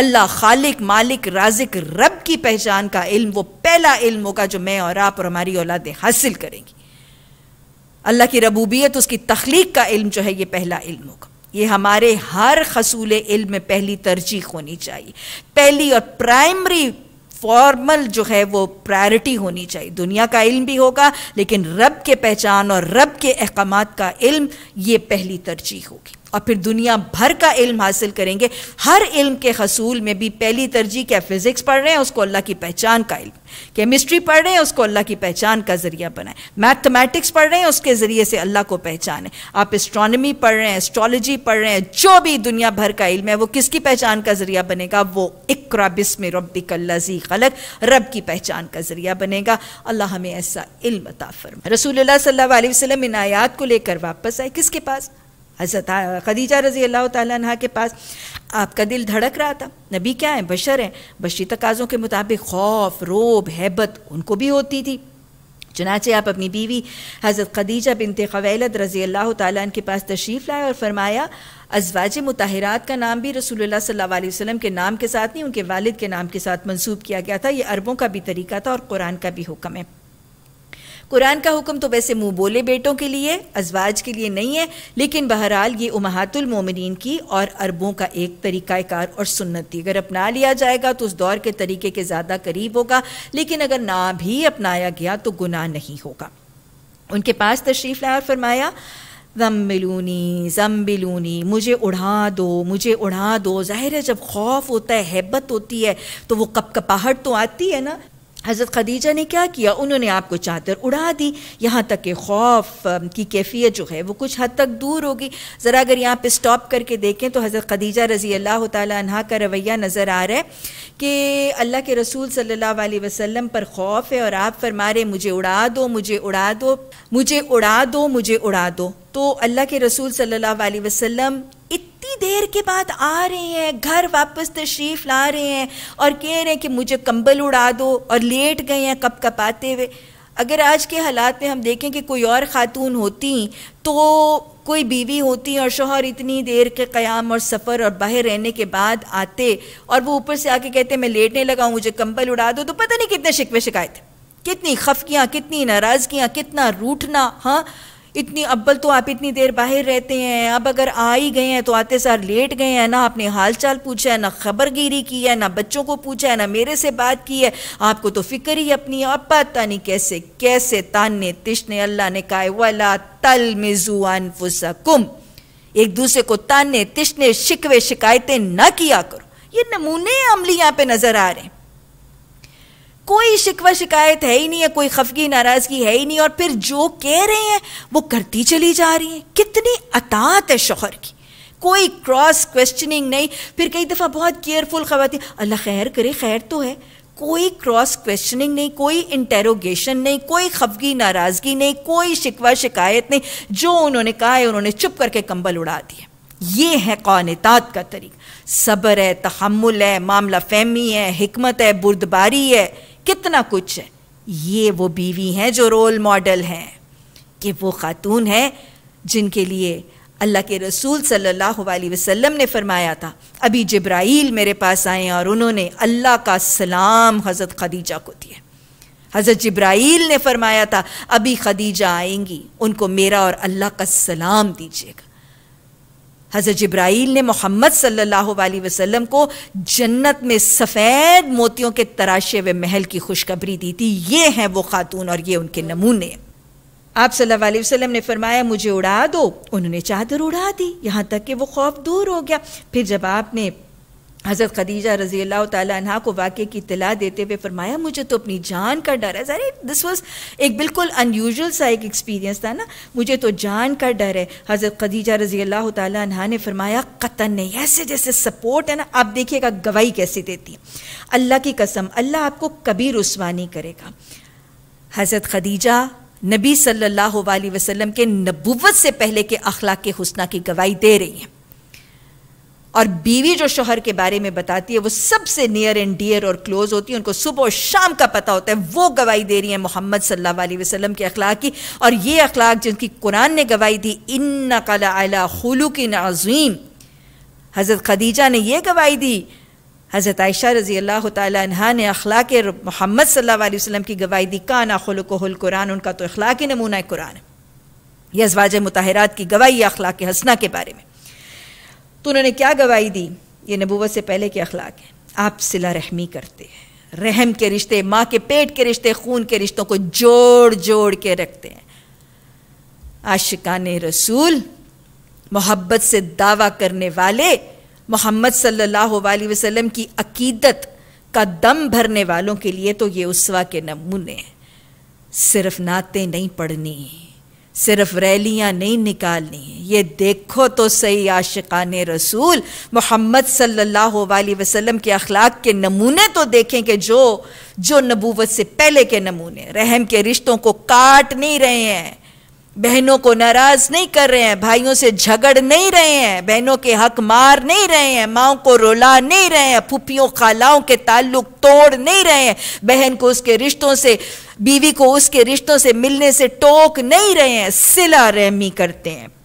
अल्लाह खालिक मालिक राजिक रब की पहचान का इल्म वो पहला इल्म होगा जो मैं और आप और हमारी औलादें हासिल करेंगी अल्लाह की रबूबियत उसकी तख्लीक का इल्म जो है ये पहला इल्म होगा ये हमारे हर खसूल इल्म में पहली तरजीह होनी चाहिए पहली और प्राइमरी फॉर्मल जो है वो प्रायोरिटी होनी चाहिए दुनिया का इल्म भी होगा लेकिन रब के पहचान और रब के अहकाम का इल्म ये पहली तरजीह होगी और फिर दुनिया भर का इल्म हासिल करेंगे हर इल्म के हसूल में भी पहली तरजीह क्या फिज़िक्स पढ़ रहे हैं उसको अल्लाह की पहचान का इल्म केमिस्ट्री पढ़ रहे हैं उसको अल्लाह की पहचान का ज़रिया बनाए मैथमेटिक्स पढ़ रहे हैं उसके ज़रिए से अल्लाह को पहचाने आप एस्ट्रोनॉमी पढ़ रहे हैं एस्ट्रोलॉजी पढ़ रहे हैं जो भी दुनिया भर का इल्म है वो किसकी पहचान का ज़रिया बनेगा वो इकरा बिस्म रब्बिक लजी खलक रब की पहचान का ज़रिया बनेगा अल्लाह हमें ऐसा इल्म अता रसूल सल्ला वसलम इन आयात को लेकर वापस आए किसके पास हजरत खदीजा रज़ी अल्लाह तह के पास आपका दिल धड़क रहा था नबी क्या है बशर हैं बशी तकाज़ों के मुताबिक खौफ रोब हैबत उनको भी होती थी चनाचे आप अपनी बीवी हज़रत खदीजा बिनते खवैलत रज़ी अल्लाह तन के पास तशरीफ़ लाए और फरमाया अजवाज मुताहरात का नाम भी रसूलुल्लाह सल्लल्लाहु अलैहि वसल्लम के नाम के साथ नहीं उनके वालिद के नाम के साथ मंसूब किया गया था ये अरबों का भी तरीका था और कुरान का भी हुक्म है कुरान का हुक्म तो वैसे मुँह बोले बेटों के लिए अजवाज के लिए नहीं है लेकिन बहरहाल ये उमहातुल मोमिन की और अरबों का एक तरीक़ाकार और सुन्नत थी अगर अपना लिया जाएगा तो उस दौर के तरीके के ज़्यादा करीब होगा लेकिन अगर ना भी अपनाया गया तो गुनाह नहीं होगा उनके पास तशरीफ़ लाया और फरमाया जम्बिलूनी जम्बिलूनी मुझे उड़ा दो मुझे उड़ा दो ज़ाहिर है जब खौफ होता है हैबत होती है तो वो कपकपाहट तो आती है ना हज़रत खदीजा ने क्या किया उन्होंने आपको चादर उड़ा दी यहाँ तक कि खौफ की कैफियत जो है वो कुछ हद तक दूर होगी ज़रा अगर यहाँ पे स्टॉप करके देखें तो हज़रत खदीजा रज़ी अल्लाह तहा का रवैया नज़र आ रहा है कि अल्लाह के रसूल सल्लल्लाहु अलैहि वसल्लम पर खौफ है और आप फरमा रहे मुझे उड़ा दो मुझे उड़ा दो मुझे उड़ा दो मुझे उड़ा दो तो अल्लाह के रसूल सल्लल्लाहु अलैहि वसल्लम इतनी देर के बाद आ रहे हैं घर वापस तशरीफ ला रहे हैं और कह रहे हैं कि मुझे कंबल उड़ा दो और लेट गए हैं कप कप आते हुए अगर आज के हालात में हम देखें कि कोई और ख़ातून होती तो कोई बीवी होती और शोहर इतनी देर के क़याम और सफ़र और बाहर रहने के बाद आते और वो ऊपर से आके कहते मैं लेटने लगा हूँ मुझे कंबल उड़ा दो तो पता नहीं कितने शिकवे शिकायत कितनी खफकियाँ कितनी नाराज़गियाँ कितना रूठना हाँ इतनी अब्बल तो आप इतनी देर बाहर रहते हैं अब अगर आ ही गए हैं तो आते सार लेट गए हैं ना आपने हाल चाल पूछा है ना खबरगिरी की है ना बच्चों को पूछा है ना मेरे से बात की है आपको तो फिक्र ही अपनी अब पता नहीं कैसे कैसे तानने तिशने अल्लाह ने कहा वाला तल मिजुआन फुसकुम एक दूसरे को तानने तिशने शिकवे शिकायतें ना किया करो ये नमूने अमली यहाँ पे नजर आ रहे हैं कोई शिकवा शिकायत है ही नहीं है कोई खफगी नाराज़गी है ही नहीं और फिर जो कह रहे हैं वो करती चली जा रही है कितनी अतात है शोहर की कोई क्रॉस क्वेश्चनिंग नहीं फिर कई दफ़ा बहुत केयरफुल खवतिन अल्लाह खैर करे खैर तो है कोई क्रॉस क्वेश्चनिंग नहीं कोई इंटेरोगेशन नहीं कोई खफगी नाराज़गी नहीं कोई शिकवा शिकायत नहीं जो उन्होंने कहा है उन्होंने चुप करके कंबल उड़ा दिया ये है कौनतात का तरीका सब्र है तहमुल है मामला फहमी है हमत है बुर्दबारी है कितना कुछ है ये वो बीवी हैं जो रोल मॉडल हैं कि वो खातून हैं जिनके लिए अल्लाह के रसूल सल्लल्लाहु अलैहि वसल्लम ने फरमाया था अभी जब्राइल मेरे पास आए और उन्होंने अल्लाह का सलाम हज़रत खदीजा को दिया हज़रत जब्राइल ने फरमाया था अभी खदीजा आएंगी उनको मेरा और अल्लाह का सलाम दीजिएगा हज़रत जब्राइल ने मोहम्मद सल्लल्लाहु अलैहि वसल्लम को जन्नत में सफ़ेद मोतियों के तराशे हुए महल की खुशखबरी दी थी ये हैं वो खातून और ये उनके नमूने आप सल्लल्लाहु अलैहि वसल्लम ने फरमाया मुझे उड़ा दो उन्होंने चादर उड़ा दी यहाँ तक कि वो खौफ दूर हो गया फिर जब आपने हज़रत खदीजा रज़ी अल्लाह तह को वाक़े की इतला देते हुए फरमाया मुझे तो अपनी जान का डर है ज़रा दिस वॉज एक बिल्कुल अनयूजल सा एक एक्सपीरियंस था ना मुझे तो जान का डर है हज़रत खदीजा रज़ी अल्लाह तह ने फरमाया कतन नहीं ऐसे जैसे सपोर्ट है ना आप देखिएगा गवाही कैसे देती है अल्लाह की कसम अल्लाह आपको कभी रसवा नहीं करेगा हज़रत खदीजा नबी सल्ला वसलम के नबूत से पहले के अखलाक के हुसना की गवाही दे रही हैं और बीवी जो शोहर के बारे में बताती है वो सबसे नियर एंड डियर और क्लोज होती है उनको सुबह और शाम का पता होता है वो गवाही दे रही है मोहम्मद सल्लल्लाहु अलैहि वसल्लम के अखलाक की और ये अखलाक जिनकी कुरान ने गवाही दी इन नकल अला की नाजीम हज़रत खदीजा ने यह गवाही दी हज़रत आयशा रज़ी अल्लाह तह ने अखलाक मोहम्मद सल्लल्लाहु अलैहि वसल्लम की गवाही दी काना खुलकुल कुरान उनका तो अखलाक नमूना कुरान यजवाज मतहरात की गवाही अखलाक हसना के बारे में तो उन्होंने क्या गवाही दी ये नबूवत से पहले के अखलाक हैं आप सिला रहमी करते हैं रहम के रिश्ते माँ के पेट के रिश्ते खून के रिश्तों को जोड़ जोड़ के रखते हैं आशिकान रसूल मोहब्बत से दावा करने वाले मोहम्मद सल्लल्लाहु अलैहि वसल्लम की अकीदत का दम भरने वालों के लिए तो ये उसवा के नमूने सिर्फ नाते नहीं पढ़नी सिर्फ रैलियां नहीं निकालनी है ये देखो तो सही आशिकान रसूल मोहम्मद सल्लल्लाहु अलैहि वसल्लम के अखलाक के नमूने तो देखें कि जो जो नबूवत से पहले के नमूने रहम के रिश्तों को काट नहीं रहे हैं बहनों को नाराज नहीं कर रहे हैं भाइयों से झगड़ नहीं रहे हैं बहनों के हक मार नहीं रहे हैं माओ को रोला नहीं रहे हैं फूफियों खालाओं के ताल्लुक तोड़ नहीं रहे हैं बहन को उसके रिश्तों से बीवी को उसके रिश्तों से मिलने से टोक नहीं रहे हैं सिला रहमी करते हैं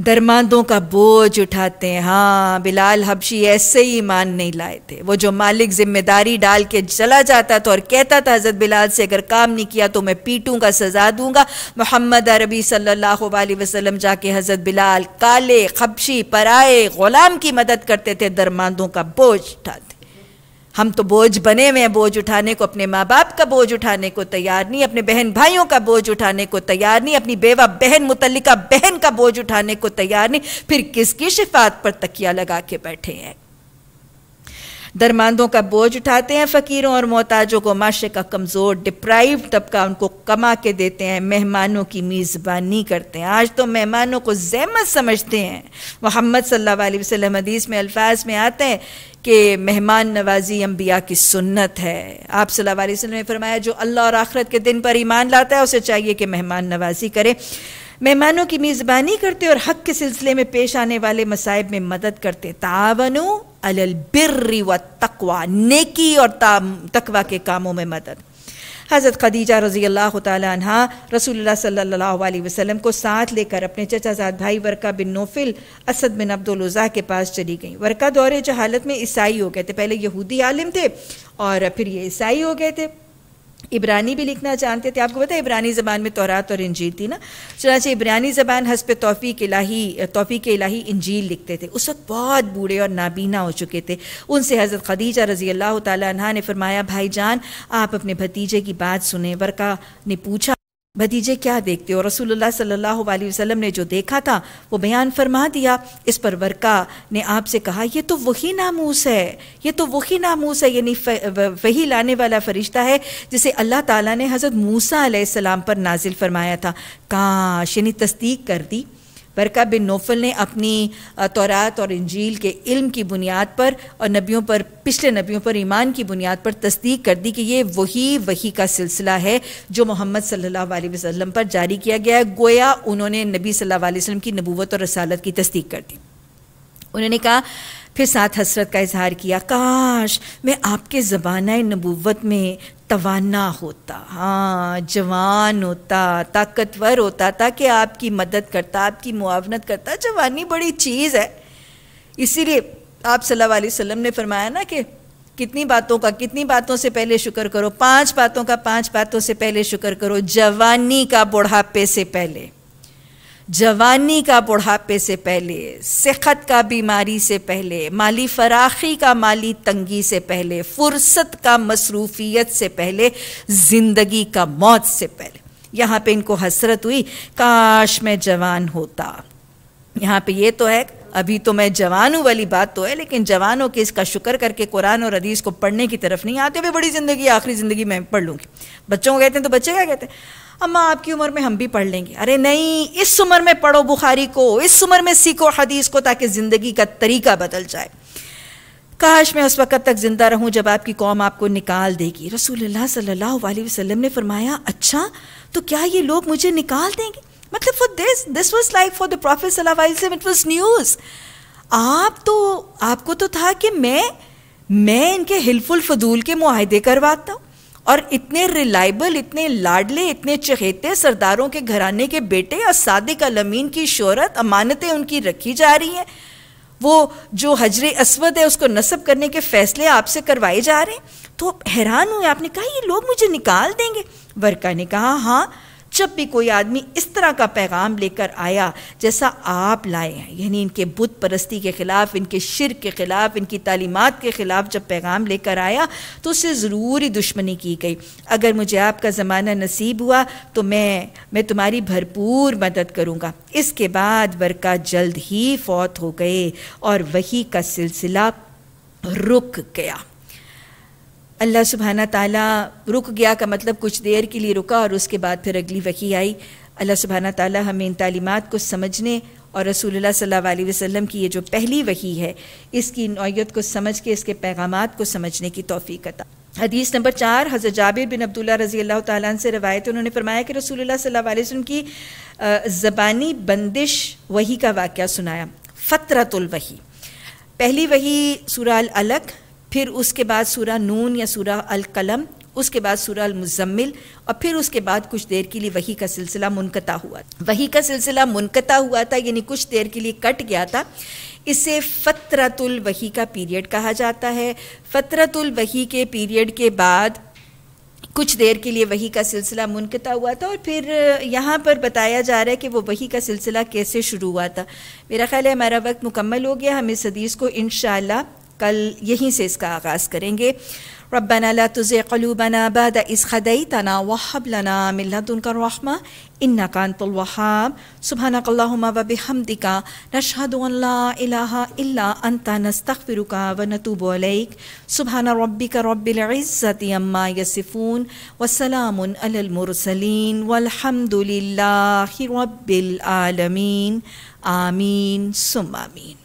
दरमादों का बोझ उठाते हैं हाँ बिलाल हबशी ऐसे ही ईमान नहीं लाए थे वो जो मालिक जिम्मेदारी डाल के चला जाता था और कहता था हज़रत बिलाल से अगर काम नहीं किया तो मैं पीटूंगा सजा दूंगा मोहम्मद अरबी सल्लल्लाहु अलैहि वसल्लम जाके हज़रत बिलाल काले खबशी पराए ग़ुलाम की मदद करते थे दरमादों का बोझ उठाते हम तो बोझ बने हुए हैं बोझ उठाने को अपने माँ बाप का बोझ उठाने को तैयार नहीं अपने बहन भाइयों का बोझ उठाने को तैयार नहीं अपनी बेवा बहन मुतलिका बहन का बोझ उठाने को तैयार नहीं फिर किसकी शिफात पर तकिया लगा के बैठे हैं दरमांदों का बोझ उठाते हैं फ़कीरों और मोहताजों को माशे का कमज़ोर डिप्राइव तबका उनको कमा के देते हैं मेहमानों की मेज़बानी करते हैं आज तो मेहमानों को जहमत समझते हैं मोहम्मद सल्ला वसलम हदीस में अल्फाज में आते हैं कि मेहमान नवाजी अम्बिया की सुन्नत है आप सल्ला वसलम ने फरमाया जो अल्लाह और आखरत के दिन पर ईमान लाता है उसे चाहिए कि मेहमान नवाजी करें मेहमानों की मेज़बानी करते और हक के सिलसिले में पेश आने वाले मसाइब में मदद करते तावनु अलल बिर्री व तकवा नेकी और तकवा के कामों में मदद हज़रत खदीजा रज़ी अल्लाह तहा रसूलुल्लाह सल्लल्लाहु अलैहि वसल्लम को साथ लेकर अपने चचाजाद भाई वरका बिन नोफिल असद बिन अब्दुलज़ा के पास चली गई वरका दौरे जहालत में ईसाई हो गए थे पहले यहूदी आलिम थे और फिर ये ईसाई हो गए थे इब्रानी भी लिखना जानते थे आपको पता है इब्रानी ज़बान में तोरात और इंजील थी ना चनाचे इब्रानी ज़बान हसब तोफ़ी के लाही तोफ़ी के लाही इंजील लिखते थे उस वक्त बहुत बूढ़े और नाबीना हो चुके थे उनसे हज़रत खदीजा रज़ी अल्लाह तह ने फरमाया भाई जान आप अपने भतीजे की बात सुने वरका ने पूछा भतीजे क्या देखते हो रसूलुल्लाह सल्लल्लाहु अलैहि वसल्लम ने जो देखा था वो बयान फरमा दिया इस पर वर्का ने आपसे कहा ये तो वही नामूस है ये तो वही नामूस है यानी वही लाने वाला फरिश्ता है जिसे अल्लाह ताला ने हज़रत मूसा सलाम पर नाजिल फरमाया था काश यानी तस्दीक कर दी बरका बिन नोफल ने अपनी तौरात और इंजील के इल्म की बुनियाद पर और नबियों पर पिछले नबियों पर ईमान की बुनियाद पर तस्दीक कर दी कि ये वही वही का सिलसिला है जो मोहम्मद सल्लल्लाहु अलैहि वसल्लम पर जारी किया गया है गोया उन्होंने नबी सल्लल्लाहु अलैहि वसल्लम की नबूवत और रसालत की तस्दीक कर दी उन्होंने कहा फिर साथ हसरत का इजहार किया काश मैं आपके ज़बाना नबूवत में तवाना होता हाँ जवान होता ताकतवर होता ताकि आपकी मदद करता आपकी मुआवनत करता जवानी बड़ी चीज़ है इसीलिए आप सल्लल्लाहु अलैहि वसल्लम ने फरमाया ना कि कितनी बातों का कितनी बातों से पहले शुक्र करो पांच बातों का पांच बातों से पहले शुक्र करो जवानी का बुढ़ापे से पहले जवानी का बुढ़ापे से पहले सेहत का बीमारी से पहले माली फराखी का माली तंगी से पहले फुर्सत का मसरूफियत से पहले ज़िंदगी का मौत से पहले यहाँ पे इनको हसरत हुई काश मैं जवान होता यहाँ पे ये तो है अभी तो मैं जवान हूँ वाली बात तो है लेकिन जवानों के इसका शुक्र करके कुरान और अदीज़ को पढ़ने की तरफ नहीं आते भी बड़ी ज़िंदगी आखिरी ज़िंदगी मैं पढ़ लूँगी बच्चों को कहते हैं तो बच्चे क्या कहते हैं अम्मा आपकी उम्र में हम भी पढ़ लेंगे अरे नहीं इस उम्र में पढ़ो बुखारी को इस उम्र में सीखो हदीस को ताकि ज़िंदगी का तरीका बदल जाए काश मैं उस वक़्त तक ज़िंदा रहूं जब आपकी कौम आपको निकाल देगी रसूलुल्लाह सल्लल्लाहु अलैहि वसल्लम ने फरमाया अच्छा तो क्या ये लोग मुझे निकाल देंगे मतलब for this this was like for the prophet सल्लल्लाहु इट वाज न्यूज़ आप तो आपको तो था कि मैं मैं इनके हिलफुल फजूल के मुआहदे करवाता हूँ और इतने रिलायबल इतने लाडले इतने चहेते सरदारों के घराने के बेटे और सादिक अलमीन की शोहरत अमानतें उनकी रखी जा रही हैं वो जो हजर असवद है उसको नस्ब करने के फैसले आपसे करवाए जा रहे हैं तो हैरान हुए आपने कहा ये लोग मुझे निकाल देंगे वर्का ने कहा हाँ जब भी कोई आदमी इस तरह का पैगाम लेकर आया जैसा आप लाए हैं यानी इनके बुत परस्ती के ख़िलाफ़ इनके शिर के ख़िलाफ़ इनकी तालीमत के ख़िलाफ़ जब पैगाम लेकर आया तो उससे ज़रूरी दुश्मनी की गई अगर मुझे आपका ज़माना नसीब हुआ तो मैं मैं तुम्हारी भरपूर मदद करूँगा इसके बाद वर्का जल्द ही फौत हो गए और वही का सिलसिला रुक गया अल्लाह सुबहाना ताला रुक गया का मतलब कुछ देर के लिए रुका और उसके बाद फिर अगली वही आई अल्लाह सुबहाना ताला हमें इन तालीमत को समझने और रसूल सल्लल्लाहु अलैहि की ये जो पहली वही है इसकी नौीयत को समझ के इसके पैगाम को समझने की तोफ़ी अता हदीस नंबर चार हजर जाबिर बिन अब्दुल्ला रजी अल्लाह ताला से रवायत उन्होंने फरमाया कि रसूल सल्ला वसम की ज़बानी बंदिश वही का वाक़ सुनाया फ़तरतुल वही पहली वही सुराल अलक फिर उसके बाद सूरह नून या सूरह कलम उसके बाद सूरह मुजम्मिल और फिर उसके बाद कुछ देर के लिए वही का सिलसिला मुनकता हुआ वही का सिलसिला मुनकता हुआ था यानी कुछ देर के लिए कट गया था इसे फ़तरतुल वही का पीरियड कहा जाता है फ़तरतुल वही के पीरियड के बाद कुछ देर के लिए वही का सिलसिला मुनकता हुआ था और फिर यहाँ पर बताया जा रहा है कि वो वही का सिलसिला कैसे शुरू हुआ था मेरा ख्याल है हमारा वक्त मुकम्मल हो गया हम इस हदीस को इन कल यहीं से इसका आगाज़ करेंगे रबना ला तुज़े कलूबना बाद इस खदई तना वहब लना मिल्लतुनकर रहमा इन्ना कानतुलवहाब सुबहानकल्लाहुम्मा व बिहमदिका नशहदु अल्ला इलाहा इल्ला व नतूबु अलैक सुबहान रब्बिका रब्बिल अम्मा यसिफून व सलामुन अलल आमीन सुम्मा आमीन